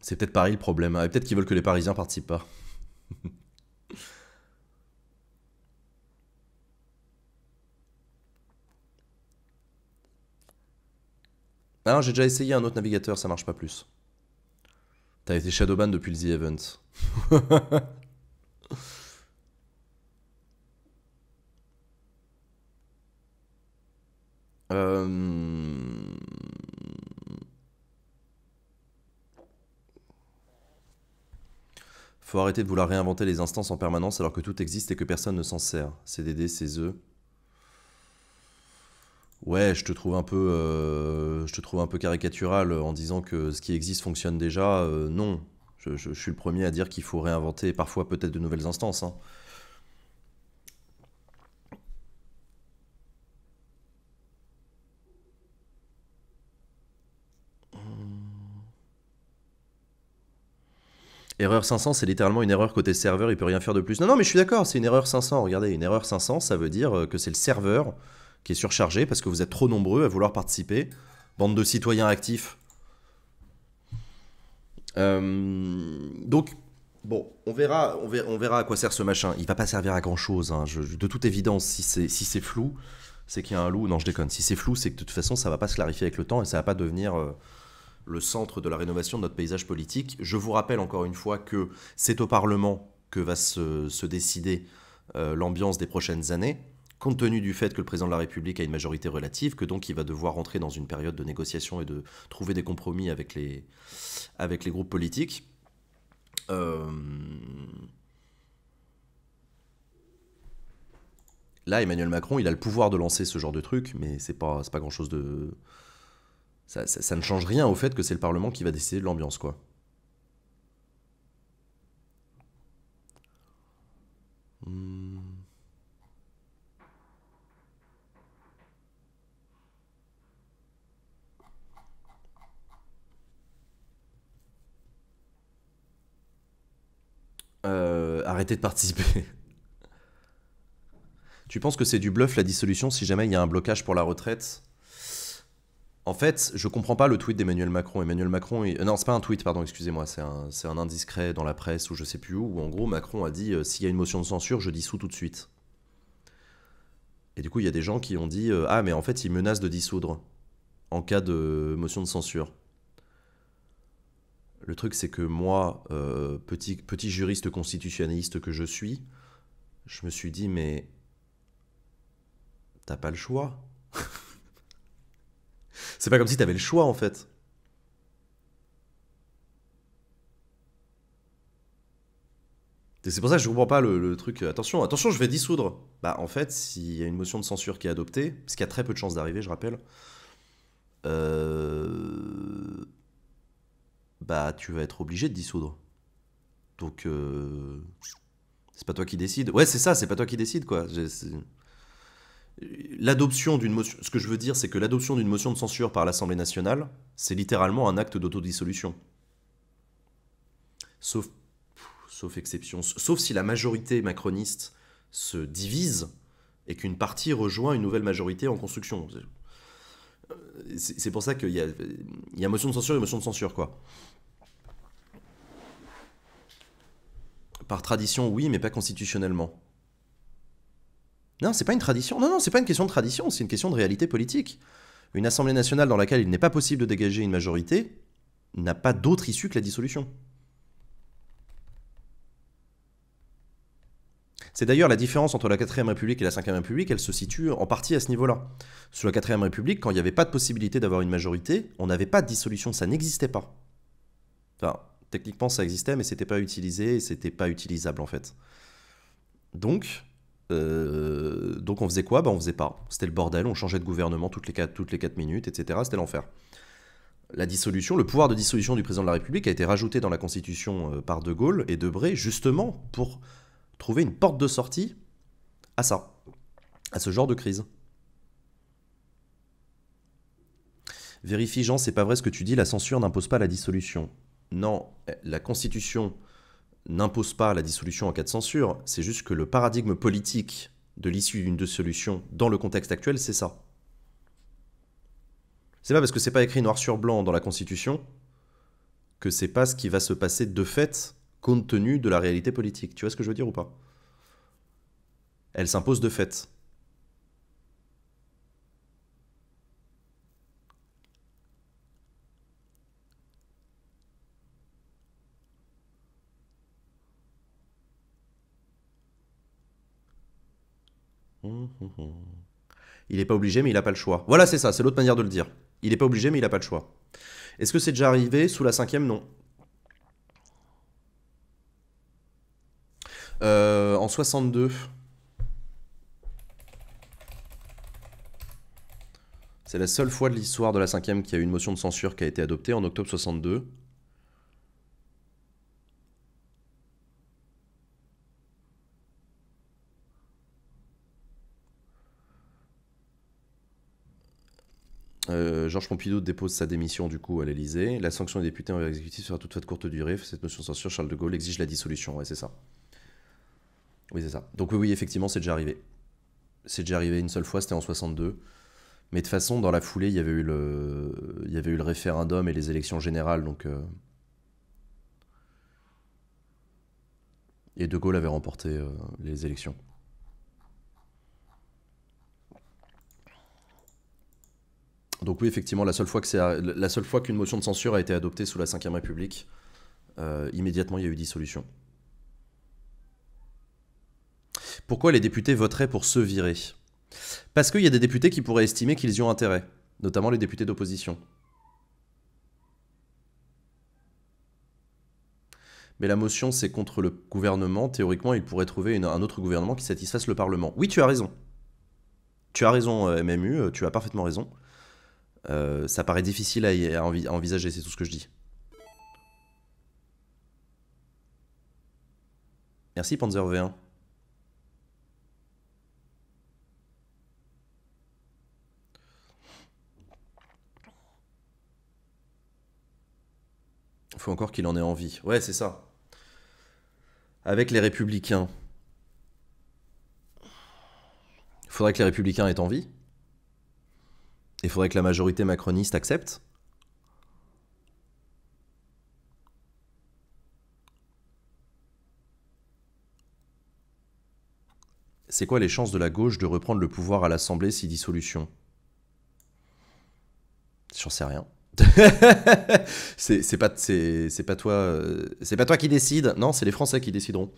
C'est peut-être Paris le problème. Ah, et peut-être qu'ils veulent que les Parisiens participent pas. ah, j'ai déjà essayé un autre navigateur, ça marche pas plus. T'as été shadowban depuis le The Event. Euh, faut arrêter de vouloir réinventer les instances en permanence alors que tout existe et que personne ne s'en sert. CDD, CESE. Ouais, je te trouve un peu, euh, je te trouve un peu caricatural en disant que ce qui existe fonctionne déjà. Euh, non, je, suis le premier à dire qu'il faut réinventer parfois peut-être de nouvelles instances. Hein. Erreur 500, c'est littéralement une erreur côté serveur, il peut rien faire de plus. Non, non, mais je suis d'accord, c'est une erreur 500. Regardez, une erreur 500, ça veut dire euh, que c'est le serveur qui est surchargé parce que vous êtes trop nombreux à vouloir participer. Bande de citoyens actifs. Euh, donc, bon, on verra, on verra, à quoi sert ce machin. Il va pas servir à grand chose. Hein. de toute évidence, si c'est flou, c'est qu'il y a un loup. Non, je déconne. Si c'est flou, c'est que de toute façon, ça va pas se clarifier avec le temps et ça va pas devenir. Euh, le centre de la rénovation de notre paysage politique. Je vous rappelle encore une fois que c'est au Parlement que va se, décider euh, l'ambiance des prochaines années, compte tenu du fait que le président de la République a une majorité relative, que donc il va devoir rentrer dans une période de négociation et de trouver des compromis avec les, avec les groupes politiques. Euh, là, Emmanuel Macron, il a le pouvoir de lancer ce genre de truc, mais c'est pas, pas grand chose de, ça, ne change rien au fait que c'est le Parlement qui va décider de l'ambiance, quoi. Hmm. Euh, arrêtez de participer. tu penses que c'est du bluff la dissolution si jamais il y a un blocage pour la retraite en fait, je comprends pas le tweet d'Emmanuel Macron. Emmanuel Macron, euh, non, c'est pas un tweet, pardon, excusez-moi, c'est un, indiscret dans la presse ou je sais plus où, où en gros Macron a dit euh, s'il y a une motion de censure, je dissous tout de suite. Et du coup, il y a des gens qui ont dit euh, ah mais en fait il menace de dissoudre en cas de motion de censure. Le truc c'est que moi, petit petit juriste constitutionnaliste que je suis, je me suis dit mais t'as pas le choix. C'est pas comme si t'avais le choix en fait. C'est pour ça que je comprends pas le, truc. Euh, attention, attention, je vais dissoudre. Bah en fait, s'il y a une motion de censure qui est adoptée, ce qui a très peu de chances d'arriver, je rappelle, euh, bah tu vas être obligé de dissoudre. Donc euh, c'est pas toi qui décide. Ouais, c'est ça, c'est pas toi qui décide quoi l'adoption d'une motion, ce que je veux dire, c'est que l'adoption d'une motion de censure par l'Assemblée nationale, c'est littéralement un acte d'autodissolution. Sauf, sauf exception, sauf si la majorité macroniste se divise et qu'une partie rejoint une nouvelle majorité en construction. Euh, c'est pour ça qu'il y, a, il y a motion de censure et motion de censure, quoi. Par tradition, oui, mais pas constitutionnellement. Non, c'est pas une tradition. Non, non, c'est pas une question de tradition, c'est une question de réalité politique. Une Assemblée nationale dans laquelle il n'est pas possible de dégager une majorité n'a pas d'autre issue que la dissolution. C'est d'ailleurs la différence entre la 4ème République et la 5ème République, elle se situe en partie à ce niveau-là. Sous la 4ème République, quand il n'y avait pas de possibilité d'avoir une majorité, on n'avait pas de dissolution, ça n'existait pas. Enfin, techniquement ça existait, mais c'était pas utilisé et c'était pas utilisable en fait. Donc, euh, donc on faisait quoi Bah on faisait pas. C'était le bordel, on changeait de gouvernement toutes les 4, toutes les minutes, etc. C'était l'enfer. La dissolution, le pouvoir de dissolution du président de la République a été rajouté dans la Constitution euh, par De Gaulle et Debré, justement pour trouver une porte de sortie à ça, à ce genre de crise. Vérifie Jean, c'est pas vrai ce que tu dis, la censure n'impose pas la dissolution. Non, la Constitution n'impose pas la dissolution en cas de censure, c'est juste que le paradigme politique de l'issue d'une dissolution dans le contexte actuel, c'est ça. C'est pas parce que c'est pas écrit noir sur blanc dans la Constitution que c'est pas ce qui va se passer de fait compte tenu de la réalité politique. Tu vois ce que je veux dire ou pas Elle s'impose de fait. Il n'est pas obligé, mais il n'a pas le choix. Voilà, c'est ça, c'est l'autre manière de le dire. Il n'est pas obligé, mais il n'a pas le choix. Est-ce que c'est déjà arrivé sous la cinquième Non. Euh, en 62. C'est la seule fois de l'histoire de la cinquième qu'il y a eu une motion de censure qui a été adoptée en octobre 62. Euh, Georges Pompidou dépose sa démission du coup à l'Elysée. La sanction des députés envers l'exécutif sera toute faite courte durée. Cette notion de censure, Charles de Gaulle exige la dissolution. Ouais, c'est ça. Oui, c'est ça. Donc oui, oui, effectivement, c'est déjà arrivé. C'est déjà arrivé une seule fois, c'était en 62. Mais de toute façon, dans la foulée, il y avait eu le, il y avait eu le référendum et les élections générales, donc. Euh, et De Gaulle avait remporté euh, les élections. Donc oui, effectivement, la seule fois que c'est la seule fois qu'une motion de censure a été adoptée sous la Ve République, euh, immédiatement il y a eu dissolution. Pourquoi les députés voteraient pour se virer Parce qu'il y a des députés qui pourraient estimer qu'ils y ont intérêt, notamment les députés d'opposition. mais la motion c'est contre le gouvernement, théoriquement ils pourraient trouver un autre gouvernement qui satisfasse le Parlement. Oui, tu as raison. Tu as raison, euh, MMU, euh, tu as parfaitement raison. Euh, ça paraît difficile à, envisager, c'est tout ce que je dis. Merci Panzer V1. Faut encore qu'il en ait envie. Ouais, c'est ça. Avec les républicains. Il Faudrait que les républicains aient envie. Il faudrait que la majorité macroniste accepte. C'est quoi les chances de la gauche de reprendre le pouvoir à l'Assemblée si dissolution J'en sais rien. c'est pas, pas, toi, euh, pas toi qui décide. Non, c'est les Français qui décideront.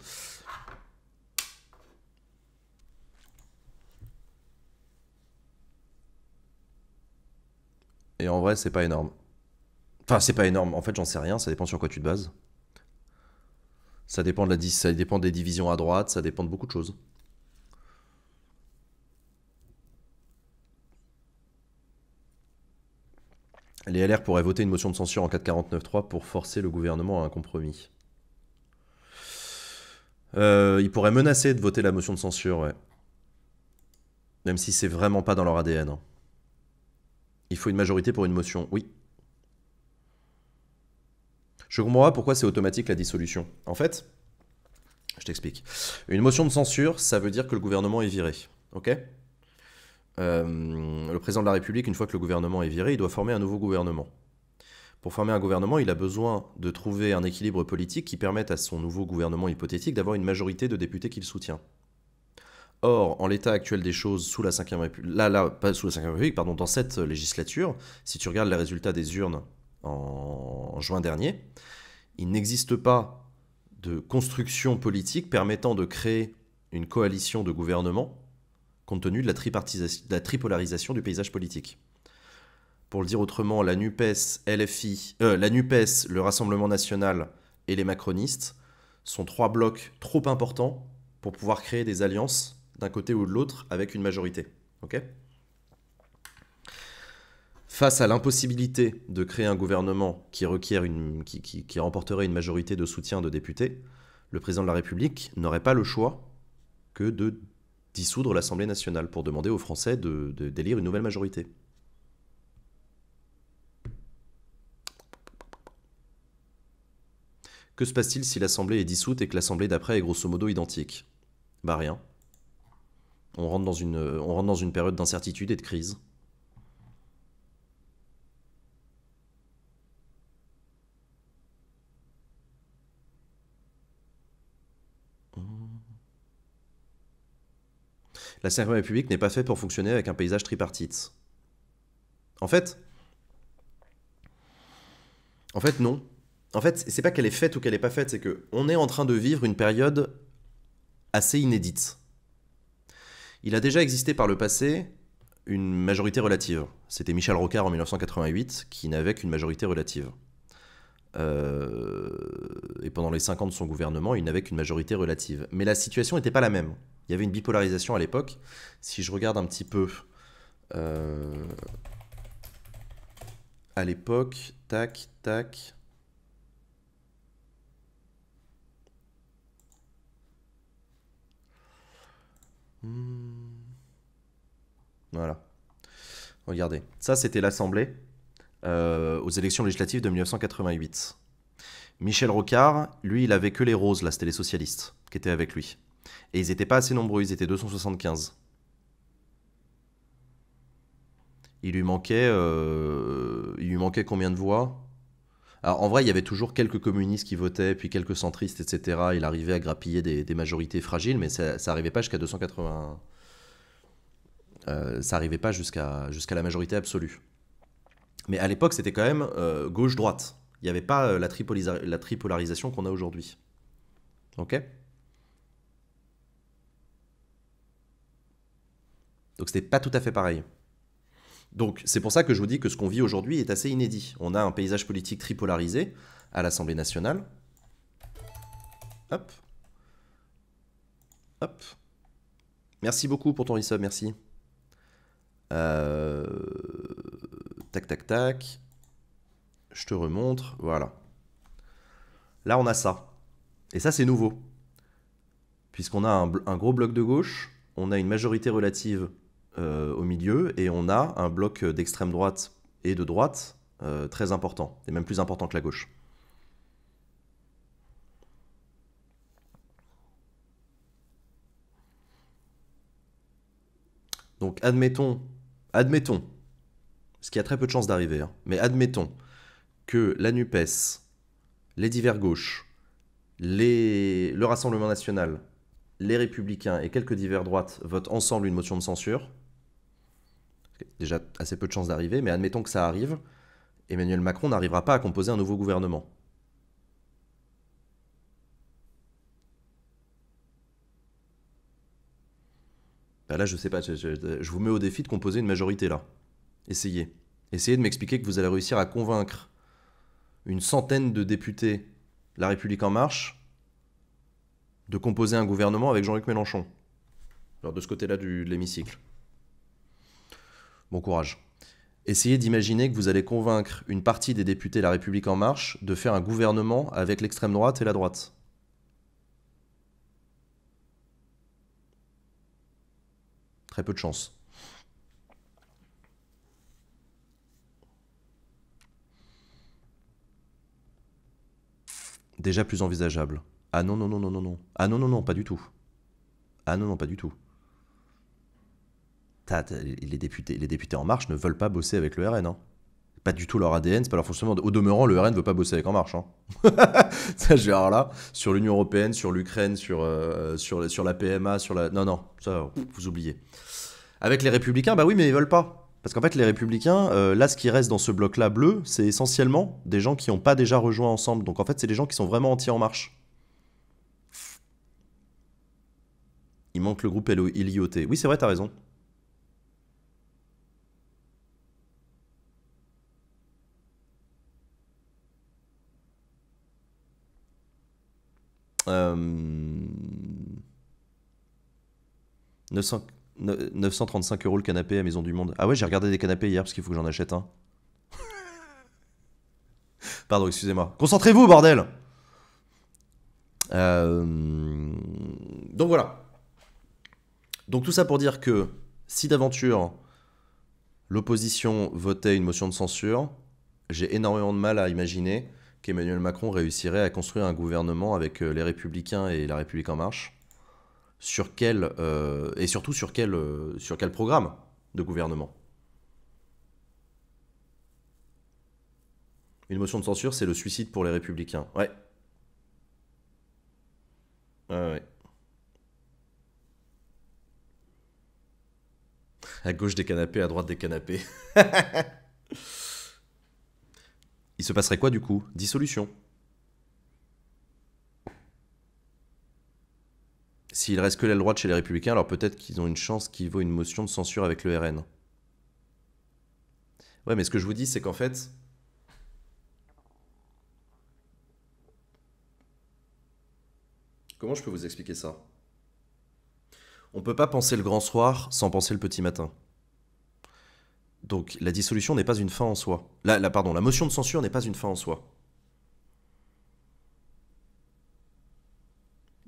Et en vrai, c'est pas énorme. Enfin, c'est pas énorme. En fait, j'en sais rien. Ça dépend sur quoi tu te bases. Ça dépend, de la, ça dépend des divisions à droite. Ça dépend de beaucoup de choses. Les LR pourraient voter une motion de censure en 449.3 pour forcer le gouvernement à un compromis. Euh, ils pourraient menacer de voter la motion de censure, ouais. Même si c'est vraiment pas dans leur ADN. Hein. Il faut une majorité pour une motion. Oui. Je comprends pas pourquoi c'est automatique la dissolution. En fait, je t'explique. Une motion de censure, ça veut dire que le gouvernement est viré. Ok euh, Le président de la République, une fois que le gouvernement est viré, il doit former un nouveau gouvernement. Pour former un gouvernement, il a besoin de trouver un équilibre politique qui permette à son nouveau gouvernement hypothétique d'avoir une majorité de députés qu'il soutient. Or, en l'état actuel des choses, sous la 5 République, pardon, dans cette euh, législature, si tu regardes les résultats des urnes en, juin dernier, il n'existe pas de construction politique permettant de créer une coalition de gouvernement compte tenu de la, la tripolarisation du paysage politique. Pour le dire autrement, la NUPES, LFI, euh, la NUPES, le Rassemblement national et les macronistes sont trois blocs trop importants pour pouvoir créer des alliances d'un côté ou de l'autre avec une majorité. Ok Face à l'impossibilité de créer un gouvernement qui, requiert une, qui, remporterait une majorité de soutien de députés, le président de la République n'aurait pas le choix que de dissoudre l'Assemblée nationale pour demander aux Français de, d'élire une nouvelle majorité. Que se passe-t-il si l'Assemblée est dissoute et que l'Assemblée d'après est grosso modo identique Bah rien on rentre dans une, on dans une période d'incertitude et de crise. La Cinquième République n'est pas faite pour fonctionner avec un paysage tripartite. En fait, en fait non. En fait, c'est pas qu'elle est faite ou qu'elle n'est pas faite, c'est que on est en train de vivre une période assez inédite. Il a déjà existé par le passé une majorité relative. C'était Michel Rocard en 1988 qui n'avait qu'une majorité relative. Euh, et pendant les 5 ans de son gouvernement, il n'avait qu'une majorité relative. Mais la situation n'était pas la même. Il y avait une bipolarisation à l'époque. Si je regarde un petit peu... Euh, à l'époque, tac, tac... Hmm. Voilà. Regardez. Ça, c'était l'Assemblée euh, aux élections législatives de 1988. Michel Rocard, lui, il avait que les roses, là, c'était les socialistes qui étaient avec lui. Et ils n'étaient pas assez nombreux, ils étaient 275. Il lui manquait, euh, il lui manquait combien de voix alors, en vrai, il y avait toujours quelques communistes qui votaient, puis quelques centristes, etc. Il arrivait à grappiller des, majorités fragiles, mais ça n'arrivait pas jusqu'à 280. Euh, ça n'arrivait pas jusqu'à la majorité absolue. Mais à l'époque, c'était quand même euh, gauche-droite. Il n'y avait pas euh, la, la tripolarisation qu'on a aujourd'hui. Ok Donc c'était pas tout à fait pareil. Donc c'est pour ça que je vous dis que ce qu'on vit aujourd'hui est assez inédit. On a un paysage politique tripolarisé à l'Assemblée nationale. Hop. Hop. Merci beaucoup pour ton resub, merci. Euh, tac, tac, tac. Je te remontre, voilà. Là, on a ça. Et ça, c'est nouveau. Puisqu'on a un gros bloc de gauche, on a une majorité relative euh, au milieu et on a un bloc d'extrême droite et de droite euh, très important, et même plus important que la gauche. Donc admettons, admettons, ce qui a très peu de chances d'arriver, hein, mais admettons que la NUPES, les divers gauches, les, le Rassemblement national, les républicains et quelques divers droites votent ensemble une motion de censure, déjà assez peu de chances d'arriver, mais admettons que ça arrive, Emmanuel Macron n'arrivera pas à composer un nouveau gouvernement. Bah là, je sais pas, je, vous mets au défi de composer une majorité là. Essayez. Essayez de m'expliquer que vous allez réussir à convaincre une centaine de députés La République En Marche de composer un gouvernement avec Jean-Luc Mélenchon. Alors de ce côté-là de l'hémicycle. Bon courage. Essayez d'imaginer que vous allez convaincre une partie des députés La République En Marche de faire un gouvernement avec l'extrême droite et la droite. Très peu de chance. Déjà plus envisageable. Ah non, non, non, non, non, non. Ah non, non, non, pas du tout. Ah non, non, pas du tout les, députés, les députés En Marche ne veulent pas bosser avec le RN. Hein. Pas du tout leur ADN, c'est pas leur fonctionnement. Au demeurant, le RN ne veut pas bosser avec En Marche. Hein. ça, je vais là, sur l'Union Européenne, sur l'Ukraine, sur, euh, sur la PMA, sur la. Non, non, ça, vous oubliez. Avec les Républicains, bah oui, mais ils veulent pas. Parce qu'en fait, les Républicains, euh, là, ce qui reste dans ce bloc-là bleu, c'est essentiellement des gens qui n'ont pas déjà rejoint ensemble. Donc en fait, c'est des gens qui sont vraiment anti-En Marche. Il manque le groupe LIOT. Oui, c'est vrai, t'as raison. 935 euh, euros le canapé à Maison du Monde. Ah ouais, j'ai regardé des canapés hier parce qu'il faut que j'en achète un. Pardon, excusez-moi. Concentrez-vous, bordel euh, Donc voilà. Donc tout ça pour dire que si d'aventure l'opposition votait une motion de censure, j'ai énormément de mal à imaginer Emmanuel Macron réussirait à construire un gouvernement avec euh, les Républicains et La République en marche sur quel euh, et surtout sur quel euh, sur quel programme de gouvernement Une motion de censure, c'est le suicide pour les républicains. Ouais. Ouais, ouais. À gauche des canapés, à droite des canapés. il se passerait quoi du coup Dissolution. S'il reste que l'aile droite chez les Républicains, alors peut-être qu'ils ont une chance qui vaut une motion de censure avec le RN. Ouais, mais ce que je vous dis, c'est qu'en fait, Comment je peux vous expliquer ça On ne peut pas penser le grand soir sans penser le petit matin. Donc la dissolution n'est pas une fin en soi. La, pardon, la motion de censure n'est pas une fin en soi.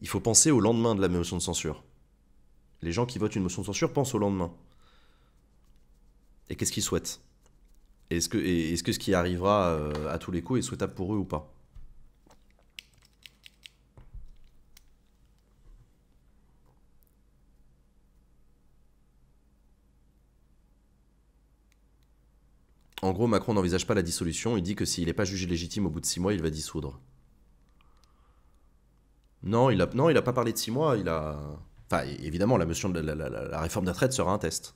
Il faut penser au lendemain de la motion de censure. Les gens qui votent une motion de censure pensent au lendemain. Et qu'est-ce qu'ils souhaitent Est-ce que, est -ce que ce qui arrivera euh, à tous les coups est souhaitable pour eux ou pas En gros, Macron n'envisage pas la dissolution. Il dit que s'il n'est pas jugé légitime au bout de six mois, il va dissoudre. Non, il n'a il a pas parlé de six mois. Il a, enfin, évidemment, la motion de la, réforme des retraites sera un test.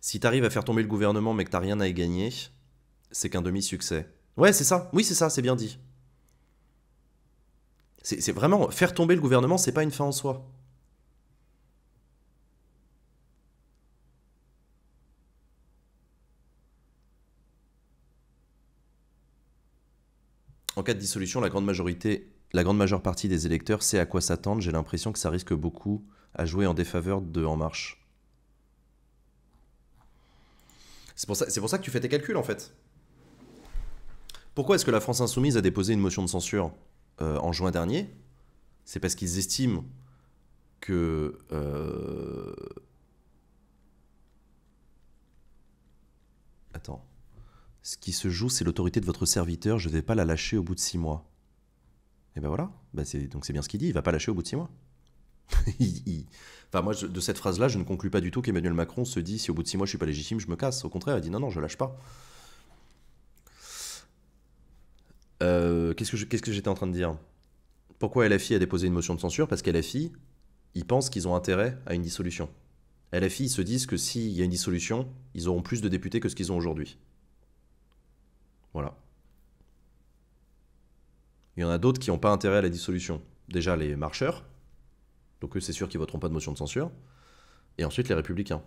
Si t'arrives à faire tomber le gouvernement mais que t'as rien à y gagner, c'est qu'un demi-succès. Ouais, c'est ça. Oui, c'est ça. C'est bien dit. C'est vraiment faire tomber le gouvernement, c'est pas une fin en soi. En cas de dissolution, la grande majorité, la grande majeure partie des électeurs sait à quoi s'attendre. J'ai l'impression que ça risque beaucoup à jouer en défaveur de En Marche. C'est pour, ça, pour ça que tu fais tes calculs en fait. Pourquoi est-ce que la France Insoumise a déposé une motion de censure euh, en juin dernier C'est parce qu'ils estiment que. Euh, Attends. Ce qui se joue, c'est l'autorité de votre serviteur, je ne vais pas la lâcher au bout de six mois. Et ben voilà, ben donc c'est bien ce qu'il dit, il va pas lâcher au bout de six mois. Enfin, moi, de cette phrase-là, je ne conclus pas du tout qu'Emmanuel Macron se dit si au bout de six mois je suis pas légitime, je me casse. Au contraire, il dit non, non, je lâche pas. Euh, qu'est-ce que j'étais en train de dire Pourquoi LFI a déposé une motion de censure Parce fille ils pensent qu'ils ont intérêt à une dissolution. LFI, ils se disent que s'il y a une dissolution, ils auront plus de députés que ce qu'ils ont aujourd'hui. Voilà. Il y en a d'autres qui n'ont pas intérêt à la dissolution. Déjà les marcheurs, donc eux c'est sûr qu'ils voteront pas de motion de censure, et ensuite les républicains.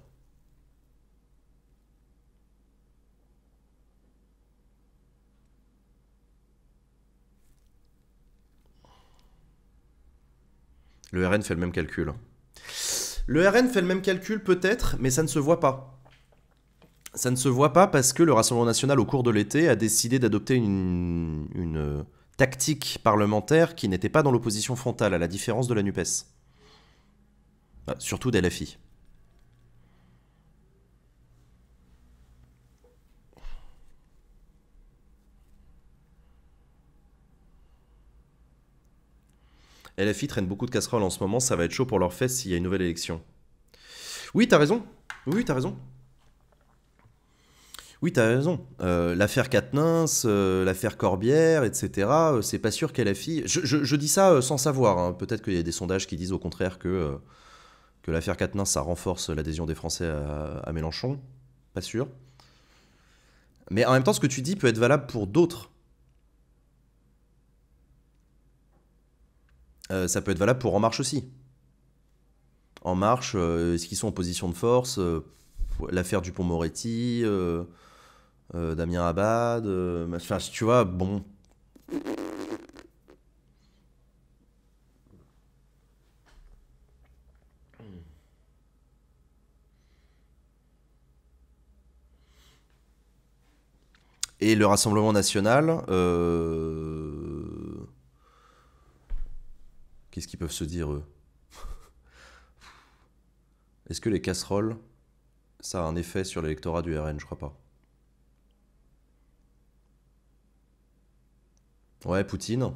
Le RN fait le même calcul. Le RN fait le même calcul peut-être, mais ça ne se voit pas. Ça ne se voit pas parce que le Rassemblement national, au cours de l'été, a décidé d'adopter une, tactique parlementaire qui n'était pas dans l'opposition frontale, à la différence de la NUPES. Ah, surtout d'LFI. LFI traîne beaucoup de casseroles en ce moment, ça va être chaud pour leurs fesses s'il y a une nouvelle élection. Oui, t'as raison. Oui, t'as raison. Oui, tu as raison. Euh, l'affaire Quatennens, euh, l'affaire Corbière, etc., euh, c'est pas sûr qu'elle fille. Je, je, dis ça sans savoir. Hein. Peut-être qu'il y a des sondages qui disent au contraire que, que l'affaire Quatennens, ça renforce l'adhésion des Français à, à, Mélenchon. Pas sûr. Mais en même temps, ce que tu dis peut être valable pour d'autres. ça peut être valable pour En Marche aussi. En Marche, est-ce qu'ils sont en position de force L'affaire Dupont-Moretti euh, Damien Abad, euh, enfin, tu vois, bon. Et le Rassemblement national, euh, qu'est-ce qu'ils peuvent se dire eux Est-ce que les casseroles, ça a un effet sur l'électorat du RN Je crois pas. Ouais, Poutine.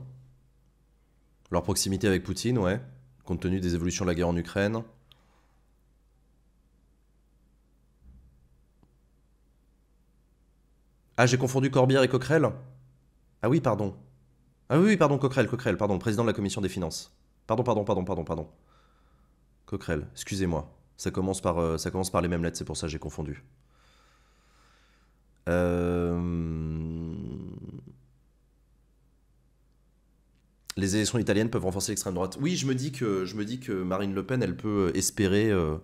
Leur proximité avec Poutine, ouais. Compte tenu des évolutions de la guerre en Ukraine. Ah, j'ai confondu Corbière et Coquerel Ah oui, pardon. Ah oui, pardon, Coquerel, Coquerel, pardon, président de la commission des finances. Pardon, pardon, pardon, pardon, pardon. Coquerel, excusez-moi. Ça commence par, euh, ça commence par les mêmes lettres, c'est pour ça que j'ai confondu. Euh... les élections italiennes peuvent renforcer l'extrême droite. Oui, je me dis que, je me dis que Marine Le Pen, elle peut euh, espérer euh,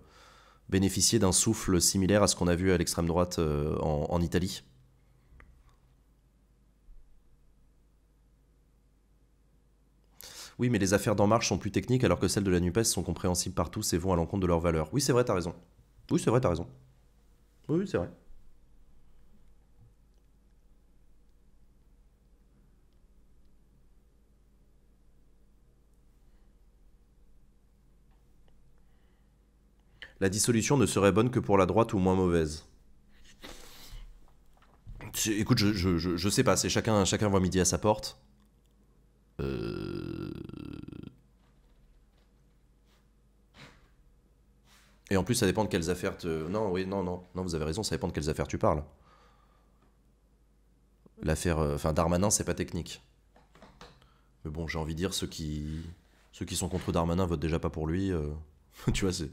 bénéficier d'un souffle similaire à ce qu'on a vu à l'extrême droite euh, en, en, Italie. Oui, mais les affaires d'En Marche sont plus techniques alors que celles de la NUPES sont compréhensibles par tous et vont à l'encontre de leurs valeurs. Oui, c'est vrai, t'as raison. Oui, c'est vrai, t'as raison. Oui, c'est vrai. La dissolution ne serait bonne que pour la droite ou moins mauvaise. Écoute, je, sais pas, c'est chacun, chacun voit midi à sa porte. Euh. Et en plus, ça dépend de quelles affaires tu. Non, oui, non, non, vous avez raison, ça dépend de quelles affaires tu parles. L'affaire... Euh, enfin, Darmanin, c'est pas technique. Mais bon, j'ai envie de dire, ceux qui... Ceux qui sont contre Darmanin votent déjà pas pour lui. Euh. tu vois, c'est...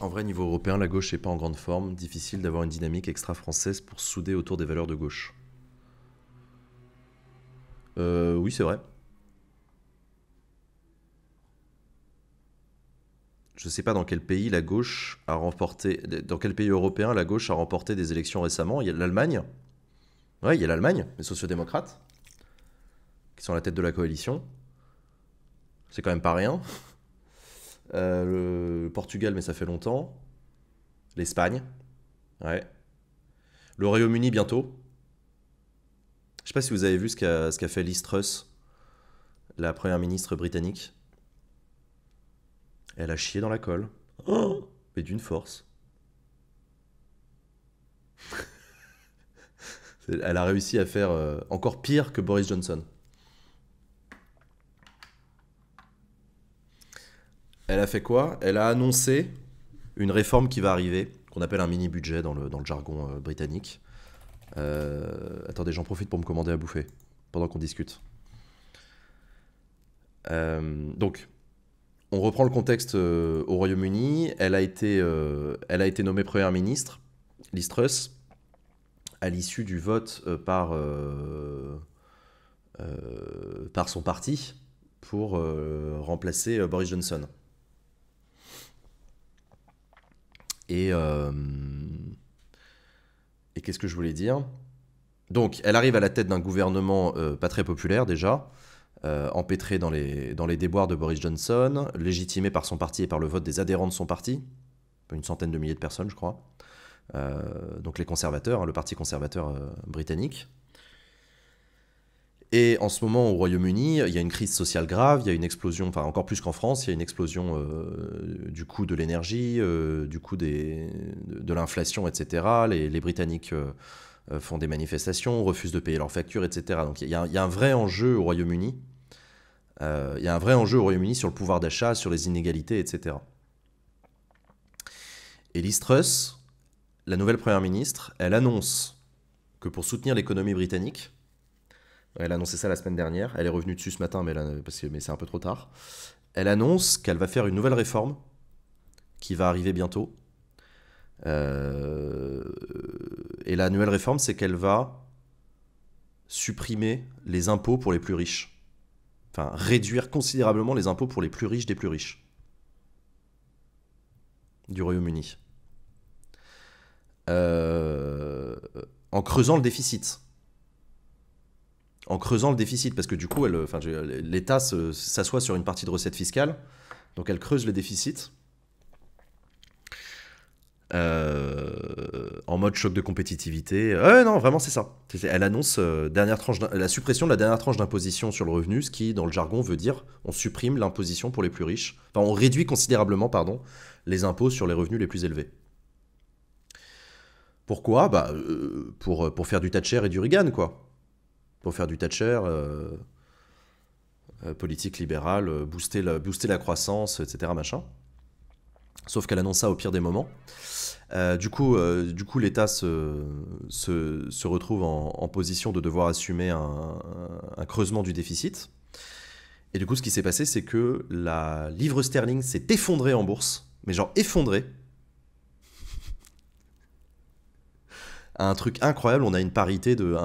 En vrai, niveau européen, la gauche n'est pas en grande forme. Difficile d'avoir une dynamique extra-française pour souder autour des valeurs de gauche. Euh, oui, c'est vrai. Je ne sais pas dans quel pays la gauche a remporté, dans quel pays européen la gauche a remporté des élections récemment. Il y a l'Allemagne. Oui, il y a l'Allemagne, les sociodémocrates, qui sont à la tête de la coalition. C'est quand même pas rien. Euh, le Portugal, mais ça fait longtemps. L'Espagne. Ouais. Le Royaume-Uni bientôt. Je sais pas si vous avez vu ce qu'a fait Liz Truss, la première ministre britannique. Elle a chié dans la colle. mais d'une force. Elle a réussi à faire euh, encore pire que Boris Johnson. elle a fait quoi Elle a annoncé une réforme qui va arriver, qu'on appelle un mini-budget dans le, jargon euh, britannique. Euh, attendez, j'en profite pour me commander à bouffer, pendant qu'on discute. Euh, donc, on reprend le contexte au Royaume-Uni. Elle, a été, elle a été nommée Première ministre, Liz Truss, à l'issue du vote par, par son parti pour remplacer Boris Johnson. Euh, et, qu'est-ce que je voulais dire Donc, elle arrive à la tête d'un gouvernement euh, pas très populaire déjà, euh, empêtré dans les, dans les déboires de Boris Johnson, légitimé par son parti et par le vote des adhérents de son parti, une centaine de milliers de personnes, je crois. donc les conservateurs, hein, le parti conservateur britannique. Et en ce moment, au Royaume-Uni, il y a une crise sociale grave, il y a une explosion, enfin encore plus qu'en France, il y a une explosion euh, du coût de l'énergie, euh, du coût des, de l'inflation, etc. Les, les Britanniques euh, font des manifestations, refusent de payer leurs factures, etc. Donc il y, a, un vrai enjeu au Royaume-Uni. il y a un vrai enjeu au Royaume-Uni sur le pouvoir d'achat, sur les inégalités, etc. Et Liz Truss, la nouvelle Première ministre, elle annonce que pour soutenir l'économie britannique, elle a annoncé ça la semaine dernière. Elle est revenue dessus ce matin, mais, mais c'est un peu trop tard. Elle annonce qu'elle va faire une nouvelle réforme qui va arriver bientôt. Euh, et la nouvelle réforme, c'est qu'elle va supprimer les impôts pour les plus riches. Enfin, réduire considérablement les impôts pour les plus riches des plus riches du Royaume-Uni. Euh, en creusant le déficit en creusant le déficit, parce que du coup, euh, l'État s'assoit sur une partie de recettes fiscales, donc elle creuse le déficit. Euh, en mode choc de compétitivité. non, vraiment, c'est ça. Elle annonce euh, dernière tranche la suppression de la dernière tranche d'imposition sur le revenu, ce qui, dans le jargon, veut dire on supprime l'imposition pour les plus riches. Enfin, on réduit considérablement, pardon, les impôts sur les revenus les plus élevés. Pourquoi bah, pour, pour faire du Thatcher et du Reagan, quoi pour faire du Thatcher, euh, euh, politique libérale, euh, booster la, booster la croissance, etc. Machin. Sauf qu'elle annonce ça au pire des moments. du coup, coup l'État se, se, retrouve en, position de devoir assumer un, un, creusement du déficit. Et du coup, ce qui s'est passé, c'est que la livre sterling s'est effondrée en bourse, mais genre effondrée. un truc incroyable. On a une parité de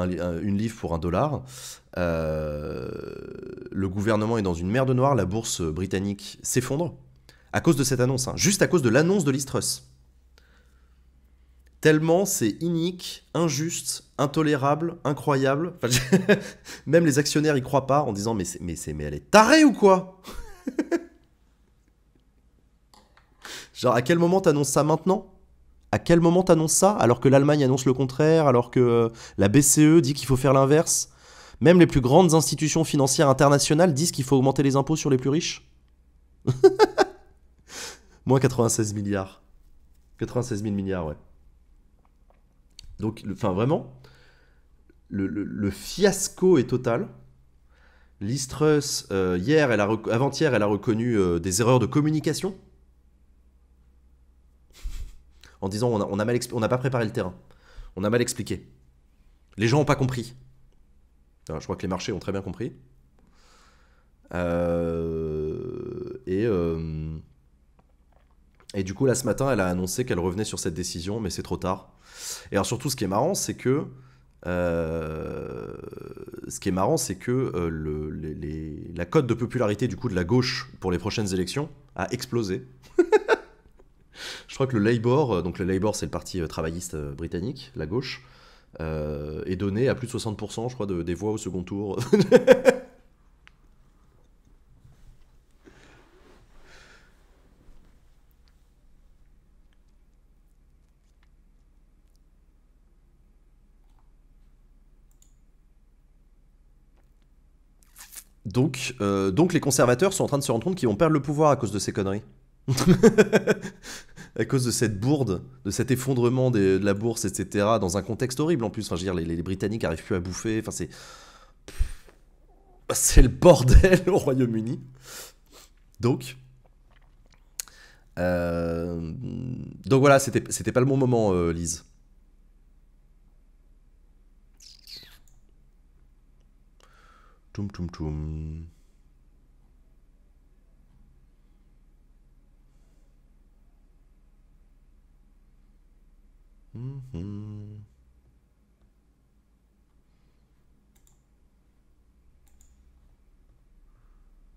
une livre pour un dollar. Euh, le gouvernement est dans une mer de noire. La bourse britannique s'effondre à cause de cette annonce. Hein. juste à cause de l'annonce de l'Istrus. Tellement c'est inique, injuste, intolérable, incroyable. Même les actionnaires y croient pas en disant mais mais, mais elle est tarée ou quoi Genre à quel moment t'annonces ça maintenant à quel moment t'annonces ça alors que l'Allemagne annonce le contraire, alors que euh, la BCE dit qu'il faut faire l'inverse Même les plus grandes institutions financières internationales disent qu'il faut augmenter les impôts sur les plus riches Moins 96 milliards. 96 000 milliards, ouais. Donc, enfin vraiment, le, fiasco est total. L'Istrus, euh, avant-hier, elle a reconnu euh, des erreurs de communication en disant on n'a a mal on n'a pas préparé le terrain, on a mal expliqué. Les gens n'ont pas compris. je crois que les marchés ont très bien compris. Euh, et, euh, et du coup, là ce matin, elle a annoncé qu'elle revenait sur cette décision, mais c'est trop tard. Et alors surtout, ce qui est marrant, c'est que euh, ce qui est marrant, c'est que la cote de popularité du coup de la gauche pour les prochaines élections a explosé. Je crois que le Labour, euh, donc le Labour c'est le parti euh, travailliste euh, britannique, la gauche, est donné à plus de 60% je crois des voix au second tour. Donc, donc les conservateurs sont en train de se rendre compte qu'ils vont perdre le pouvoir à cause de ces conneries. à cause de cette bourde, de cet effondrement de la bourse, etc., dans un contexte horrible en plus. Enfin, je veux dire, les, Britanniques n'arrivent plus à bouffer. Enfin, c'est. Bah, c'est le bordel au Royaume-Uni. Donc. Euh, donc voilà, c'était pas le bon moment, euh, Lise. Tum tum tum. Mhm.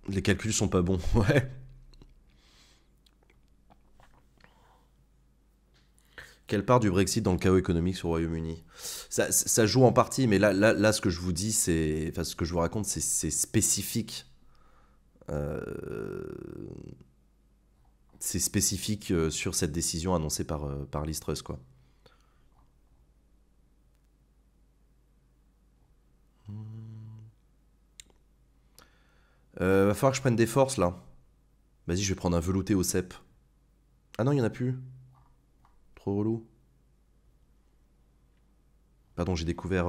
Les calculs sont pas bons, ouais. Quelle part du Brexit dans le chaos économique sur le Royaume-Uni ça, joue en partie, mais là, là, ce que je vous dis, c'est, enfin, ce que je vous raconte, c'est spécifique. c'est spécifique euh, euh, sur cette décision annoncée par, euh, par quoi. Il euh, va falloir que je prenne des forces là. Vas-y, je vais prendre un velouté au cep. Ah non, il n'y en a plus. Trop relou. Pardon, j'ai découvert.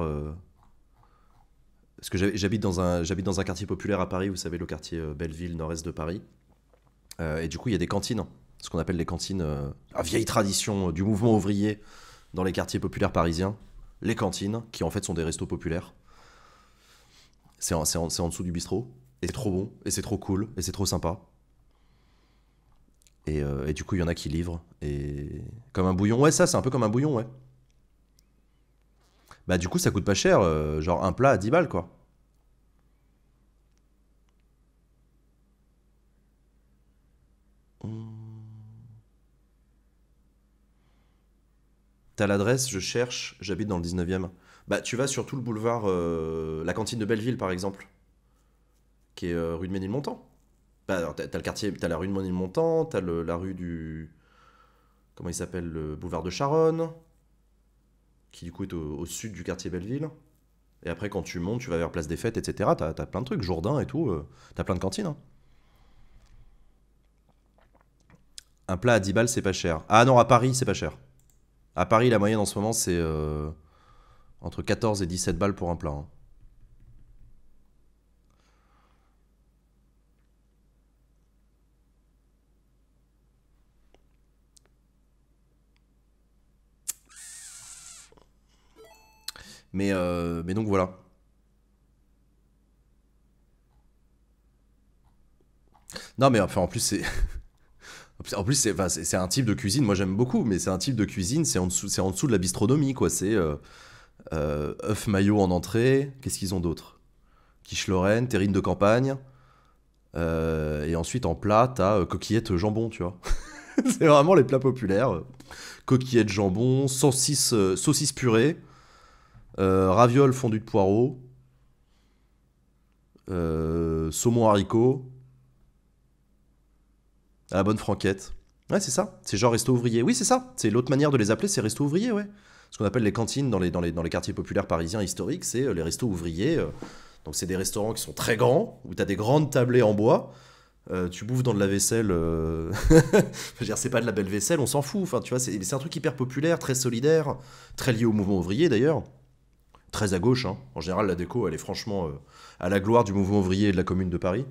Parce euh, que j'habite dans, un, dans un quartier populaire à Paris, vous savez, le quartier euh, Belleville, nord-est de Paris. et du coup, il y a des cantines, ce qu'on appelle les cantines, la vieille tradition du mouvement ouvrier dans les quartiers populaires parisiens. Les cantines, qui en fait sont des restos populaires c'est en, dessous du bistrot, et c'est trop bon, et c'est trop cool, et c'est trop sympa. Euh, et, du coup, il y en a qui livrent, et comme un bouillon, ouais, ça, c'est un peu comme un bouillon, ouais. Bah, du coup, ça coûte pas cher, euh, genre un plat à 10 balles, quoi. T'as l'adresse, je cherche, j'habite dans le 19ème. Bah, tu vas sur tout le boulevard, euh, la cantine de Belleville par exemple, qui est euh, rue de Ménilmontant. Bah, t'as, le quartier, t'as la rue de Ménilmontant, t'as la rue du. Comment il s'appelle Le boulevard de Charonne, qui du coup est au, sud du quartier Belleville. Et après, quand tu montes, tu vas vers Place des Fêtes, etc. T'as, plein de trucs, Jourdain et tout, euh, t'as plein de cantines. Hein. Un plat à 10 balles, c'est pas cher. Ah non, à Paris, c'est pas cher. À Paris, la moyenne en ce moment, c'est. Entre 14 et 17 balles pour un plat. Hein. Mais, euh, mais donc voilà. Non mais enfin en plus c'est... En plus, c'est un type de cuisine, moi j'aime beaucoup, mais c'est un type de cuisine, c'est en, dessous, en dessous de la bistronomie, quoi. C'est euh, euh, œuf en entrée, qu'est-ce qu'ils ont d'autre Quiche Lorraine, terrine de campagne. Euh, et ensuite en plat, t'as euh, coquillette jambon, tu vois. c'est vraiment les plats populaires. Coquillette jambon, saucisse, euh, saucisse purée, ravioles fondues de poireaux, saumon haricot, à la bonne franquette. Ouais, c'est ça. C'est genre resto ouvrier. Oui, c'est ça. C'est l'autre manière de les appeler, c'est resto ouvrier, ouais ce qu'on appelle les cantines dans les, quartiers populaires parisiens historiques, c'est euh, les restos ouvriers. Euh. donc c'est des restaurants qui sont très grands, où tu as des grandes tablées en bois. Euh, tu bouffes dans de la vaisselle. je dire, c'est pas de la belle vaisselle, on s'en fout. Enfin, tu vois, c'est un truc hyper populaire, très solidaire, très lié au mouvement ouvrier d'ailleurs. Très à gauche. Hein. En général, la déco, elle est franchement à la gloire du mouvement ouvrier et de la commune de Paris.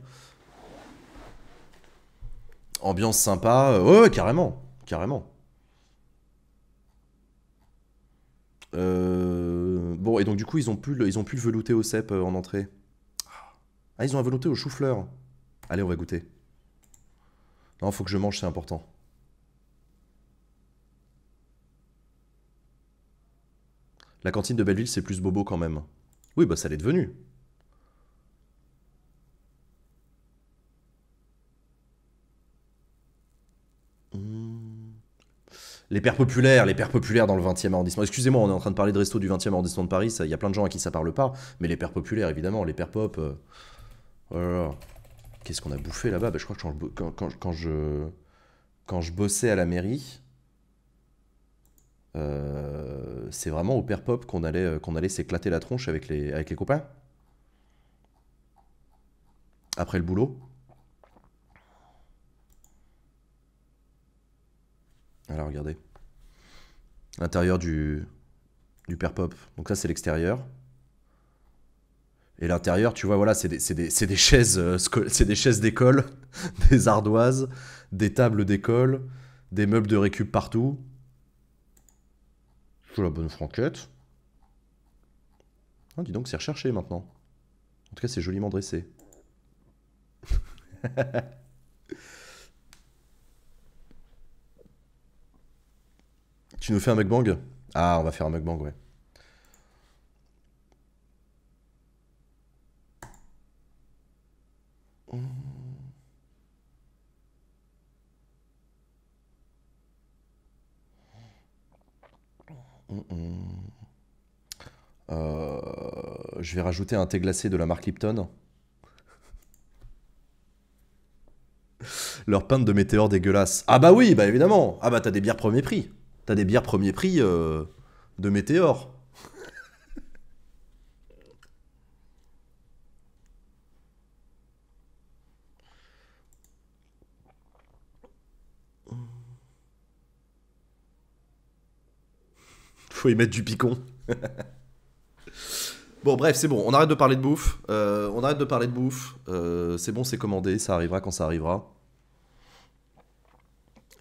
Ambiance sympa. ouais, ouais carrément. Carrément. Euh, bon, et donc du coup, ils ont pu le, ils ont pu le velouté au cèpe euh, en entrée. Ah, ils ont un velouté au chou-fleur. Allez, on va goûter. Non, faut que je mange, c'est important. La cantine de Belleville, c'est plus bobo quand même. Oui, bah ça l'est devenu. les pères populaires, les pères populaires dans le 20e arrondissement. Excusez-moi, on est en train de parler de resto du 20e arrondissement de Paris, il y a plein de gens à qui ça parle pas, mais les pères populaires, évidemment, les pères pop. Euh, oh qu'est-ce qu'on a bouffé là-bas bah, Je crois que quand je, quand, je, quand je bossais à la mairie, euh, c'est vraiment au père pop qu'on allait, qu'on allait s'éclater la tronche avec les, avec les copains. Après le boulot. Alors regardez. L'intérieur du, du Père Pop. Donc ça, c'est l'extérieur. Et l'intérieur, tu vois, voilà, c'est des, chaises euh, des chaises d'école, des ardoises, des tables d'école, des meubles de récup partout. Sous la bonne franquette. Ah, dis donc, c'est recherché maintenant. En tout cas, c'est joliment dressé. Tu nous fais un mukbang Ah, on va faire un mukbang, ouais. Mm, mm, mm. Euh, je vais rajouter un thé glacé de la marque Lipton. Leur pinte de météore dégueulasse. Ah bah oui, bah évidemment. Ah bah t'as des bières premier prix. T'as des bières premier prix euh, de Météor. Faut y mettre du picon. bon, bref, c'est bon. On arrête de parler de bouffe. Euh, on arrête de parler de bouffe. Euh, c'est bon, c'est commandé. Ça arrivera quand ça arrivera.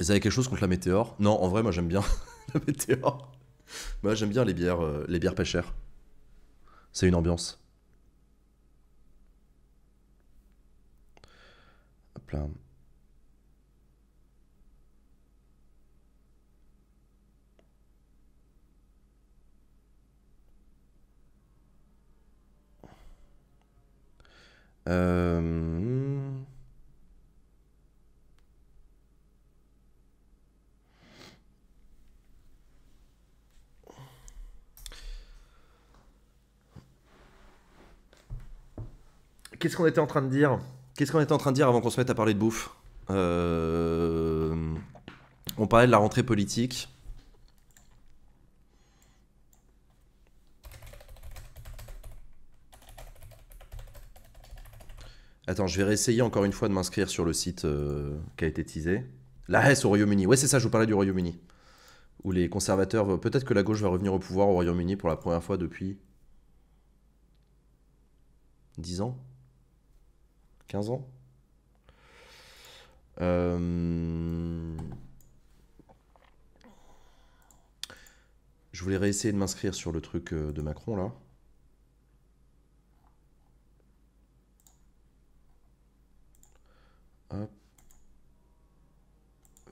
Vous avez quelque chose contre la météore Non, en vrai, moi j'aime bien la météore. Moi j'aime bien les bières, euh, les bières pas C'est une ambiance. Hop euh, hmm. Qu'est-ce qu'on était en train de dire Qu'est-ce qu'on était en train de dire avant qu'on se mette à parler de bouffe euh, On parlait de la rentrée politique. Attends, je vais réessayer encore une fois de m'inscrire sur le site euh, qui a été teasé. La Hesse au Royaume-Uni. Ouais, c'est ça, je vous parlais du Royaume-Uni. Où les conservateurs. Peut-être que la gauche va revenir au pouvoir au Royaume-Uni pour la première fois depuis. 10 ans 15 ans. Euh, je voulais réessayer de m'inscrire sur le truc euh, de Macron là.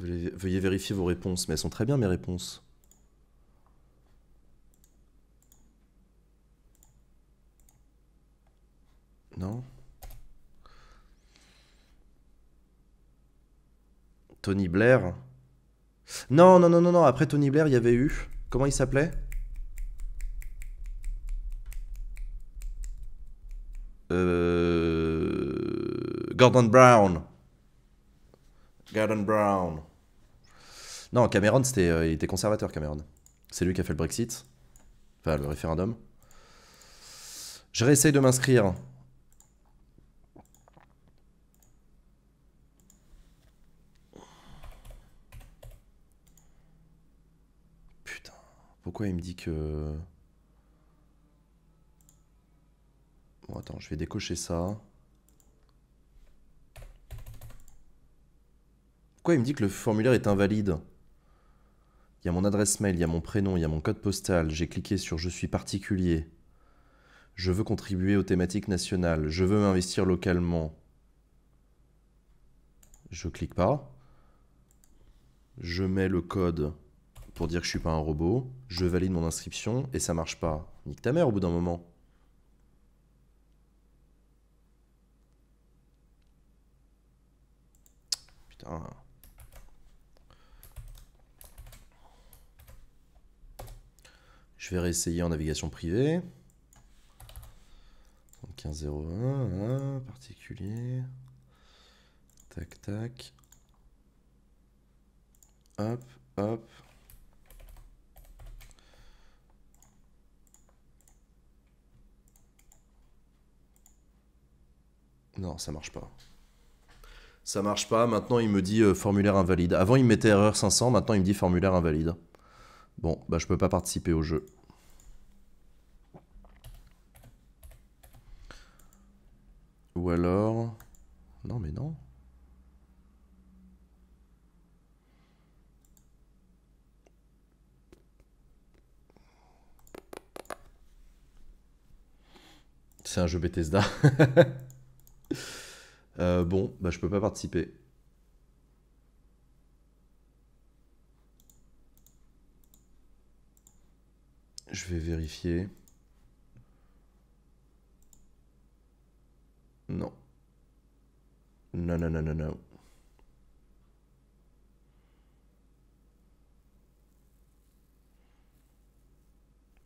Veuillez, veuillez vérifier vos réponses, mais elles sont très bien mes réponses. Non Tony Blair. Non, non, non, non, non. Après Tony Blair, il y avait eu. Comment il s'appelait euh, Gordon Brown. Gordon Brown. Non, Cameron, c'était, euh, il était conservateur, Cameron. C'est lui qui a fait le Brexit. Enfin, le référendum. Je réessaye de m'inscrire. Pourquoi il me dit que... Bon, attends, je vais décocher ça. Pourquoi il me dit que le formulaire est invalide Il y a mon adresse mail, il y a mon prénom, il y a mon code postal. J'ai cliqué sur Je suis particulier. Je veux contribuer aux thématiques nationales. Je veux m'investir localement. Je clique pas. Je mets le code pour dire que je suis pas un robot, je valide mon inscription et ça marche pas. Nique ta mère au bout d'un moment. Putain. Je vais réessayer en navigation privée. 15.01, particulier. Tac, tac. Hop, hop. Non, ça marche pas. Ça marche pas. Maintenant, il me dit euh, formulaire invalide. Avant, il me mettait erreur 500. Maintenant, il me dit formulaire invalide. Bon, bah, je peux pas participer au jeu. Ou alors. Non, mais non. C'est un jeu Bethesda. Euh, bon, bah, je peux pas participer. Je vais vérifier. Non. Non, non, non, non, non.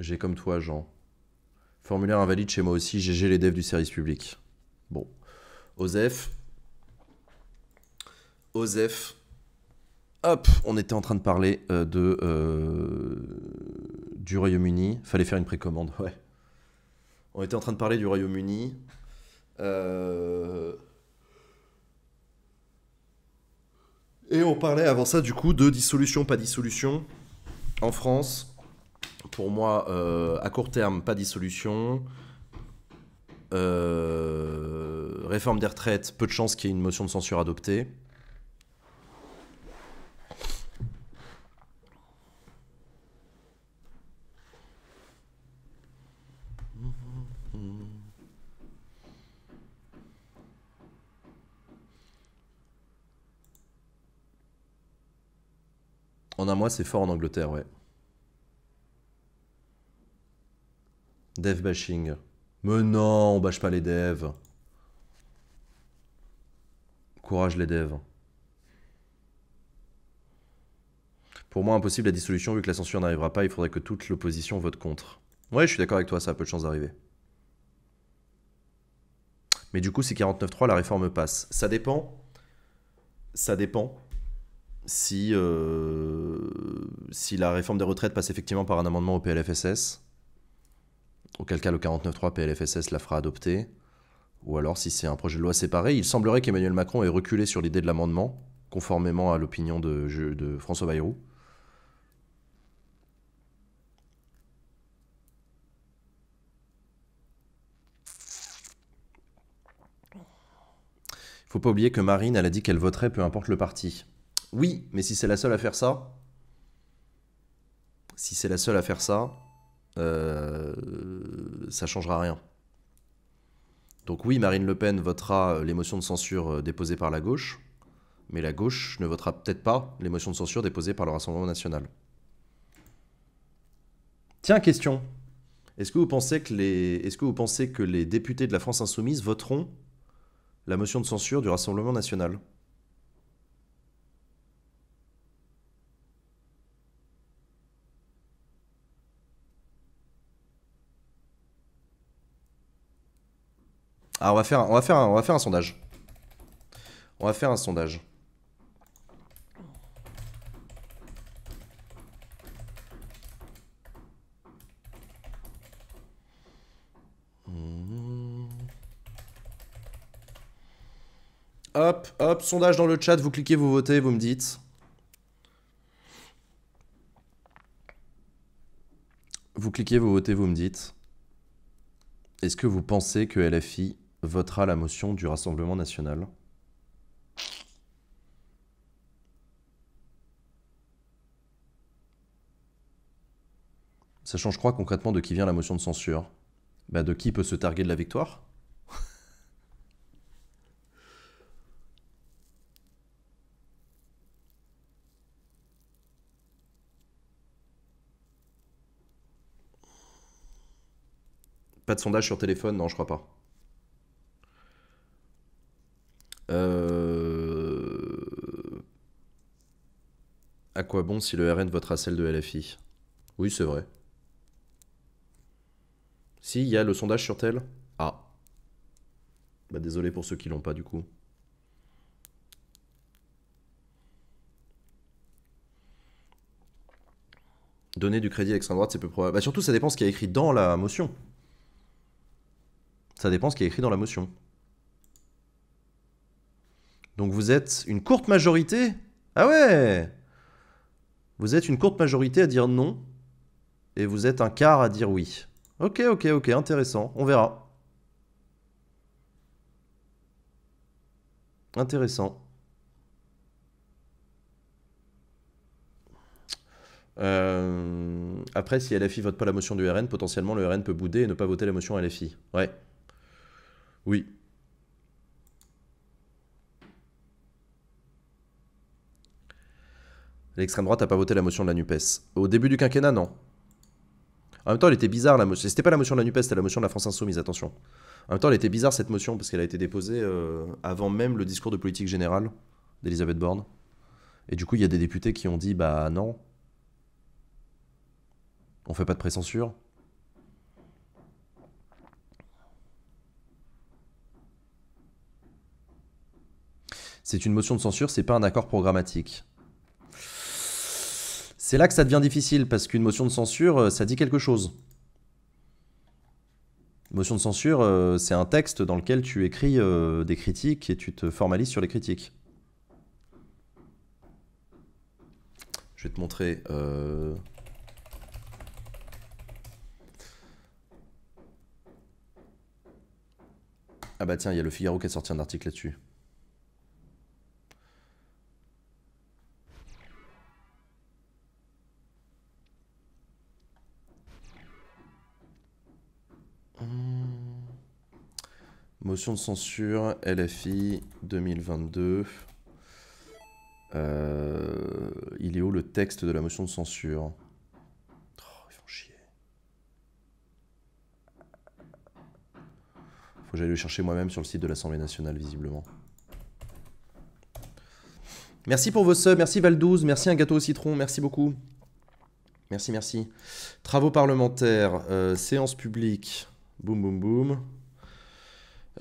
J'ai comme toi, Jean. Formulaire invalide chez moi aussi, J'ai les devs du service public. Bon. Osef. Osef. Hop, on était en train de parler euh, de, euh, du Royaume-Uni. Fallait faire une précommande, ouais. On était en train de parler du Royaume-Uni. Euh, et on parlait avant ça du coup de dissolution, pas dissolution. En France, pour moi, à court terme, pas dissolution. Euh, réforme des retraites, peu de chances qu'il y ait une motion de censure adoptée. En un mois, c'est fort en Angleterre, ouais. Dev bashing. Mais non, on bâche pas les devs. Courage les devs. Pour moi, impossible la dissolution, vu que la censure n'arrivera pas, il faudrait que toute l'opposition vote contre. Ouais, je suis d'accord avec toi, ça a peu de chances d'arriver. Mais du coup, si 49.3, la réforme passe. Ça dépend. Ça dépend. Si, euh, si la réforme des retraites passe effectivement par un amendement au PLFSS, auquel cas le 49.3 PLFSS la fera adopter ou alors si c'est un projet de loi séparé. Il semblerait qu'Emmanuel Macron ait reculé sur l'idée de l'amendement, conformément à l'opinion de, François Bayrou. Il faut pas oublier que Marine, elle a dit qu'elle voterait peu importe le parti. Oui, mais si c'est la seule à faire ça, si c'est la seule à faire ça, euh, ça changera rien. Donc oui, Marine Le Pen votera euh, les motions de censure euh, déposées par la gauche, mais la gauche ne votera peut-être pas les motions de censure déposées par le Rassemblement national. Tiens, question. Est-ce que, vous pensez que les... Est-ce que vous pensez que les députés de la France insoumise voteront la motion de censure du Rassemblement national Ah, on va faire, on va faire, on va faire un sondage. On va faire un sondage. Hop, hop, sondage dans le chat, vous cliquez, vous votez, vous me dites. Vous cliquez, vous votez, vous me dites. Est-ce que vous pensez que LFI votera la motion du Rassemblement national. Ça change crois concrètement de qui vient la motion de censure bah, De qui peut se targuer de la victoire Pas de sondage sur téléphone, non je crois pas. Euh... À quoi bon si le RN votera celle de LFI Oui, c'est vrai. Si, il y a le sondage sur tel Ah. Bah désolé pour ceux qui l'ont pas du coup. Donner du crédit à l'extrême droite, c'est peu probable. Bah surtout, ça dépend ce qui est écrit dans la motion. Ça dépend ce qui est écrit dans la motion. Donc vous êtes une courte majorité Ah ouais Vous êtes une courte majorité à dire non, et vous êtes un quart à dire oui. Ok, ok, ok, intéressant, on verra. Intéressant. Euh, après, si LFI vote pas la motion du RN, potentiellement le RN peut bouder et ne pas voter la motion LFI. Ouais. Oui. L'extrême droite n'a pas voté la motion de la NUPES. Au début du quinquennat, non. En même temps, elle était bizarre la motion. C'était pas la motion de la NUPES, c'était la motion de la France Insoumise, attention. En même temps, elle était bizarre cette motion parce qu'elle a été déposée euh, avant même le discours de politique générale d'Elisabeth Borne. Et du coup, il y a des députés qui ont dit bah non. On fait pas de pré-censure. C'est une motion de censure, c'est pas un accord programmatique. C'est là que ça devient difficile, parce qu'une motion de censure, euh, ça dit quelque chose. Motion de censure, euh, c'est un texte dans lequel tu écris euh, des critiques et tu te formalises sur les critiques. Je vais te montrer... Ah bah tiens, il y a le Figaro qui a sorti un article là-dessus. Hmm. Motion de censure, LFI 2022. Euh, il est où le texte de la motion de censure oh, Ils font chier. Faut que j'aille le chercher moi-même sur le site de l'Assemblée nationale, visiblement. Merci pour vos subs, merci Val12, merci un gâteau au citron, merci beaucoup. Merci, merci. Travaux parlementaires, euh, séance publique. Boum, boum, boum.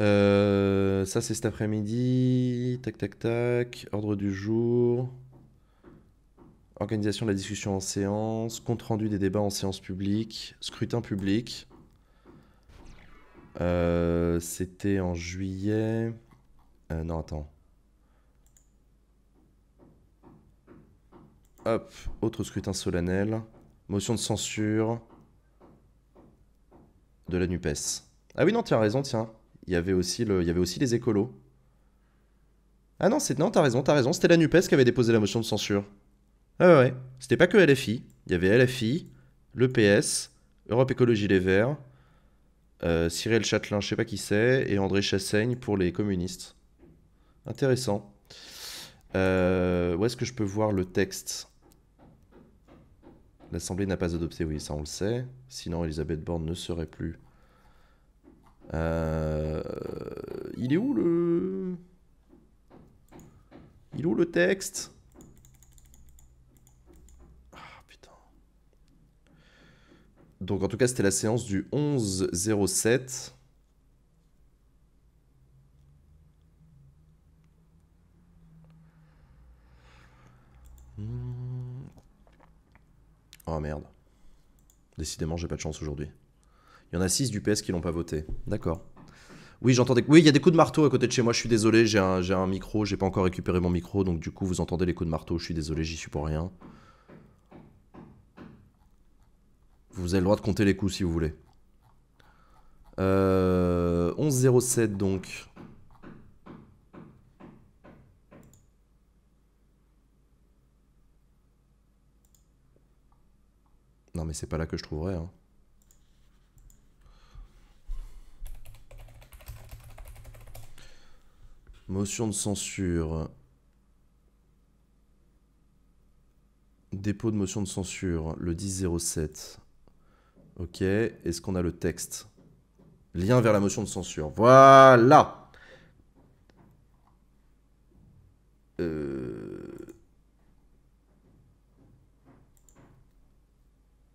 Euh, ça, c'est cet après-midi. Tac, tac, tac. Ordre du jour. Organisation de la discussion en séance. Compte rendu des débats en séance publique. Scrutin public. Euh, c'était en juillet. Euh, non, attends. Hop, autre scrutin solennel. Motion de censure de la NUPES. Ah oui, non, tu as raison, tiens. Il y avait aussi, le, il y avait aussi les écolos. Ah non, c'est, non, t'as raison, t'as raison. C'était la NUPES qui avait déposé la motion de censure. Ah ouais, c'était pas que LFI. Il y avait LFI, le PS, Europe Écologie Les Verts, euh, Cyril Châtelain, je sais pas qui c'est, et André Chassaigne pour les communistes. Intéressant. Euh, où est-ce que je peux voir le texte L'Assemblée n'a pas adopté, oui, ça on le sait. Sinon, Elisabeth Borne ne serait plus. Euh, il est où le... Il est où le texte Ah putain. Donc en tout cas, c'était la séance du 11-07. Hmm. Oh merde. Décidément, j'ai pas de chance aujourd'hui. Il y en a 6 du PS qui l'ont pas voté. D'accord. Oui, j'entendais. Oui, il y a des coups de marteau à côté de chez moi. Je suis désolé, j'ai un, micro, j'ai pas encore récupéré mon micro, donc du coup, vous entendez les coups de marteau. Je suis désolé, j'y suis pour rien. Vous avez le droit de compter les coups si vous voulez. Euh, 11.07 donc. Non, mais c'est pas là que je trouverais hein. Motion de censure. Dépôt de motion de censure, le 10 Ok, est-ce qu'on a le texte Lien vers la motion de censure. Voilà euh...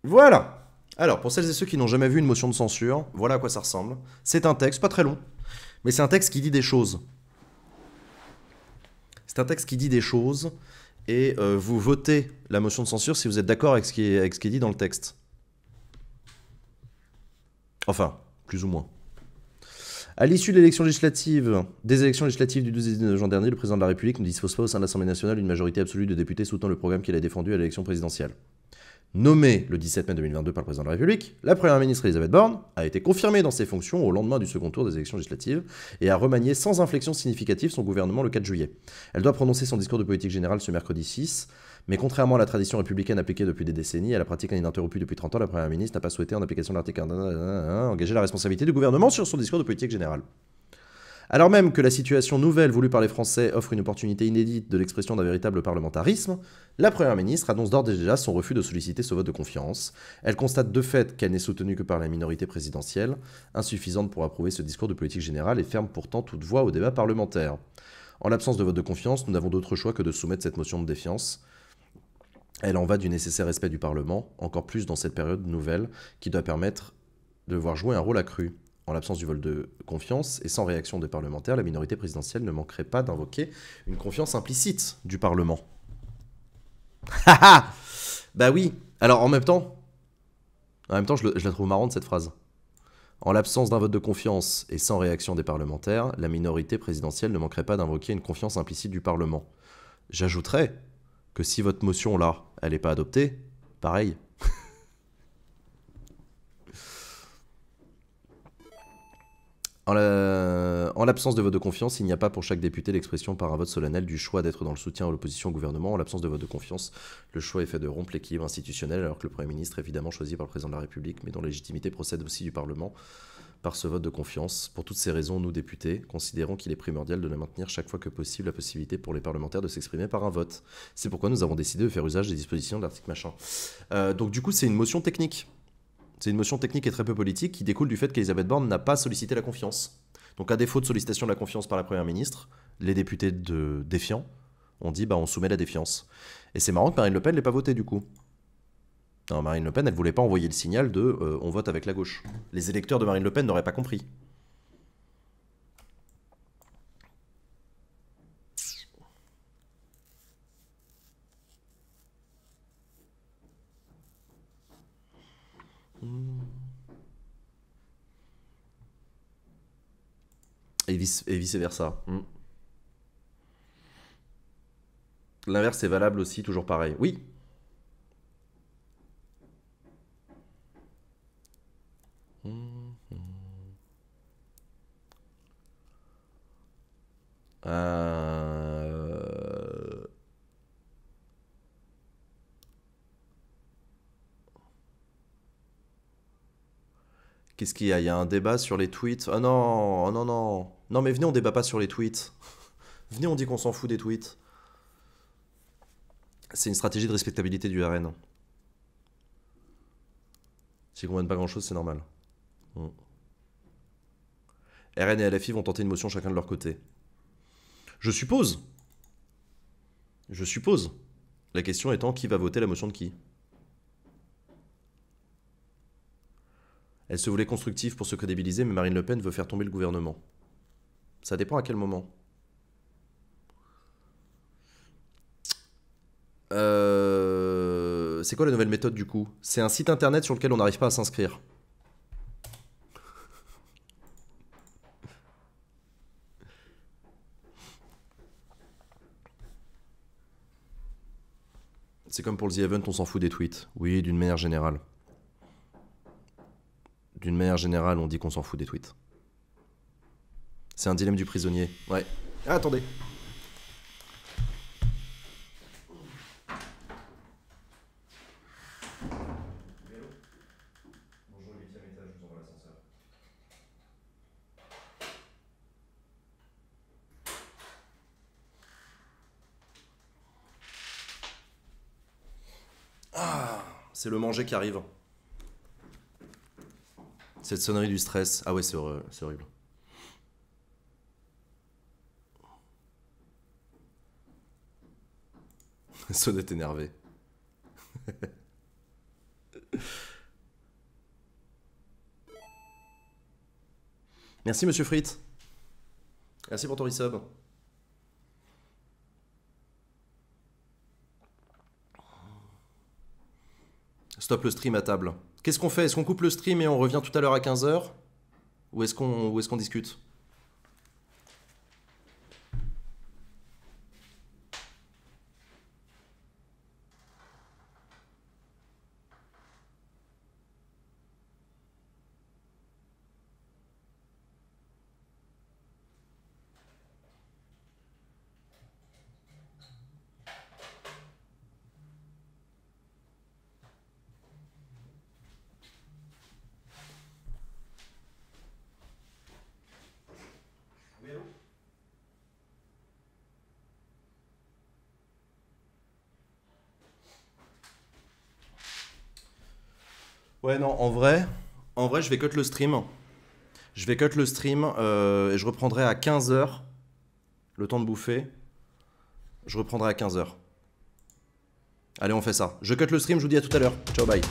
Voilà Alors, pour celles et ceux qui n'ont jamais vu une motion de censure, voilà à quoi ça ressemble. C'est un texte, pas très long, mais c'est un texte qui dit des choses. C'est un texte qui dit des choses, et euh, vous votez la motion de censure si vous êtes d'accord avec, ce qui est, dit dans le texte. Enfin, plus ou moins. À l'issue de législative, des élections législatives du 12 juin dernier, le président de la République ne dispose pas au sein de l'Assemblée nationale d'une majorité absolue de députés soutenant le programme qu'il a défendu à l'élection présidentielle. Nommée le 17 mai 2022 par le président de la République, la première ministre Elisabeth Borne a été confirmée dans ses fonctions au lendemain du second tour des élections législatives et a remanié sans inflexion significative son gouvernement le 4 juillet. Elle doit prononcer son discours de politique générale ce mercredi 6, mais contrairement à la tradition républicaine appliquée depuis des décennies et à la pratique ininterrompue depuis 30 ans, la première ministre n'a pas souhaité, en application de l'article 1, engager la responsabilité du gouvernement sur son discours de politique générale. Alors même que la situation nouvelle voulue par les Français offre une opportunité inédite de l'expression d'un véritable parlementarisme, la Première ministre annonce d'ores et déjà son refus de solliciter ce vote de confiance. Elle constate de fait qu'elle n'est soutenue que par la minorité présidentielle, insuffisante pour approuver ce discours de politique générale et ferme pourtant toute voie au débat parlementaire. En l'absence de vote de confiance, nous n'avons d'autre choix que de soumettre cette motion de défiance. Elle en va du nécessaire respect du Parlement, encore plus dans cette période nouvelle qui doit permettre de voir jouer un rôle accru. En l'absence du vote de confiance et sans réaction des parlementaires, la minorité présidentielle ne manquerait pas d'invoquer une confiance implicite du Parlement. Ah, ah bah oui. Alors en même temps, en même temps, je, je la trouve marrante cette phrase. En l'absence d'un vote de confiance et sans réaction des parlementaires, la minorité présidentielle ne manquerait pas d'invoquer une confiance implicite du Parlement. J'ajouterais que si votre motion là, elle n'est pas adoptée, pareil, En l'absence de vote de confiance, il n'y a pas pour chaque député l'expression par un vote solennel du choix d'être dans le soutien ou l'opposition au gouvernement. En l'absence de vote de confiance, le choix est fait de rompre l'équilibre institutionnel, alors que le Premier ministre est évidemment choisi par le Président de la République, mais dont légitimité procède aussi du Parlement par ce vote de confiance. Pour toutes ces raisons, nous députés considérons qu'il est primordial de maintenir chaque fois que possible la possibilité pour les parlementaires de s'exprimer par un vote. C'est pourquoi nous avons décidé de faire usage des dispositions de l'article machin. Euh, donc du coup, c'est une motion technique. C'est une motion technique et très peu politique qui découle du fait qu'Elisabeth Borne n'a pas sollicité la confiance. Donc à défaut de sollicitation de la confiance par la Première ministre, les députés de défiants ont dit bah on soumet la défiance. Et c'est marrant que Marine Le Pen l'ait pas votée du coup. Non, Marine Le Pen, elle voulait pas envoyer le signal de euh, on vote avec la gauche. Les électeurs de Marine Le Pen n'auraient pas compris. et vice-versa. Hmm. L'inverse est valable aussi, toujours pareil. Oui. Hmm. Euh. Qu'est-ce qu'il y a Il y a un débat sur les tweets. Ah oh non, oh non, non. Non mais venez, on débat pas sur les tweets. venez, on dit qu'on s'en fout des tweets. C'est une stratégie de respectabilité du RN. S'ils comprennent pas grand-chose, c'est normal. Mm. RN et LFI vont tenter une motion chacun de leur côté. Je suppose. Je suppose. La question étant qui va voter la motion de qui Elle se voulait constructive pour se crédibiliser, mais Marine Le Pen veut faire tomber le gouvernement. Ça dépend à quel moment. Euh, c'est quoi la nouvelle méthode du coup C'est un site internet sur lequel on n'arrive pas à s'inscrire. C'est comme pour le The Event, on s'en fout des tweets. Oui, d'une manière générale. D'une manière générale, on dit qu'on s'en fout des tweets. C'est un dilemme du prisonnier. Ouais. Ah, attendez. Ah, c'est le manger qui arrive. Cette sonnerie du stress. Ah ouais, c'est horrible. Sonnette énervé. Merci Monsieur Fritz. Merci pour ton resub. Stop le stream à table. Qu'est-ce qu'on fait Est-ce qu'on coupe le stream et on revient tout à l'heure à 15h Ou est-ce qu'on est qu'on discute Ouais, non, en vrai, en vrai, je vais cut le stream. Je vais cut le stream euh, et je reprendrai à 15h le temps de bouffer. Je reprendrai à 15h. Allez, on fait ça. Je cut le stream, je vous dis à tout à l'heure. Ciao, bye.